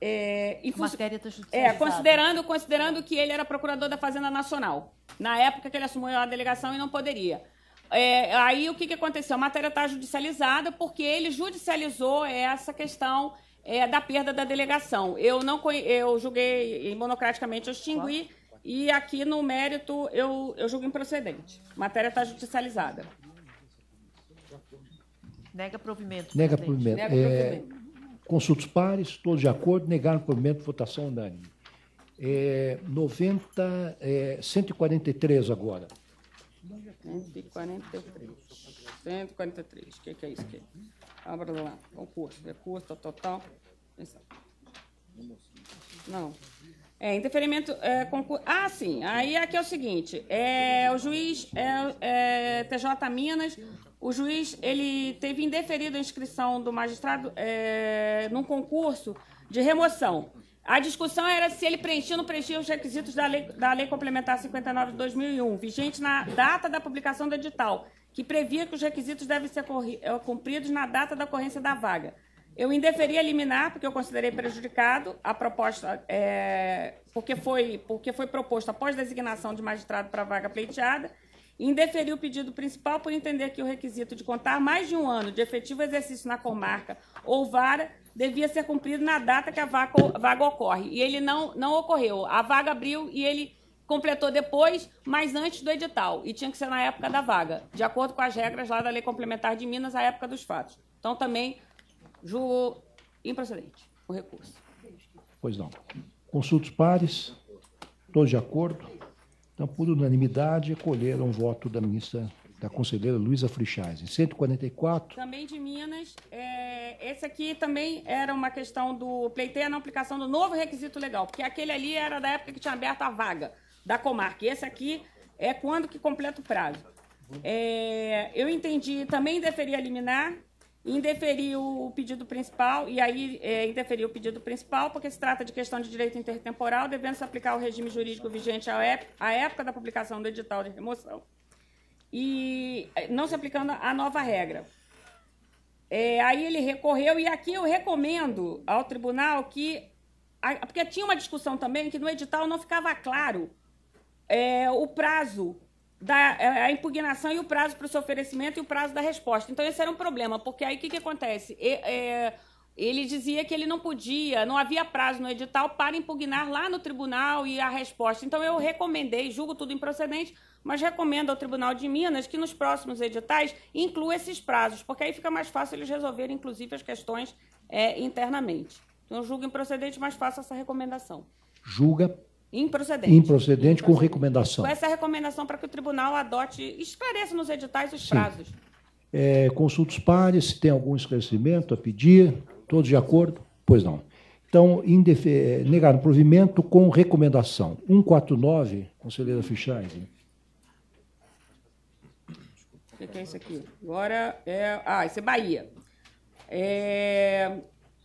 É, matéria tá é, considerando, considerando que ele era procurador da Fazenda Nacional, na época que ele assumiu a delegação e não poderia. É, aí o que, que aconteceu? A matéria está judicializada porque ele judicializou essa questão é, da perda da delegação. Eu não eu julguei monocraticamente, eu extingui. Claro e aqui no mérito eu, eu julgo improcedente. A matéria está judicializada. Nega provimento. Nega provimento. Nega é, provimento. É, consultos pares, todos de acordo, negaram provimento, votação unânime. É, 90, é, 143 agora. 143. 143. O que, que é isso? Abra lá. Concurso. Recurso, total. Não. É, interferimento é, concur... Ah, sim. Aí aqui é o seguinte: é, o juiz é, é, TJ Minas, o juiz ele teve indeferido a inscrição do magistrado é, num concurso de remoção. A discussão era se ele preenchia ou não preenchia os requisitos da lei, da lei Complementar 59 de 2001, vigente na data da publicação do edital, que previa que os requisitos devem ser é, cumpridos na data da ocorrência da vaga. Eu indeferi eliminar porque eu considerei prejudicado a proposta, é, porque, foi, porque foi proposto após designação de magistrado para vaga pleiteada, indeferi o pedido principal por entender que o requisito de contar mais de um ano de efetivo exercício na comarca ou vara devia ser cumprido na data que a vaga, vaga ocorre. E ele não, não ocorreu. A vaga abriu e ele completou depois, mas antes do edital. E tinha que ser na época da vaga, de acordo com as regras lá da Lei Complementar de Minas, a época dos fatos. Então, também Julgo improcedente o recurso. Pois não. Consultos pares, todos de acordo. Então, por unanimidade, acolheram o voto da ministra, da conselheira Luísa Frichais. Em 144. Também de Minas, é, esse aqui também era uma questão do pleiteia na aplicação do novo requisito legal, porque aquele ali era da época que tinha aberto a vaga da comarca. E esse aqui é quando que completa o prazo. É, eu entendi, também deferia liminar indeferiu o pedido principal, e aí é, indeferiu o pedido principal, porque se trata de questão de direito intertemporal, devendo-se aplicar o regime jurídico vigente à época, à época da publicação do edital de remoção, e é, não se aplicando a nova regra. É, aí ele recorreu, e aqui eu recomendo ao tribunal que. Porque tinha uma discussão também que no edital não ficava claro é, o prazo da é, a impugnação e o prazo para o seu oferecimento e o prazo da resposta. Então, esse era um problema, porque aí o que, que acontece? E, é, ele dizia que ele não podia, não havia prazo no edital para impugnar lá no tribunal e a resposta. Então, eu recomendei, julgo tudo improcedente, mas recomendo ao Tribunal de Minas que nos próximos editais inclua esses prazos, porque aí fica mais fácil eles resolverem, inclusive, as questões é, internamente. Então, julgo improcedente, mas faço essa recomendação. Julga Improcedente. Improcedente com então, assim, recomendação. Com essa recomendação para que o tribunal adote, esclareça nos editais os Sim. prazos. É, consultos pares, se tem algum esclarecimento a pedir, todos de acordo? Pois não. Então, é, negar o provimento com recomendação. 149, conselheira Fichais. O que é isso aqui? Agora é. Ah, isso é Bahia. É,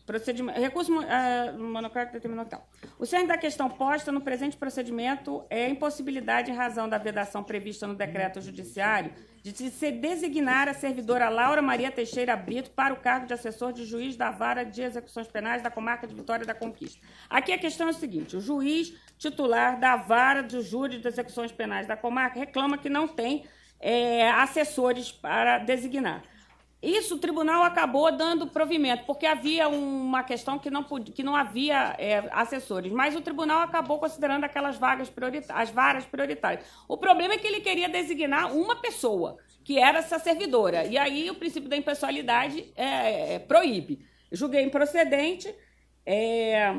Procedimento, recurso uh, é, monocrático determinou tal. O cerne da questão posta no presente procedimento é a impossibilidade, em razão da vedação prevista no decreto judiciário, de se designar a servidora Laura Maria Teixeira Brito para o cargo de assessor de juiz da vara de execuções penais da comarca de Vitória da Conquista. Aqui a questão é o seguinte: o juiz titular da vara do júri de execuções penais da comarca reclama que não tem é, assessores para designar. Isso o tribunal acabou dando provimento, porque havia uma questão que não, podia, que não havia é, assessores, mas o tribunal acabou considerando aquelas vagas prioritárias, as varas prioritárias. O problema é que ele queria designar uma pessoa, que era essa servidora, e aí o princípio da impessoalidade é, é, proíbe. Julguei improcedente, é,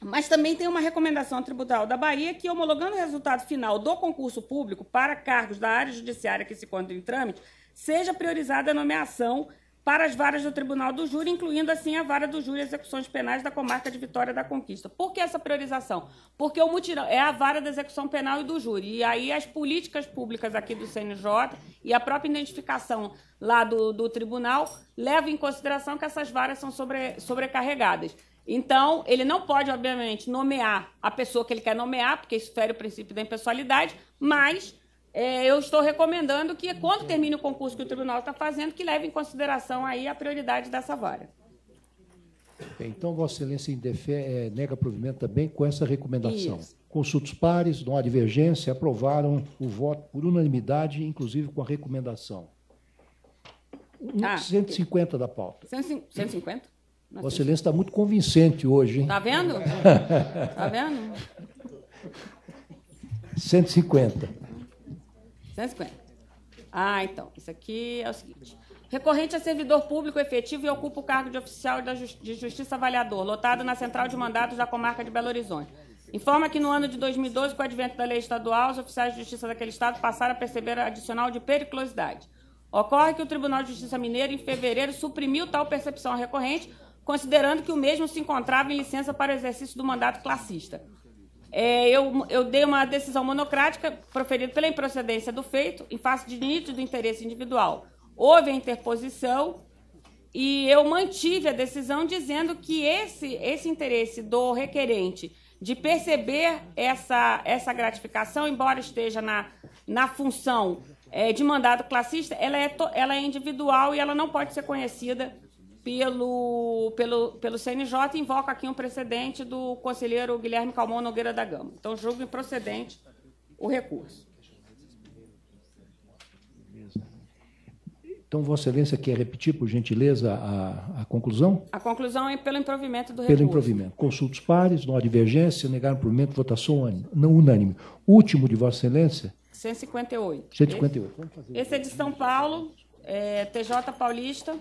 mas também tem uma recomendação tributal da Bahia que, homologando o resultado final do concurso público para cargos da área judiciária que se encontram em trâmite, seja priorizada a nomeação para as varas do Tribunal do Júri, incluindo assim a vara do Júri Execuções Penais da Comarca de Vitória da Conquista. Por que essa priorização? Porque o mutirão é a vara da execução penal e do júri. E aí as políticas públicas aqui do CNJ e a própria identificação lá do, do tribunal levam em consideração que essas varas são sobre, sobrecarregadas. Então, ele não pode, obviamente, nomear a pessoa que ele quer nomear, porque isso fere o princípio da impessoalidade, mas é, eu estou recomendando que, quando termine o concurso que o tribunal está fazendo, que leve em consideração aí a prioridade dessa vara. Bem, então, Vossa Excelência é, nega provimento também com essa recomendação. Isso. Consultos pares, não há divergência, aprovaram o voto por unanimidade, inclusive com a recomendação. Ah, 150 da pauta. 150? Não, Vossa Excelência está muito convincente hoje, hein? Está vendo? Está (laughs) vendo? 150. 150. Ah, então, isso aqui é o seguinte. Recorrente é servidor público efetivo e ocupa o cargo de oficial de justiça avaliador, lotado na central de mandatos da comarca de Belo Horizonte. Informa que no ano de 2012, com o advento da lei estadual, os oficiais de justiça daquele estado passaram a perceber adicional de periculosidade. Ocorre que o Tribunal de Justiça Mineiro, em fevereiro, suprimiu tal percepção recorrente, considerando que o mesmo se encontrava em licença para o exercício do mandato classista. É, eu, eu, dei uma decisão monocrática proferida pela improcedência do feito em face de nítido interesse individual. Houve a interposição e eu mantive a decisão dizendo que esse, esse interesse do requerente de perceber essa, essa gratificação, embora esteja na, na função é, de mandado classista, ela é, ela é individual e ela não pode ser conhecida pelo, pelo, pelo CNJ, invoco aqui um precedente do conselheiro Guilherme Calmon Nogueira da Gama. Então, julgo improcedente o recurso. Então, Vossa Excelência quer repetir, por gentileza, a, a conclusão? A conclusão é pelo improvimento do recurso. Pelo improvimento. Consultos pares, não há divergência, negaram provimento, votação não unânime. Último de Vossa Excelência? 158. 158. Esse, esse é de São Paulo, é, TJ Paulista,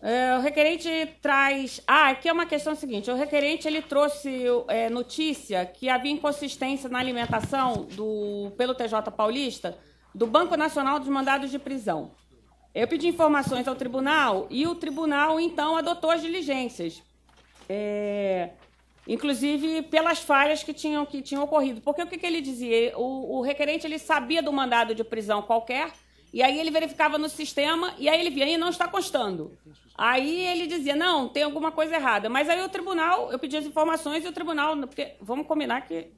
é, o requerente traz. Ah, aqui é uma questão seguinte: o requerente ele trouxe é, notícia que havia inconsistência na alimentação do pelo TJ Paulista do Banco Nacional dos Mandados de Prisão. Eu pedi informações ao tribunal e o tribunal então adotou as diligências, é, inclusive pelas falhas que tinham que tinham ocorrido. Porque o que, que ele dizia? O, o requerente ele sabia do mandado de prisão qualquer e aí ele verificava no sistema e aí ele via, e não está constando. Aí ele dizia, não, tem alguma coisa errada. Mas aí o tribunal, eu pedi as informações e o tribunal, porque vamos combinar que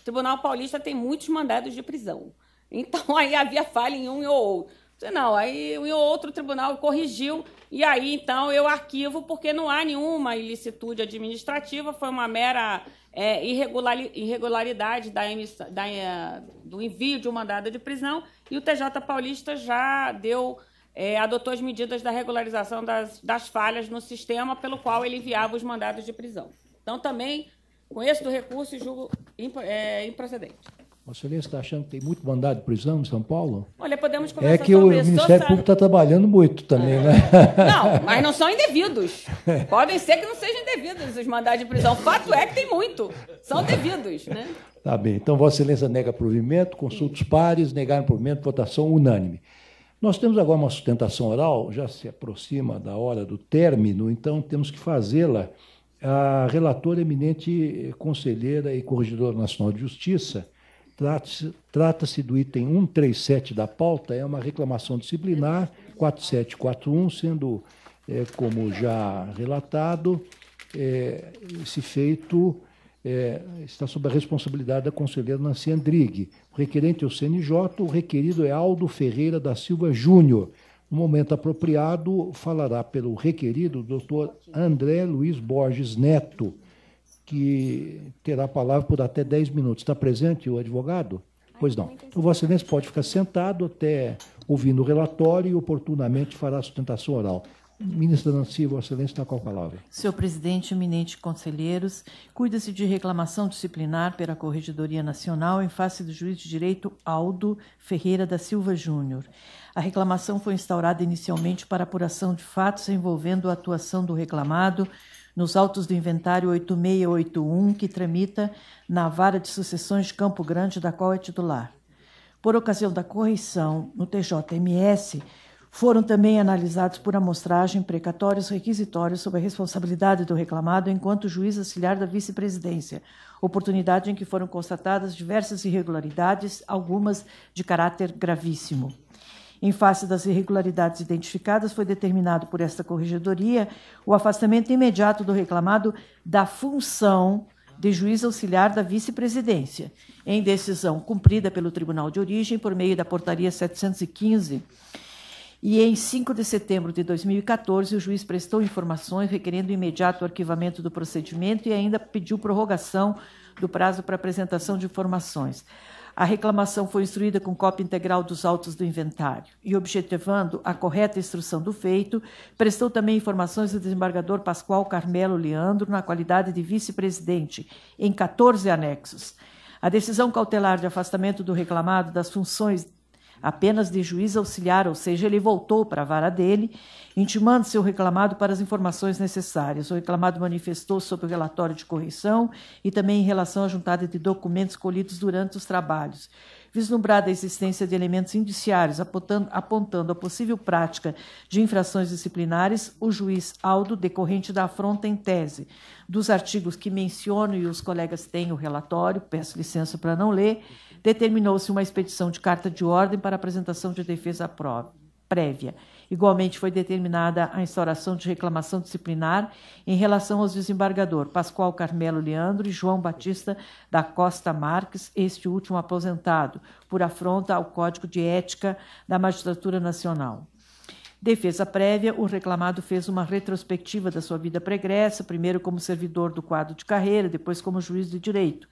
o Tribunal Paulista tem muitos mandados de prisão. Então (laughs) aí havia falha em um ou outro. Não, aí um ou outro tribunal corrigiu e aí, então, eu arquivo porque não há nenhuma ilicitude administrativa, foi uma mera é, irregularidade da, emissão, da é, do envio de um mandado de prisão e o TJ Paulista já deu. É, adotou as medidas da regularização das, das falhas no sistema pelo qual ele enviava os mandados de prisão. Então, também, com do recurso, julgo é, improcedente. Vossa Excelência está achando que tem muito mandado de prisão em São Paulo? Olha, podemos é conversar É que o Ministério Público está trabalhando muito também, né? é. né? Não, mas não são indevidos. (laughs) Podem ser que não sejam indevidos os mandados de prisão. Fato é que tem muito. São devidos, né? Tá bem. Então, Vossa Excelência nega provimento, consultos pares, negaram provimento, votação unânime. Nós temos agora uma sustentação oral, já se aproxima da hora do término, então temos que fazê-la. A relatora eminente conselheira e corregedora nacional de justiça, Trata-se do item 137 da pauta, é uma reclamação disciplinar 4741, sendo, é, como já relatado, é, esse feito é, está sob a responsabilidade da conselheira Nancy Andrigue. O requerente é o CNJ, o requerido é Aldo Ferreira da Silva Júnior. No momento apropriado, falará pelo requerido o doutor André Luiz Borges Neto que terá a palavra por até 10 minutos. Está presente o advogado? Pois não. Então, Vossa Excelência pode ficar sentado até ouvindo o relatório e oportunamente fará a sustentação oral. Ministra Nancy, Vossa Excelência está com a palavra. Senhor presidente, eminente conselheiros, cuida-se de reclamação disciplinar pela Corregedoria Nacional em face do juiz de direito Aldo Ferreira da Silva Júnior. A reclamação foi instaurada inicialmente para apuração de fatos envolvendo a atuação do reclamado nos autos do inventário 8681, que tramita na vara de sucessões de Campo Grande, da qual é titular. Por ocasião da correição no TJMS, foram também analisados por amostragem precatórios requisitórios sobre a responsabilidade do reclamado enquanto juiz auxiliar da vice-presidência, oportunidade em que foram constatadas diversas irregularidades, algumas de caráter gravíssimo. Em face das irregularidades identificadas, foi determinado por esta corregedoria o afastamento imediato do reclamado da função de juiz auxiliar da vice-presidência, em decisão cumprida pelo Tribunal de Origem por meio da Portaria 715. E em 5 de setembro de 2014, o juiz prestou informações requerendo imediato arquivamento do procedimento e ainda pediu prorrogação do prazo para apresentação de informações. A reclamação foi instruída com cópia integral dos autos do inventário e, objetivando a correta instrução do feito, prestou também informações ao desembargador Pascoal Carmelo Leandro na qualidade de vice-presidente, em 14 anexos. A decisão cautelar de afastamento do reclamado das funções apenas de juiz auxiliar, ou seja, ele voltou para a vara dele, intimando seu reclamado para as informações necessárias. O reclamado manifestou sobre o relatório de correção e também em relação à juntada de documentos colhidos durante os trabalhos. Vislumbrada a existência de elementos indiciários apontando, apontando a possível prática de infrações disciplinares, o juiz Aldo, decorrente da afronta em tese dos artigos que menciono e os colegas têm o relatório, peço licença para não ler Determinou-se uma expedição de carta de ordem para apresentação de defesa prévia. Igualmente foi determinada a instauração de reclamação disciplinar em relação aos desembargador Pascoal Carmelo Leandro e João Batista da Costa Marques, este último aposentado, por afronta ao Código de Ética da Magistratura Nacional. Defesa prévia, o reclamado fez uma retrospectiva da sua vida pregressa, primeiro como servidor do quadro de carreira, depois como juiz de direito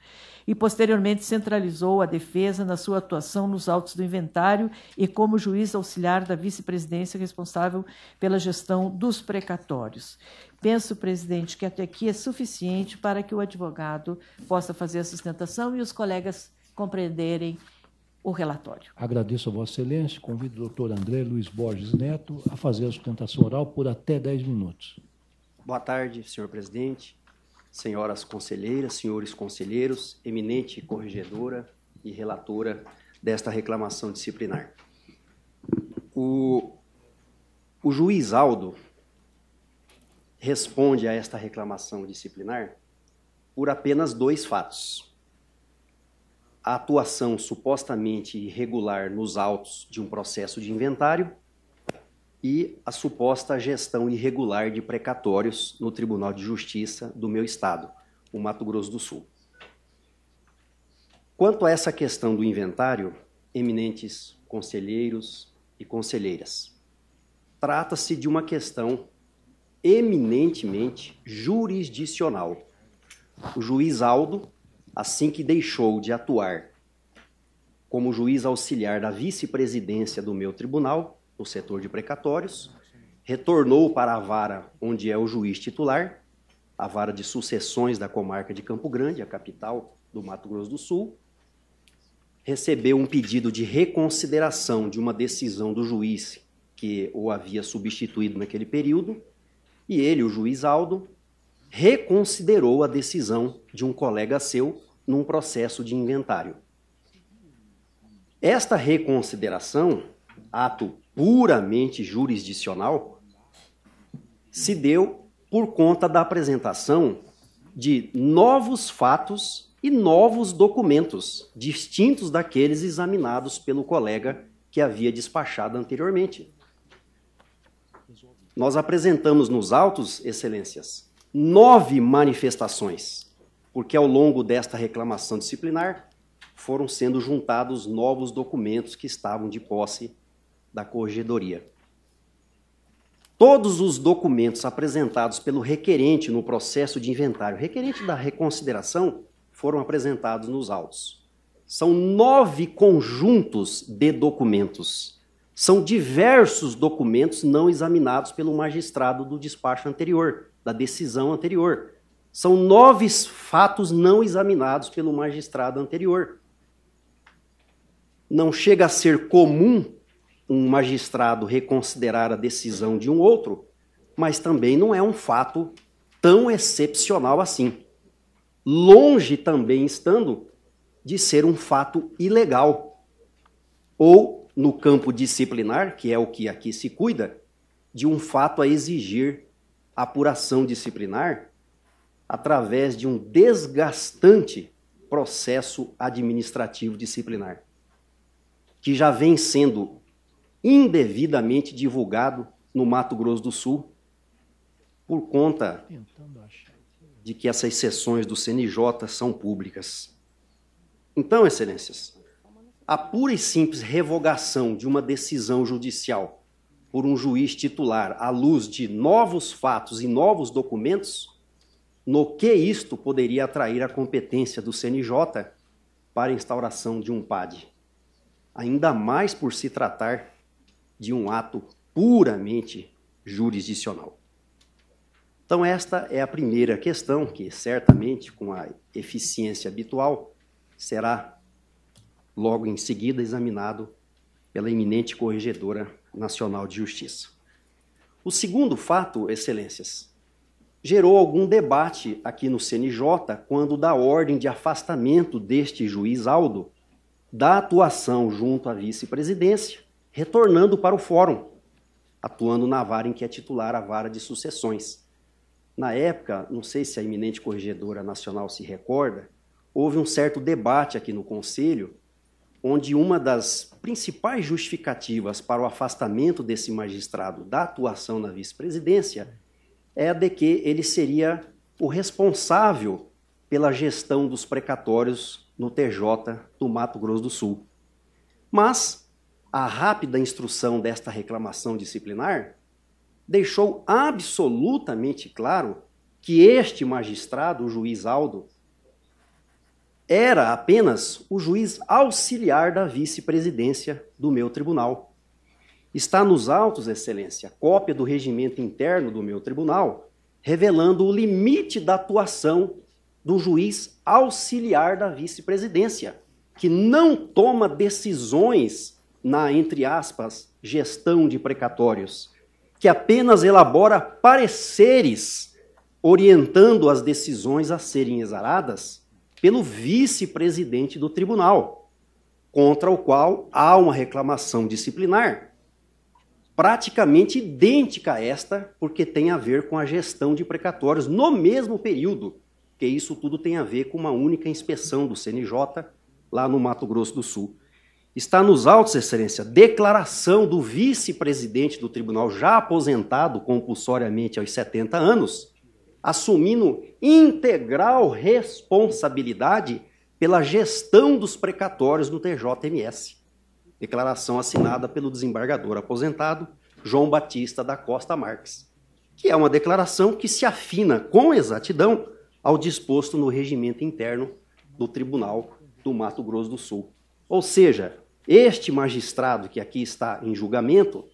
e posteriormente centralizou a defesa na sua atuação nos autos do inventário e como juiz auxiliar da vice-presidência responsável pela gestão dos precatórios. Penso, presidente, que até aqui é suficiente para que o advogado possa fazer a sustentação e os colegas compreenderem o relatório. Agradeço a Vossa Excelência. Convido o doutor André Luiz Borges Neto a fazer a sustentação oral por até 10 minutos. Boa tarde, senhor presidente, senhoras conselheiras, senhores conselheiros, eminente corregedora e relatora desta reclamação disciplinar. O, o juiz Aldo responde a esta reclamação disciplinar por apenas dois fatos. A atuação supostamente irregular nos autos de um processo de inventário e a suposta gestão irregular de precatórios no Tribunal de Justiça do meu estado, o Mato Grosso do Sul. Quanto a essa questão do inventário, eminentes conselheiros e conselheiras, trata-se de uma questão eminentemente jurisdicional. O juiz Aldo, assim que deixou de atuar como juiz auxiliar da vice-presidência do meu tribunal, o setor de precatórios, retornou para a vara onde é o juiz titular, a vara de sucessões da comarca de Campo Grande, a capital do Mato Grosso do Sul, recebeu um pedido de reconsideração de uma decisão do juiz que o havia substituído naquele período, e ele, o juiz Aldo, reconsiderou a decisão de um colega seu num processo de inventário. Esta reconsideração, ato puramente jurisdicional se deu por conta da apresentação de novos fatos e novos documentos, distintos daqueles examinados pelo colega que havia despachado anteriormente. Nós apresentamos nos autos, Excelências, nove manifestações, porque ao longo desta reclamação disciplinar foram sendo juntados novos documentos que estavam de posse da corregedoria. Todos os documentos apresentados pelo requerente no processo de inventário, requerente da reconsideração, foram apresentados nos autos. São nove conjuntos de documentos. São diversos documentos não examinados pelo magistrado do despacho anterior, da decisão anterior. São nove fatos não examinados pelo magistrado anterior. Não chega a ser comum um magistrado reconsiderar a decisão de um outro, mas também não é um fato tão excepcional assim. Longe também estando de ser um fato ilegal. Ou, no campo disciplinar, que é o que aqui se cuida, de um fato a exigir apuração disciplinar através de um desgastante processo administrativo disciplinar, que já vem sendo indevidamente divulgado no Mato Grosso do Sul, por conta né? de que essas sessões do CNJ são públicas. Então, excelências, a pura e simples revogação de uma decisão judicial por um juiz titular à luz de novos fatos e novos documentos, no que isto poderia atrair a competência do CNJ para instauração de um PAD. Ainda mais por se tratar de um ato puramente jurisdicional. Então, esta é a primeira questão, que certamente, com a eficiência habitual, será logo em seguida examinado pela eminente Corregedora Nacional de Justiça. O segundo fato, Excelências, gerou algum debate aqui no CNJ quando da ordem de afastamento deste juiz Aldo da atuação junto à vice-presidência retornando para o fórum, atuando na vara em que é titular a vara de sucessões. Na época, não sei se a eminente corregedora nacional se recorda, houve um certo debate aqui no Conselho, onde uma das principais justificativas para o afastamento desse magistrado da atuação na vice-presidência é a de que ele seria o responsável pela gestão dos precatórios no TJ do Mato Grosso do Sul. Mas a rápida instrução desta reclamação disciplinar deixou absolutamente claro que este magistrado, o juiz Aldo, era apenas o juiz auxiliar da vice-presidência do meu tribunal. Está nos autos, Excelência, cópia do regimento interno do meu tribunal, revelando o limite da atuação do juiz auxiliar da vice-presidência, que não toma decisões na, entre aspas, gestão de precatórios, que apenas elabora pareceres orientando as decisões a serem exaradas pelo vice-presidente do tribunal, contra o qual há uma reclamação disciplinar, praticamente idêntica a esta, porque tem a ver com a gestão de precatórios no mesmo período, que isso tudo tem a ver com uma única inspeção do CNJ lá no Mato Grosso do Sul. Está nos autos, Excelência, declaração do vice-presidente do tribunal, já aposentado compulsoriamente aos 70 anos, assumindo integral responsabilidade pela gestão dos precatórios no TJMS. Declaração assinada pelo desembargador aposentado João Batista da Costa Marques, que é uma declaração que se afina com exatidão ao disposto no regimento interno do Tribunal do Mato Grosso do Sul. Ou seja, este magistrado que aqui está em julgamento,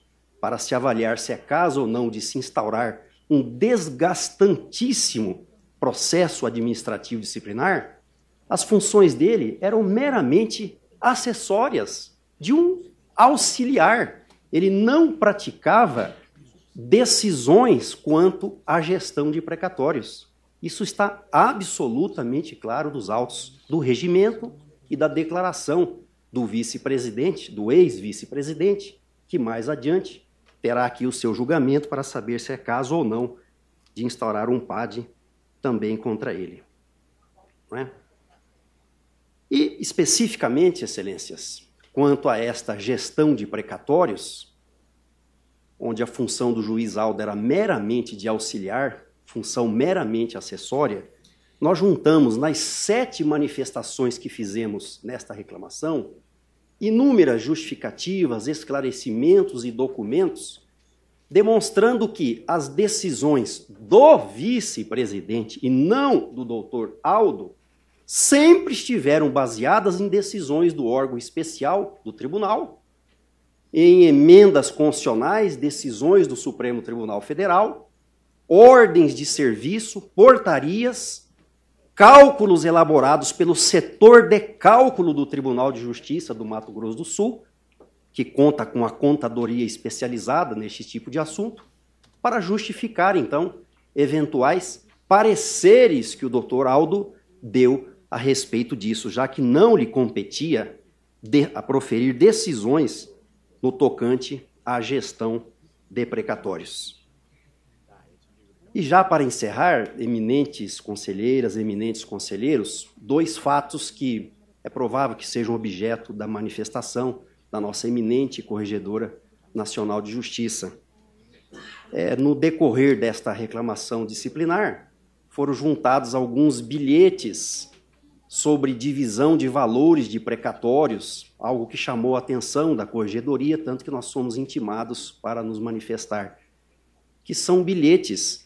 para se avaliar se é caso ou não de se instaurar um desgastantíssimo processo administrativo disciplinar, as funções dele eram meramente acessórias de um auxiliar. Ele não praticava decisões quanto à gestão de precatórios. Isso está absolutamente claro dos autos do regimento e da declaração do vice-presidente, do ex-vice-presidente, que mais adiante terá aqui o seu julgamento para saber se é caso ou não de instaurar um PAD também contra ele. É? E, especificamente, Excelências, quanto a esta gestão de precatórios, onde a função do juiz Aldo era meramente de auxiliar, função meramente acessória, nós juntamos nas sete manifestações que fizemos nesta reclamação inúmeras justificativas, esclarecimentos e documentos demonstrando que as decisões do vice-presidente e não do doutor Aldo sempre estiveram baseadas em decisões do órgão especial do tribunal, em emendas constitucionais, decisões do Supremo Tribunal Federal, ordens de serviço, portarias cálculos elaborados pelo setor de cálculo do Tribunal de Justiça do Mato Grosso do Sul, que conta com a contadoria especializada neste tipo de assunto, para justificar, então, eventuais pareceres que o doutor Aldo deu a respeito disso, já que não lhe competia de, a proferir decisões no tocante à gestão de precatórios. E já para encerrar, eminentes conselheiras, eminentes conselheiros, dois fatos que é provável que sejam objeto da manifestação da nossa eminente Corregedora Nacional de Justiça. É, no decorrer desta reclamação disciplinar, foram juntados alguns bilhetes sobre divisão de valores de precatórios, algo que chamou a atenção da corregedoria, tanto que nós somos intimados para nos manifestar, que são bilhetes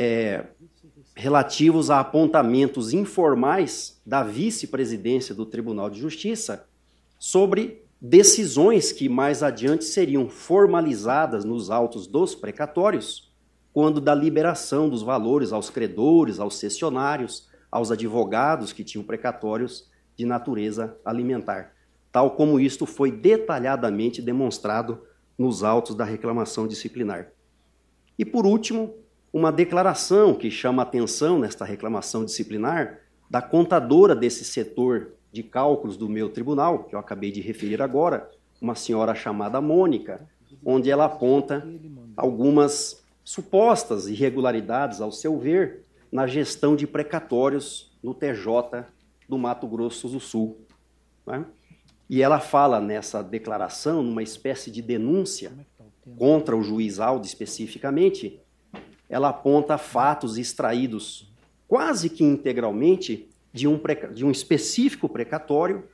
é, relativos a apontamentos informais da vice-presidência do Tribunal de Justiça sobre decisões que mais adiante seriam formalizadas nos autos dos precatórios, quando da liberação dos valores aos credores, aos cessionários, aos advogados que tinham precatórios de natureza alimentar, tal como isto foi detalhadamente demonstrado nos autos da reclamação disciplinar. E por último, uma declaração que chama atenção nesta reclamação disciplinar da contadora desse setor de cálculos do meu tribunal, que eu acabei de referir agora, uma senhora chamada Mônica, onde ela aponta algumas supostas irregularidades, ao seu ver, na gestão de precatórios no TJ do Mato Grosso do Sul. Né? E ela fala nessa declaração, numa espécie de denúncia contra o juiz Aldo especificamente, ela aponta fatos extraídos quase que integralmente de um, de um específico precatório,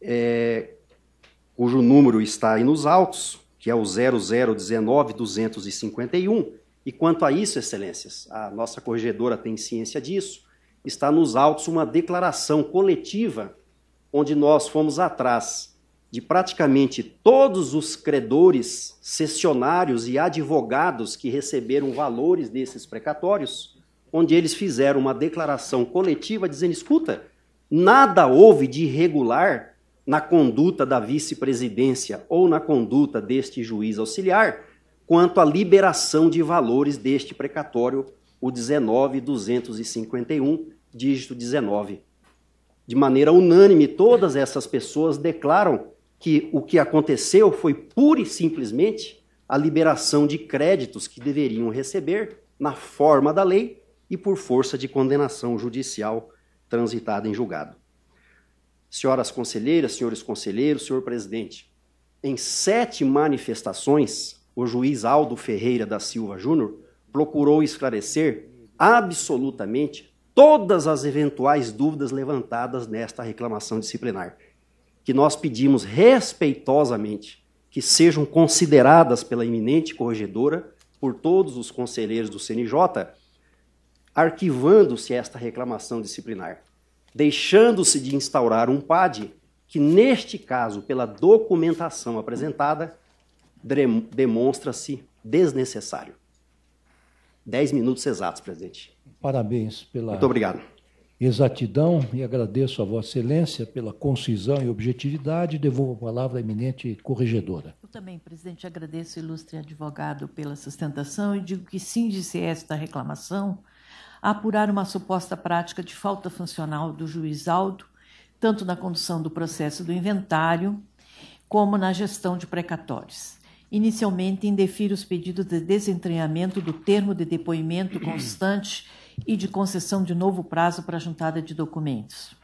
é, cujo número está aí nos autos, que é o 0019251. E quanto a isso, excelências, a nossa corregedora tem ciência disso, está nos autos uma declaração coletiva onde nós fomos atrás de praticamente todos os credores, cessionários e advogados que receberam valores desses precatórios, onde eles fizeram uma declaração coletiva dizendo: escuta, nada houve de irregular na conduta da vice-presidência ou na conduta deste juiz auxiliar quanto à liberação de valores deste precatório, o 19251, dígito 19. De maneira unânime, todas essas pessoas declaram que o que aconteceu foi pura e simplesmente a liberação de créditos que deveriam receber na forma da lei e por força de condenação judicial transitada em julgado. Senhoras conselheiras, senhores conselheiros, senhor presidente, em sete manifestações, o juiz Aldo Ferreira da Silva Júnior procurou esclarecer absolutamente todas as eventuais dúvidas levantadas nesta reclamação disciplinar que nós pedimos respeitosamente que sejam consideradas pela eminente corregedora por todos os conselheiros do CNJ, arquivando-se esta reclamação disciplinar, deixando-se de instaurar um PAD que, neste caso, pela documentação apresentada, demonstra-se desnecessário. Dez minutos exatos, presidente. Parabéns pela. Muito obrigado exatidão e agradeço a Vossa Excelência pela concisão e objetividade. Devolvo a palavra à eminente corregedora. Eu também, presidente, agradeço, ilustre advogado, pela sustentação e digo que sim disse esta reclamação a apurar uma suposta prática de falta funcional do juiz Aldo, tanto na condução do processo do inventário como na gestão de precatórios. Inicialmente, indefiro os pedidos de desentranhamento do termo de depoimento constante e de concessão de novo prazo para a juntada de documentos.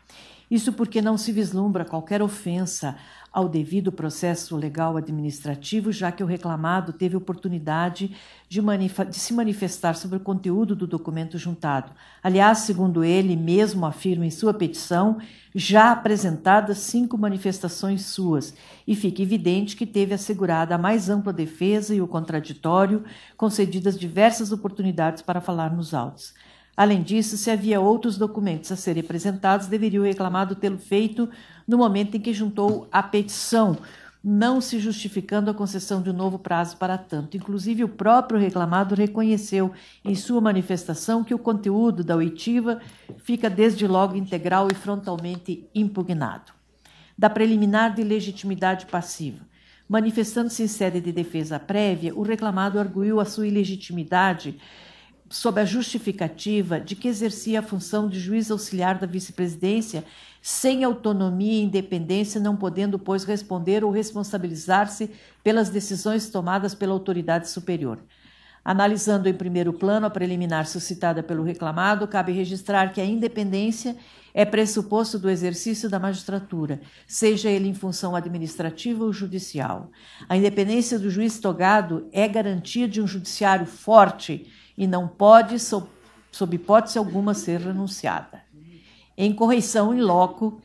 Isso porque não se vislumbra qualquer ofensa ao devido processo legal administrativo, já que o reclamado teve oportunidade de, de, se manifestar sobre o conteúdo do documento juntado. Aliás, segundo ele mesmo afirma em sua petição, já apresentadas cinco manifestações suas, e fica evidente que teve assegurada a mais ampla defesa e o contraditório, concedidas diversas oportunidades para falar nos autos. Além disso, se havia outros documentos a serem apresentados, deveria o reclamado tê-lo feito no momento em que juntou a petição, não se justificando a concessão de um novo prazo para tanto. Inclusive, o próprio reclamado reconheceu em sua manifestação que o conteúdo da oitiva fica desde logo integral e frontalmente impugnado. Da preliminar de legitimidade passiva. Manifestando-se em sede de defesa prévia, o reclamado arguiu a sua ilegitimidade sob a justificativa de que exercia a função de juiz auxiliar da vice-presidência, sem autonomia e independência, não podendo, pois, responder ou responsabilizar-se pelas decisões tomadas pela autoridade superior. Analisando em primeiro plano a preliminar suscitada pelo reclamado, cabe registrar que a independência é pressuposto do exercício da magistratura, seja ele em função administrativa ou judicial. A independência do juiz togado é garantia de um judiciário forte e não pode, sob, sob hipótese alguma, ser renunciada. Em correição em loco,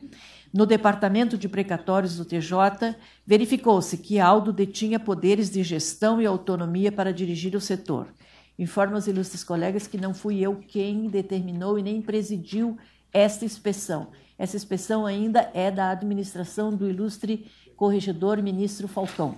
no Departamento de Precatórios do TJ, verificou-se que Aldo detinha poderes de gestão e autonomia para dirigir o setor. Informo aos ilustres colegas que não fui eu quem determinou e nem presidiu esta inspeção. Essa inspeção ainda é da administração do ilustre corregedor ministro Falcão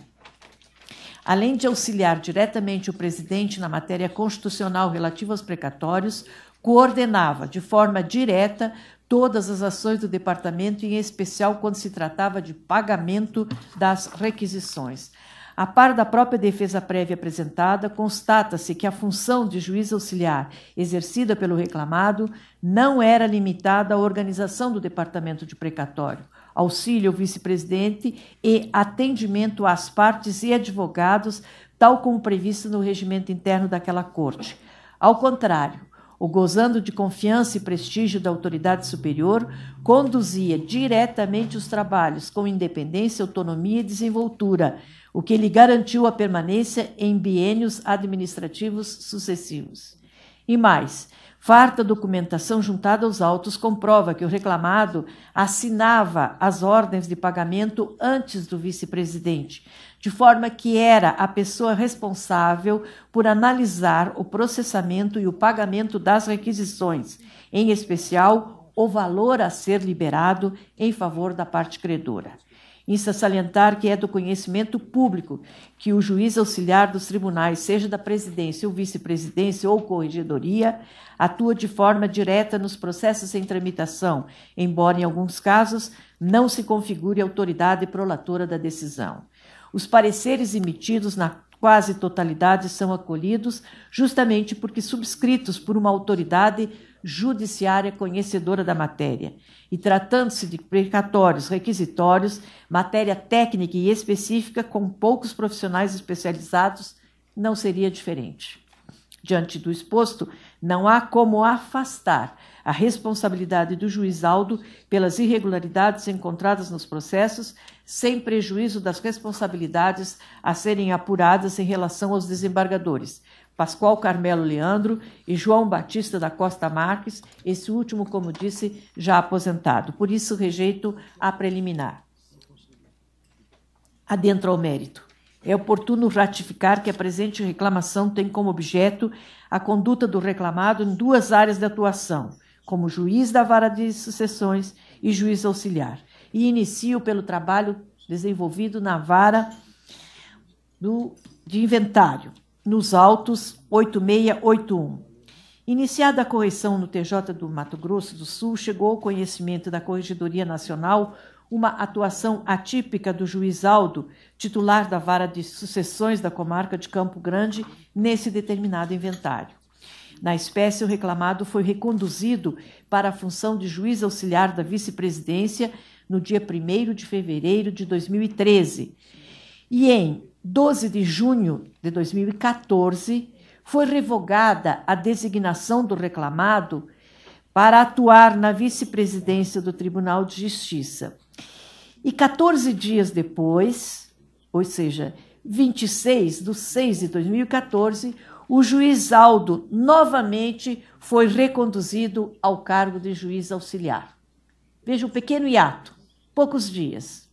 além de auxiliar diretamente o presidente na matéria constitucional relativa aos precatórios, coordenava de forma direta todas as ações do departamento, em especial quando se tratava de pagamento das requisições. A par da própria defesa prévia apresentada, constata-se que a função de juiz auxiliar exercida pelo reclamado não era limitada à organização do departamento de precatório auxílio ao vice-presidente e atendimento às partes e advogados, tal como previsto no regimento interno daquela Corte. Ao contrário, o gozando de confiança e prestígio da autoridade superior, conduzia diretamente os trabalhos com independência, autonomia e desenvoltura, o que lhe garantiu a permanência em biênios administrativos sucessivos. E mais, Farta documentação juntada aos autos comprova que o reclamado assinava as ordens de pagamento antes do vice-presidente, de forma que era a pessoa responsável por analisar o processamento e o pagamento das requisições, em especial o valor a ser liberado em favor da parte credora. Insta salientar que é do conhecimento público que o juiz auxiliar dos tribunais, seja da presidência ou vice-presidência ou corregedoria, atua de forma direta nos processos em tramitação, embora em alguns casos não se configure autoridade prolatora da decisão. Os pareceres emitidos na quase totalidade são acolhidos justamente porque subscritos por uma autoridade judiciária conhecedora da matéria. E tratando-se de precatórios, requisitórios, matéria técnica e específica, com poucos profissionais especializados, não seria diferente. Diante do exposto, não há como afastar a responsabilidade do juiz Aldo pelas irregularidades encontradas nos processos, sem prejuízo das responsabilidades a serem apuradas em relação aos desembargadores, Pascoal Carmelo Leandro e João Batista da Costa Marques, esse último, como disse, já aposentado. Por isso, rejeito a preliminar. Adentro ao mérito. É oportuno ratificar que a presente reclamação tem como objeto a conduta do reclamado em duas áreas de atuação, como juiz da vara de sucessões e juiz auxiliar, e inicio pelo trabalho desenvolvido na vara do, de inventário, nos autos 8681. Iniciada a correção no TJ do Mato Grosso do Sul, chegou ao conhecimento da Corregedoria Nacional uma atuação atípica do juiz Aldo, titular da vara de sucessões da comarca de Campo Grande, nesse determinado inventário. Na espécie, o reclamado foi reconduzido para a função de juiz auxiliar da vice-presidência no dia 1 de fevereiro de 2013. E em 12 de junho de 2014, foi revogada a designação do reclamado para atuar na vice-presidência do Tribunal de Justiça. E 14 dias depois, ou seja, 26 de 6 de 2014, o juiz Aldo novamente foi reconduzido ao cargo de juiz auxiliar. Veja um pequeno hiato, poucos dias.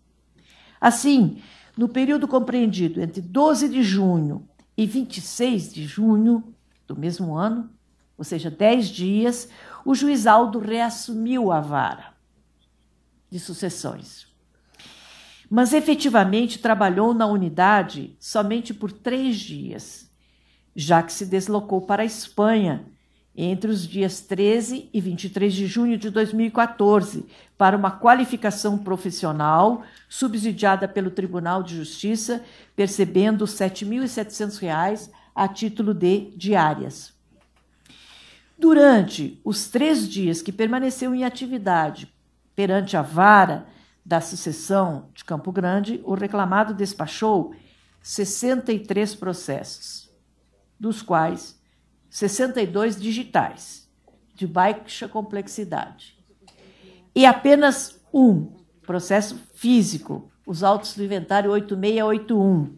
Assim, no período compreendido entre 12 de junho e 26 de junho do mesmo ano, ou seja, 10 dias, o juiz Aldo reassumiu a vara de sucessões. Mas efetivamente trabalhou na unidade somente por três dias, já que se deslocou para a Espanha entre os dias 13 e 23 de junho de 2014 para uma qualificação profissional subsidiada pelo Tribunal de Justiça, percebendo R$ 7.700 a título de diárias. Durante os três dias que permaneceu em atividade perante a vara da sucessão de Campo Grande, o reclamado despachou 63 processos, dos quais 62 digitais, de baixa complexidade. E apenas um processo físico, os autos do inventário 8681,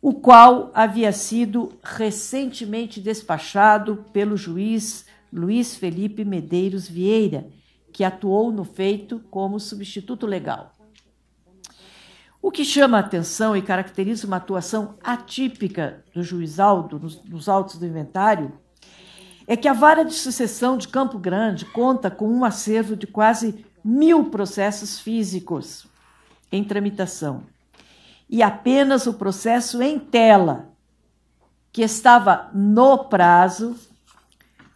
o qual havia sido recentemente despachado pelo juiz Luiz Felipe Medeiros Vieira, que atuou no feito como substituto legal. O que chama a atenção e caracteriza uma atuação atípica do juiz nos, nos autos do inventário é que a vara de sucessão de Campo Grande conta com um acervo de quase mil processos físicos em tramitação e apenas o processo em tela, que estava no prazo,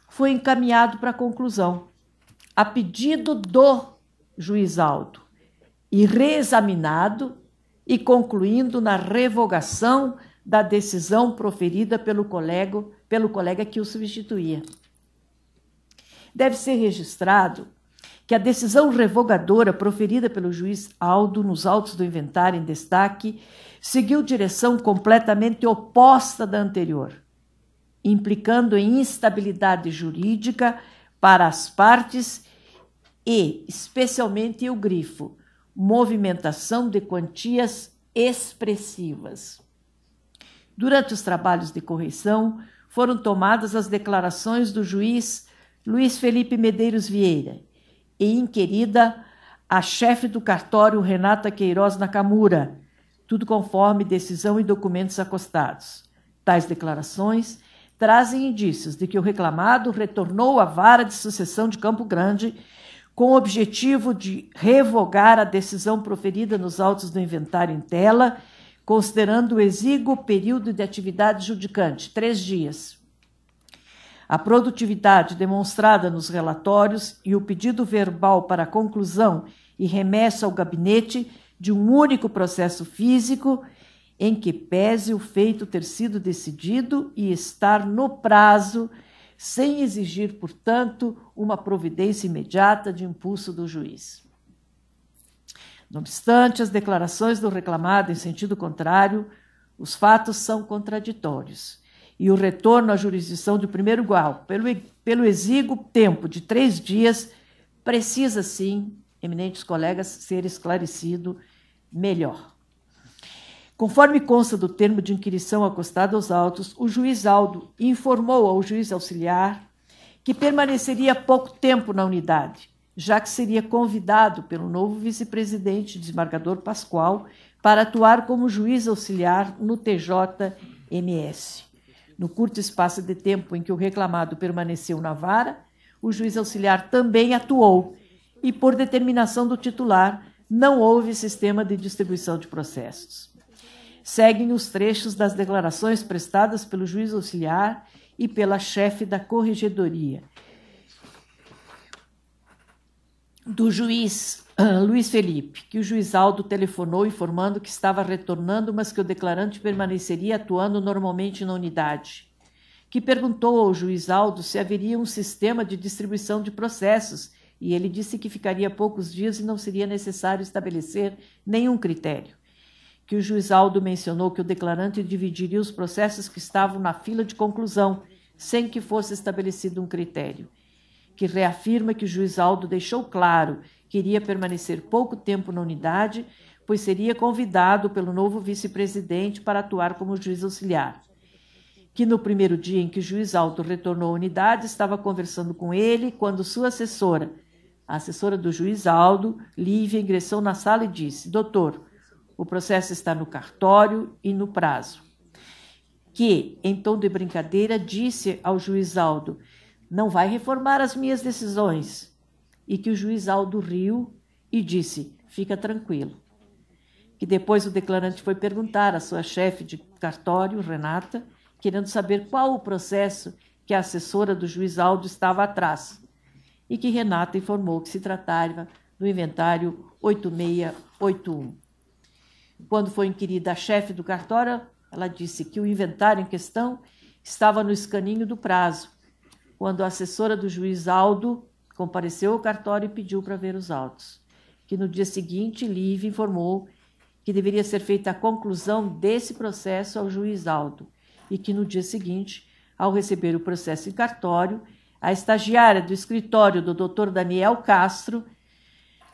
foi encaminhado para conclusão, a pedido do juiz alto e reexaminado e concluindo na revogação da decisão proferida pelo colega, pelo colega que o substituía. Deve ser registrado que a decisão revogadora proferida pelo juiz Aldo nos autos do inventário em destaque seguiu direção completamente oposta da anterior, implicando em instabilidade jurídica para as partes e, especialmente, o grifo, movimentação de quantias expressivas. Durante os trabalhos de correção, foram tomadas as declarações do juiz Luiz Felipe Medeiros Vieira e inquirida a chefe do cartório Renata Queiroz Nakamura, tudo conforme decisão e documentos acostados. Tais declarações trazem indícios de que o reclamado retornou à vara de sucessão de Campo Grande com o objetivo de revogar a decisão proferida nos autos do inventário em tela, considerando o exíguo período de atividade judicante, três dias. A produtividade demonstrada nos relatórios e o pedido verbal para conclusão e remessa ao gabinete de um único processo físico, em que pese o feito ter sido decidido e estar no prazo, sem exigir, portanto, uma providência imediata de impulso do juiz. Não obstante as declarações do reclamado em sentido contrário, os fatos são contraditórios e o retorno à jurisdição de primeiro grau, pelo, pelo exíguo tempo de três dias, precisa sim, eminentes colegas, ser esclarecido melhor. Conforme consta do termo de inquirição acostado aos autos, o juiz Aldo informou ao juiz auxiliar que permaneceria pouco tempo na unidade, já que seria convidado pelo novo vice-presidente, desembargador Pascoal, para atuar como juiz auxiliar no TJMS. No curto espaço de tempo em que o reclamado permaneceu na vara, o juiz auxiliar também atuou e, por determinação do titular, não houve sistema de distribuição de processos. Seguem os trechos das declarações prestadas pelo juiz auxiliar e pela chefe da corregedoria, do juiz uh, Luiz Felipe, que o juiz Aldo telefonou informando que estava retornando, mas que o declarante permaneceria atuando normalmente na unidade, que perguntou ao juiz Aldo se haveria um sistema de distribuição de processos, e ele disse que ficaria poucos dias e não seria necessário estabelecer nenhum critério que o juiz Aldo mencionou que o declarante dividiria os processos que estavam na fila de conclusão, sem que fosse estabelecido um critério. Que reafirma que o juiz Aldo deixou claro que iria permanecer pouco tempo na unidade, pois seria convidado pelo novo vice-presidente para atuar como juiz auxiliar. Que no primeiro dia em que o juiz Aldo retornou à unidade, estava conversando com ele quando sua assessora, a assessora do juiz Aldo, Lívia, ingressou na sala e disse: Doutor, o processo está no cartório e no prazo. Que, em tom de brincadeira, disse ao juiz Aldo: Não vai reformar as minhas decisões. E que o juiz Aldo riu e disse: Fica tranquilo. Que depois o declarante foi perguntar à sua chefe de cartório, Renata, querendo saber qual o processo que a assessora do juiz Aldo estava atrás. E que Renata informou que se tratava do inventário 8681. Quando foi inquirida a chefe do cartório, ela disse que o inventário em questão estava no escaninho do prazo. Quando a assessora do juiz Aldo compareceu ao cartório e pediu para ver os autos, que no dia seguinte Live informou que deveria ser feita a conclusão desse processo ao juiz Aldo e que no dia seguinte, ao receber o processo em cartório, a estagiária do escritório do Dr. Daniel Castro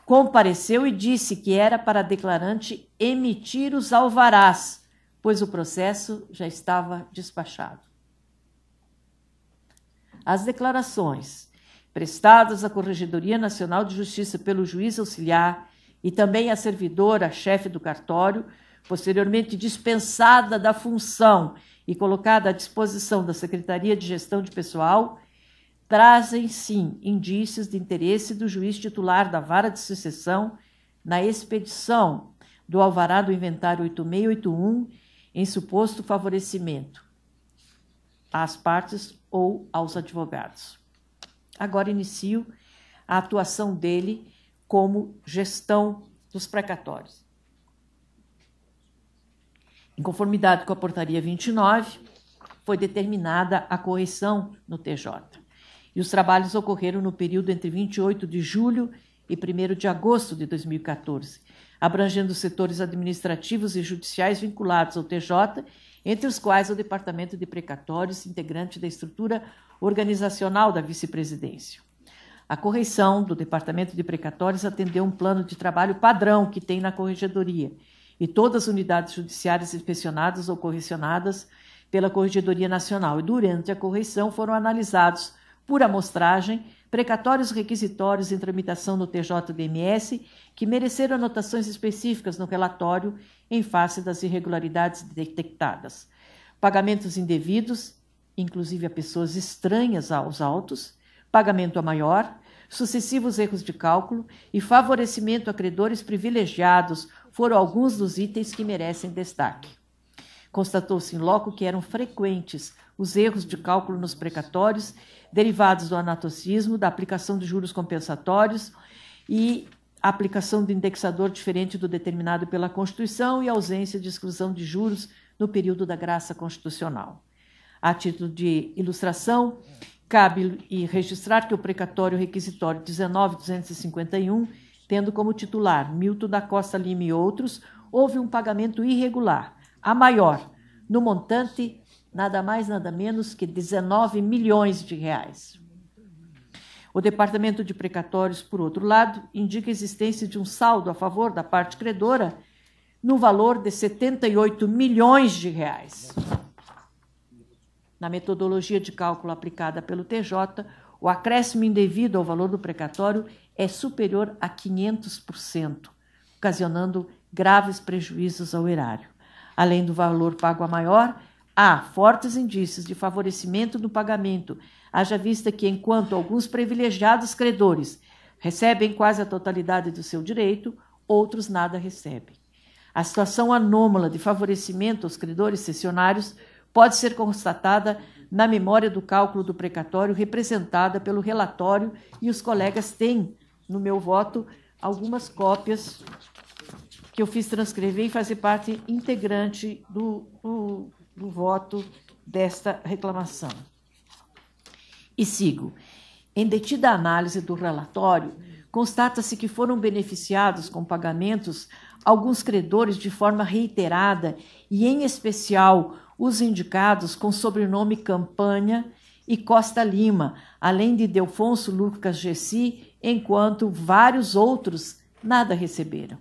Compareceu e disse que era para a declarante emitir os alvarás, pois o processo já estava despachado. As declarações prestadas à Corregedoria Nacional de Justiça pelo juiz auxiliar e também à servidora chefe do cartório, posteriormente dispensada da função e colocada à disposição da Secretaria de Gestão de Pessoal, trazem sim indícios de interesse do juiz titular da vara de sucessão na expedição do alvará do inventário 8681 em suposto favorecimento às partes ou aos advogados. Agora inicio a atuação dele como gestão dos precatórios. Em conformidade com a portaria 29, foi determinada a correção no TJ e os trabalhos ocorreram no período entre 28 de julho e 1 de agosto de 2014, abrangendo setores administrativos e judiciais vinculados ao TJ, entre os quais o Departamento de Precatórios, integrante da estrutura organizacional da vice-presidência. A correição do Departamento de Precatórios atendeu um plano de trabalho padrão que tem na Corregedoria, e todas as unidades judiciárias inspecionadas ou correcionadas pela Corregedoria Nacional. E durante a correição foram analisados por amostragem, precatórios requisitórios em tramitação no TJDMS, que mereceram anotações específicas no relatório em face das irregularidades detectadas. Pagamentos indevidos, inclusive a pessoas estranhas aos autos, pagamento a maior, sucessivos erros de cálculo e favorecimento a credores privilegiados foram alguns dos itens que merecem destaque. Constatou-se em loco que eram frequentes os erros de cálculo nos precatórios derivados do anatocismo, da aplicação de juros compensatórios e aplicação do indexador diferente do determinado pela Constituição e ausência de exclusão de juros no período da graça constitucional. A título de ilustração, cabe e registrar que o precatório requisitório 19251, tendo como titular Milton da Costa Lima e outros, houve um pagamento irregular, a maior, no montante nada mais, nada menos que 19 milhões de reais. O Departamento de Precatórios, por outro lado, indica a existência de um saldo a favor da parte credora no valor de 78 milhões de reais. Na metodologia de cálculo aplicada pelo TJ, o acréscimo indevido ao valor do precatório é superior a 500%, ocasionando graves prejuízos ao erário. Além do valor pago a maior, Há fortes indícios de favorecimento do pagamento, haja vista que, enquanto alguns privilegiados credores recebem quase a totalidade do seu direito, outros nada recebem. A situação anômala de favorecimento aos credores cessionários pode ser constatada na memória do cálculo do precatório representada pelo relatório e os colegas têm, no meu voto, algumas cópias que eu fiz transcrever e fazer parte integrante do, do do voto desta reclamação. E sigo. Em detida análise do relatório, constata-se que foram beneficiados com pagamentos alguns credores de forma reiterada e, em especial, os indicados com sobrenome Campanha e Costa Lima, além de Delfonso Lucas Gessi, enquanto vários outros nada receberam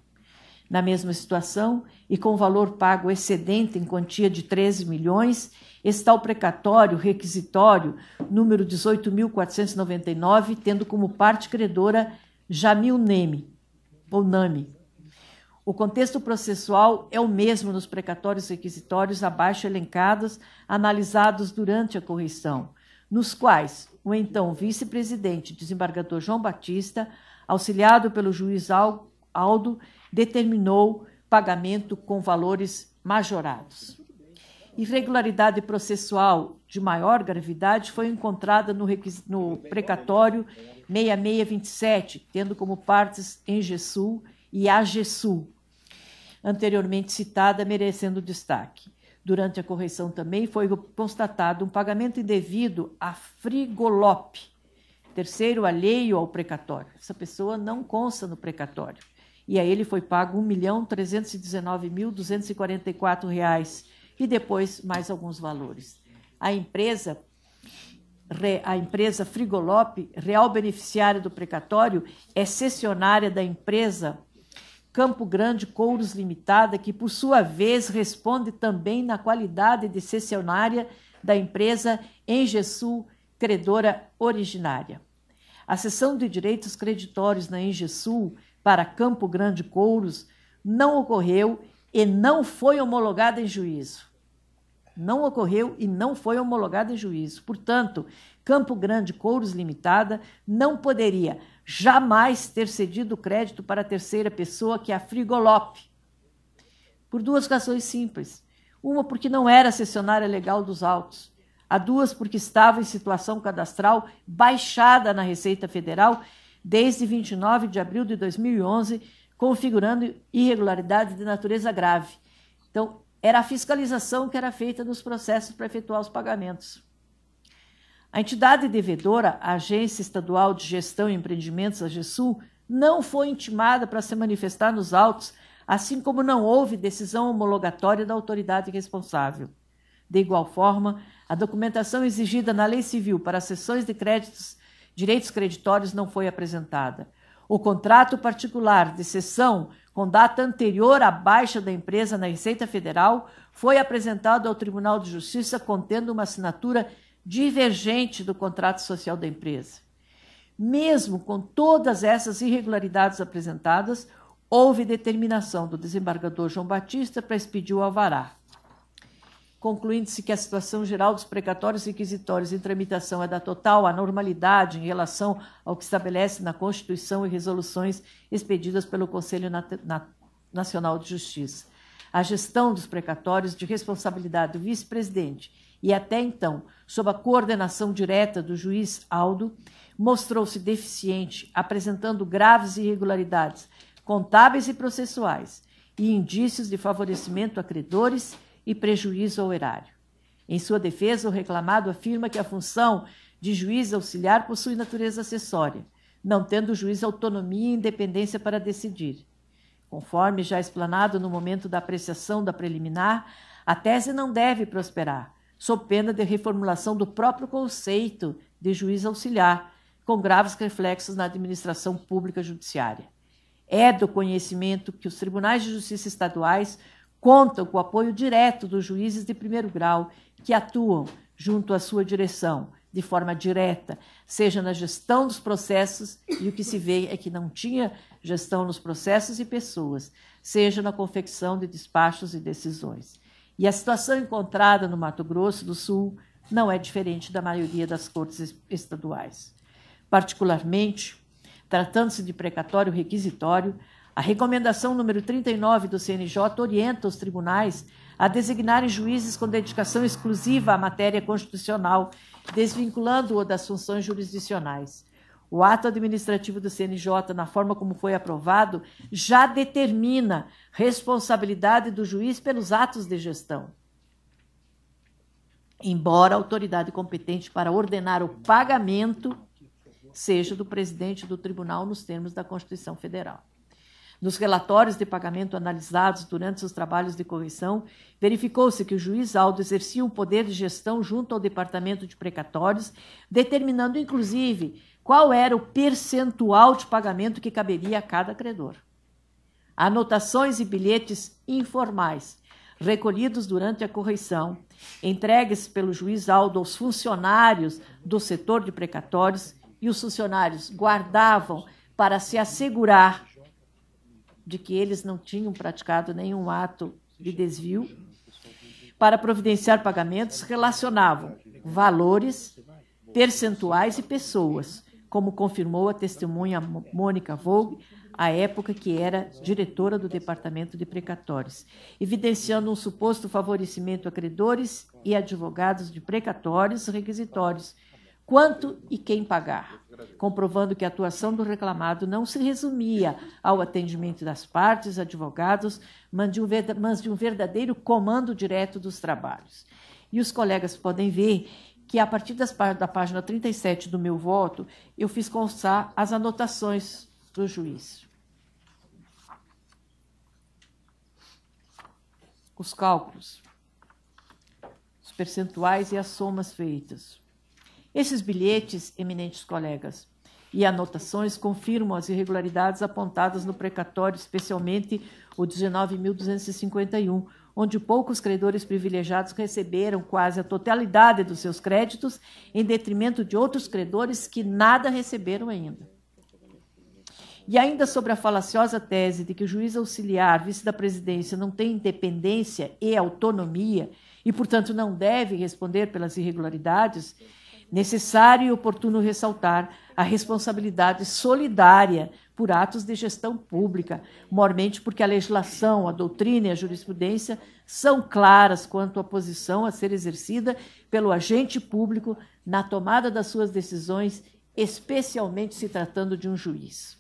na mesma situação e com valor pago excedente em quantia de 13 milhões, está o precatório requisitório número 18.499, tendo como parte credora Jamil Neme, ou Nami. O contexto processual é o mesmo nos precatórios requisitórios abaixo elencados, analisados durante a correção, nos quais o então vice-presidente, desembargador João Batista, auxiliado pelo juiz Aldo, determinou pagamento com valores majorados. Irregularidade processual de maior gravidade foi encontrada no, no precatório 6627, tendo como partes Engesul e Agesul, anteriormente citada, merecendo destaque. Durante a correção também foi constatado um pagamento indevido a Frigolope, terceiro alheio ao precatório. Essa pessoa não consta no precatório. E a ele foi pago R$ 1.319.244 e depois mais alguns valores. A empresa a empresa Frigolope real beneficiária do precatório, é cessionária da empresa Campo Grande Couros Limitada, que por sua vez responde também na qualidade de cessionária da empresa Engesul, credora originária. A cessão de direitos creditórios na Engesul para Campo Grande Couros não ocorreu e não foi homologada em juízo. Não ocorreu e não foi homologada em juízo. Portanto, Campo Grande Couros Limitada não poderia jamais ter cedido crédito para a terceira pessoa, que é a Frigolope. por duas razões simples. Uma, porque não era cessionária legal dos autos. A duas, porque estava em situação cadastral baixada na Receita Federal desde 29 de abril de 2011, configurando irregularidades de natureza grave. Então, era a fiscalização que era feita nos processos para efetuar os pagamentos. A entidade devedora, a Agência Estadual de Gestão e Empreendimentos, a GESUL, não foi intimada para se manifestar nos autos, assim como não houve decisão homologatória da autoridade responsável. De igual forma, a documentação exigida na Lei Civil para sessões de créditos direitos creditórios não foi apresentada. O contrato particular de cessão com data anterior à baixa da empresa na Receita Federal foi apresentado ao Tribunal de Justiça contendo uma assinatura divergente do contrato social da empresa. Mesmo com todas essas irregularidades apresentadas, houve determinação do desembargador João Batista para expedir o alvará concluindo-se que a situação geral dos precatórios requisitórios em tramitação é da total anormalidade em relação ao que estabelece na Constituição e resoluções expedidas pelo Conselho Nacional de Justiça. A gestão dos precatórios de responsabilidade do vice-presidente e até então sob a coordenação direta do juiz Aldo mostrou-se deficiente, apresentando graves irregularidades contábeis e processuais e indícios de favorecimento a credores e prejuízo ao erário. Em sua defesa, o reclamado afirma que a função de juiz auxiliar possui natureza acessória, não tendo o juiz autonomia e independência para decidir. Conforme já explanado no momento da apreciação da preliminar, a tese não deve prosperar, sob pena de reformulação do próprio conceito de juiz auxiliar, com graves reflexos na administração pública judiciária. É do conhecimento que os tribunais de justiça estaduais contam com o apoio direto dos juízes de primeiro grau que atuam junto à sua direção, de forma direta, seja na gestão dos processos, e o que se vê é que não tinha gestão nos processos e pessoas, seja na confecção de despachos e decisões. E a situação encontrada no Mato Grosso do Sul não é diferente da maioria das cortes estaduais. Particularmente, tratando-se de precatório requisitório, a recomendação número 39 do CNJ orienta os tribunais a designarem juízes com dedicação exclusiva à matéria constitucional, desvinculando-o das funções jurisdicionais. O ato administrativo do CNJ, na forma como foi aprovado, já determina responsabilidade do juiz pelos atos de gestão. Embora a autoridade competente para ordenar o pagamento seja do presidente do tribunal nos termos da Constituição Federal. Nos relatórios de pagamento analisados durante os trabalhos de correção, verificou-se que o juiz Aldo exercia um poder de gestão junto ao Departamento de Precatórios, determinando inclusive qual era o percentual de pagamento que caberia a cada credor. Anotações e bilhetes informais recolhidos durante a correição, entregues pelo juiz Aldo aos funcionários do setor de precatórios e os funcionários guardavam para se assegurar de que eles não tinham praticado nenhum ato de desvio, para providenciar pagamentos relacionavam valores, percentuais e pessoas, como confirmou a testemunha Mônica Vogue, à época que era diretora do Departamento de Precatórios, evidenciando um suposto favorecimento a credores e advogados de precatórios requisitórios, quanto e quem pagar comprovando que a atuação do reclamado não se resumia ao atendimento das partes, advogados, mas de um verdadeiro comando direto dos trabalhos. E os colegas podem ver que, a partir das, da página 37 do meu voto, eu fiz constar as anotações do juiz. Os cálculos, os percentuais e as somas feitas. Esses bilhetes, eminentes colegas, e anotações confirmam as irregularidades apontadas no precatório, especialmente o 19.251, onde poucos credores privilegiados receberam quase a totalidade dos seus créditos, em detrimento de outros credores que nada receberam ainda. E ainda sobre a falaciosa tese de que o juiz auxiliar, vice da presidência, não tem independência e autonomia e, portanto, não deve responder pelas irregularidades Necessário e oportuno ressaltar a responsabilidade solidária por atos de gestão pública, mormente porque a legislação, a doutrina e a jurisprudência são claras quanto à posição a ser exercida pelo agente público na tomada das suas decisões, especialmente se tratando de um juiz.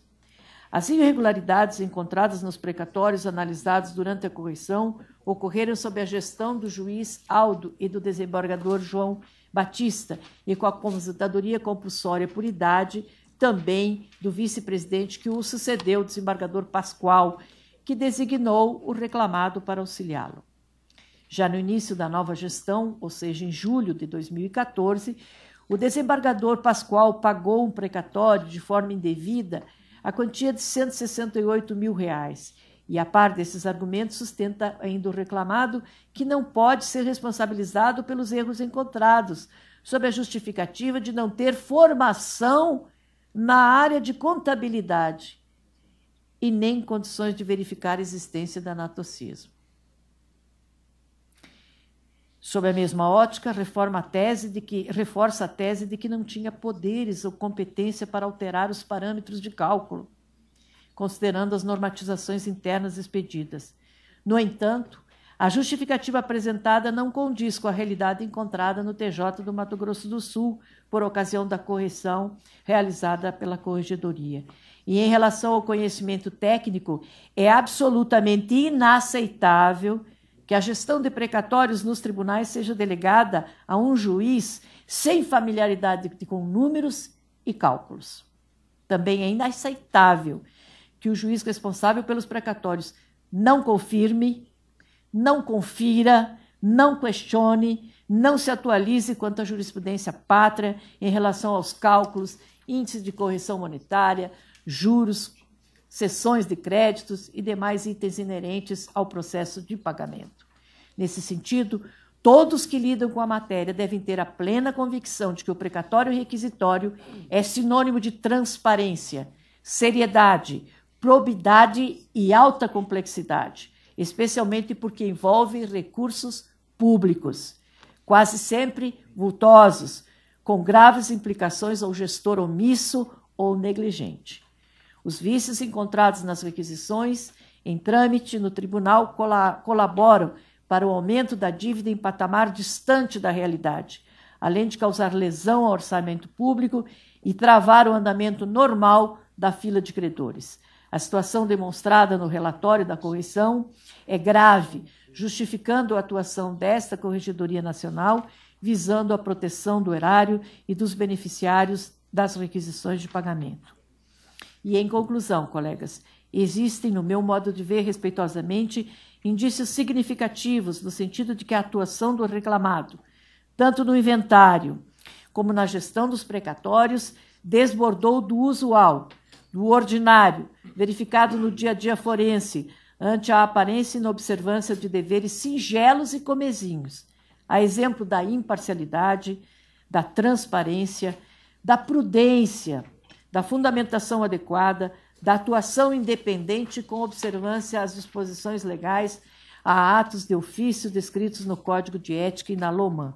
As irregularidades encontradas nos precatórios analisados durante a correção ocorreram sob a gestão do juiz Aldo e do desembargador João Batista e com a aposentadoria compulsória por idade também do vice-presidente que o sucedeu, o desembargador Pascoal, que designou o reclamado para auxiliá-lo. Já no início da nova gestão, ou seja, em julho de 2014, o desembargador Pascoal pagou um precatório de forma indevida a quantia de 168 mil reais e a par desses argumentos, sustenta ainda o reclamado que não pode ser responsabilizado pelos erros encontrados, sob a justificativa de não ter formação na área de contabilidade e nem condições de verificar a existência da anatocismo. Sob a mesma ótica, reforma a tese de que, reforça a tese de que não tinha poderes ou competência para alterar os parâmetros de cálculo considerando as normatizações internas expedidas. No entanto, a justificativa apresentada não condiz com a realidade encontrada no TJ do Mato Grosso do Sul, por ocasião da correção realizada pela corregedoria. E em relação ao conhecimento técnico, é absolutamente inaceitável que a gestão de precatórios nos tribunais seja delegada a um juiz sem familiaridade com números e cálculos. Também é inaceitável que o juiz responsável pelos precatórios não confirme, não confira, não questione, não se atualize quanto à jurisprudência pátria em relação aos cálculos, índices de correção monetária, juros, cessões de créditos e demais itens inerentes ao processo de pagamento. Nesse sentido, todos que lidam com a matéria devem ter a plena convicção de que o precatório requisitório é sinônimo de transparência, seriedade, probidade e alta complexidade, especialmente porque envolve recursos públicos, quase sempre vultosos, com graves implicações ao gestor omisso ou negligente. Os vícios encontrados nas requisições em trâmite no tribunal colaboram para o aumento da dívida em patamar distante da realidade, além de causar lesão ao orçamento público e travar o andamento normal da fila de credores. A situação demonstrada no relatório da correção é grave, justificando a atuação desta Corregedoria Nacional, visando a proteção do erário e dos beneficiários das requisições de pagamento. E em conclusão, colegas, existem, no meu modo de ver, respeitosamente, indícios significativos no sentido de que a atuação do reclamado, tanto no inventário como na gestão dos precatórios, desbordou do usual, do ordinário, verificado no dia a dia forense, ante a aparência e observância de deveres singelos e comezinhos, a exemplo da imparcialidade, da transparência, da prudência, da fundamentação adequada, da atuação independente com observância às disposições legais, a atos de ofício descritos no Código de Ética e na LOMAN.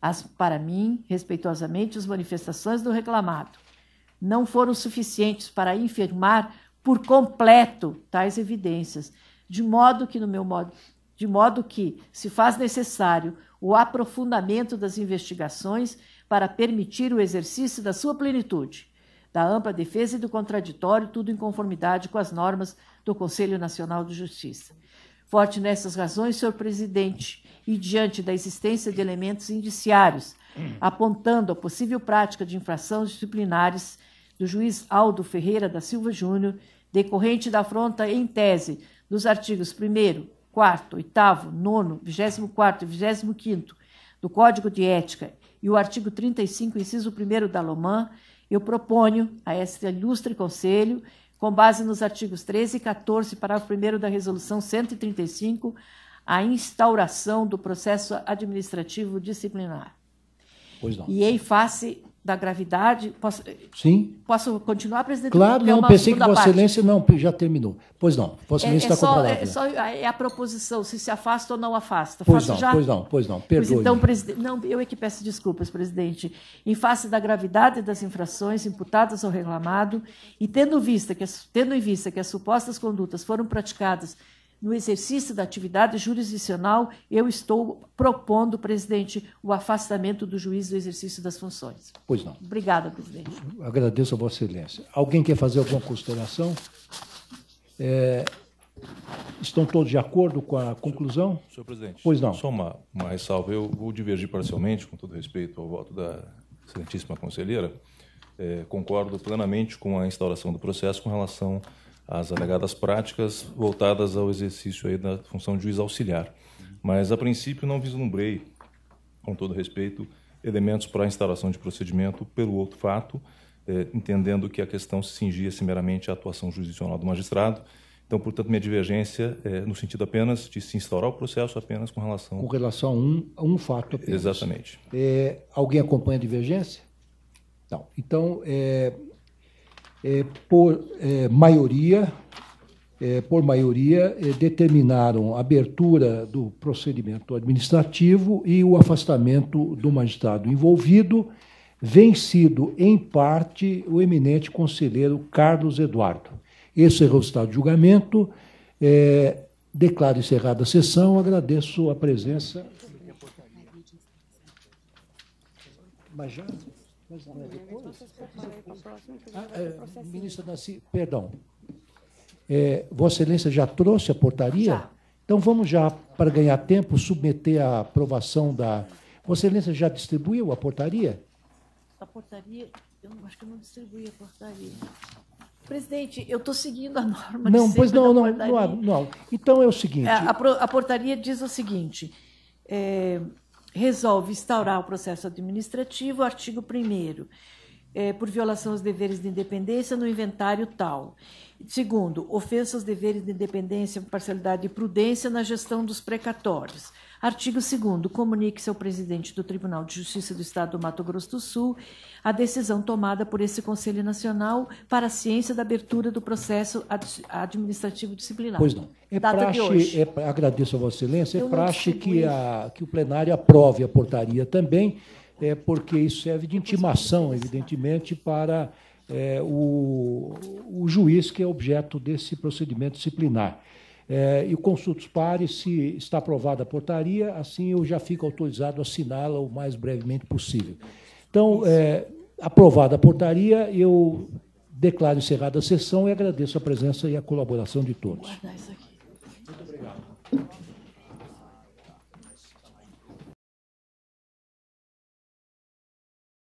As, para mim, respeitosamente, as manifestações do reclamado não foram suficientes para enfermar por completo tais evidências, de modo que no meu modo, de modo que se faz necessário o aprofundamento das investigações para permitir o exercício da sua plenitude, da ampla defesa e do contraditório, tudo em conformidade com as normas do Conselho Nacional de Justiça. Forte nessas razões, senhor presidente, e diante da existência de elementos indiciários apontando a possível prática de infrações disciplinares do juiz Aldo Ferreira da Silva Júnior, decorrente da afronta em tese dos artigos 1, 4, 8, 9, 24 e 25 do Código de Ética e o artigo 35, inciso 1 da LOMAN, eu proponho a este ilustre Conselho, com base nos artigos 13 e 14, parágrafo 1 da Resolução 135, a instauração do processo administrativo disciplinar. Pois não. E em face da gravidade. Posso, Sim. Posso continuar, presidente? Claro, é não, pensei que Vossa Excelência não, já terminou. Pois não, Vossa é, Excelência é, é está com a palavra. É, só a, é a proposição, se se afasta ou não afasta. Pois não, já... pois não, pois não, perdoe. Então, presidente, não, eu é que peço desculpas, presidente. Em face da gravidade das infrações imputadas ao reclamado e tendo, vista que, tendo em vista que as supostas condutas foram praticadas no exercício da atividade jurisdicional, eu estou propondo, presidente, o afastamento do juiz do exercício das funções. Pois não. Obrigada, presidente. Agradeço a Vossa Excelência. Alguém quer fazer alguma consideração? É, estão todos de acordo com a conclusão? Senhor presidente. Pois não. Só uma, uma ressalva. Eu vou divergir parcialmente, com todo respeito ao voto da excelentíssima conselheira. É, concordo plenamente com a instauração do processo com relação as alegadas práticas voltadas ao exercício aí da função de juiz auxiliar. Mas, a princípio, não vislumbrei, com todo respeito, elementos para a instalação de procedimento pelo outro fato, eh, entendendo que a questão se cingia-se meramente à atuação jurisdicional do magistrado. Então, portanto, minha divergência é no sentido apenas de se instaurar o processo apenas com relação... Com relação a um, a um fato apenas. Exatamente. É, alguém acompanha a divergência? Não. Então, é, é, por é, maioria, é, por maioria, é, determinaram a abertura do procedimento administrativo e o afastamento do magistrado envolvido, vencido em parte o eminente conselheiro Carlos Eduardo. Esse é o resultado do julgamento. É, declaro encerrada a sessão. Agradeço a presença. Mas já... Mas não é depois. Ah, é, ministra perdão. É, Vossa Excelência já trouxe a portaria? Já. Então vamos já, para ganhar tempo, submeter a aprovação da. Vossa Excelência já distribuiu a portaria? A portaria, eu acho que eu não distribuí a portaria. Presidente, eu estou seguindo a norma. Não, pois não, não, não, não, Então é o seguinte. É, a, a, a portaria diz o seguinte: é, resolve instaurar o processo administrativo, artigo 1 é, por violação aos deveres de independência no inventário tal. Segundo, ofensa aos deveres de independência, parcialidade e prudência na gestão dos precatórios. Artigo 2 comunique-se ao presidente do Tribunal de Justiça do Estado do Mato Grosso do Sul a decisão tomada por esse Conselho Nacional para a ciência da abertura do processo administrativo disciplinar. Pois não. É Data praxe, é, agradeço a Vossa Excelência, é Eu é praxe que, a, que o plenário aprove a portaria também, é, porque isso serve de intimação, evidentemente, para é, o, o juiz que é objeto desse procedimento disciplinar. É, e consultos pares, se está aprovada a portaria, assim eu já fico autorizado a assiná-la o mais brevemente possível. Então, é, aprovada a portaria, eu declaro encerrada a sessão e agradeço a presença e a colaboração de todos. Muito obrigado.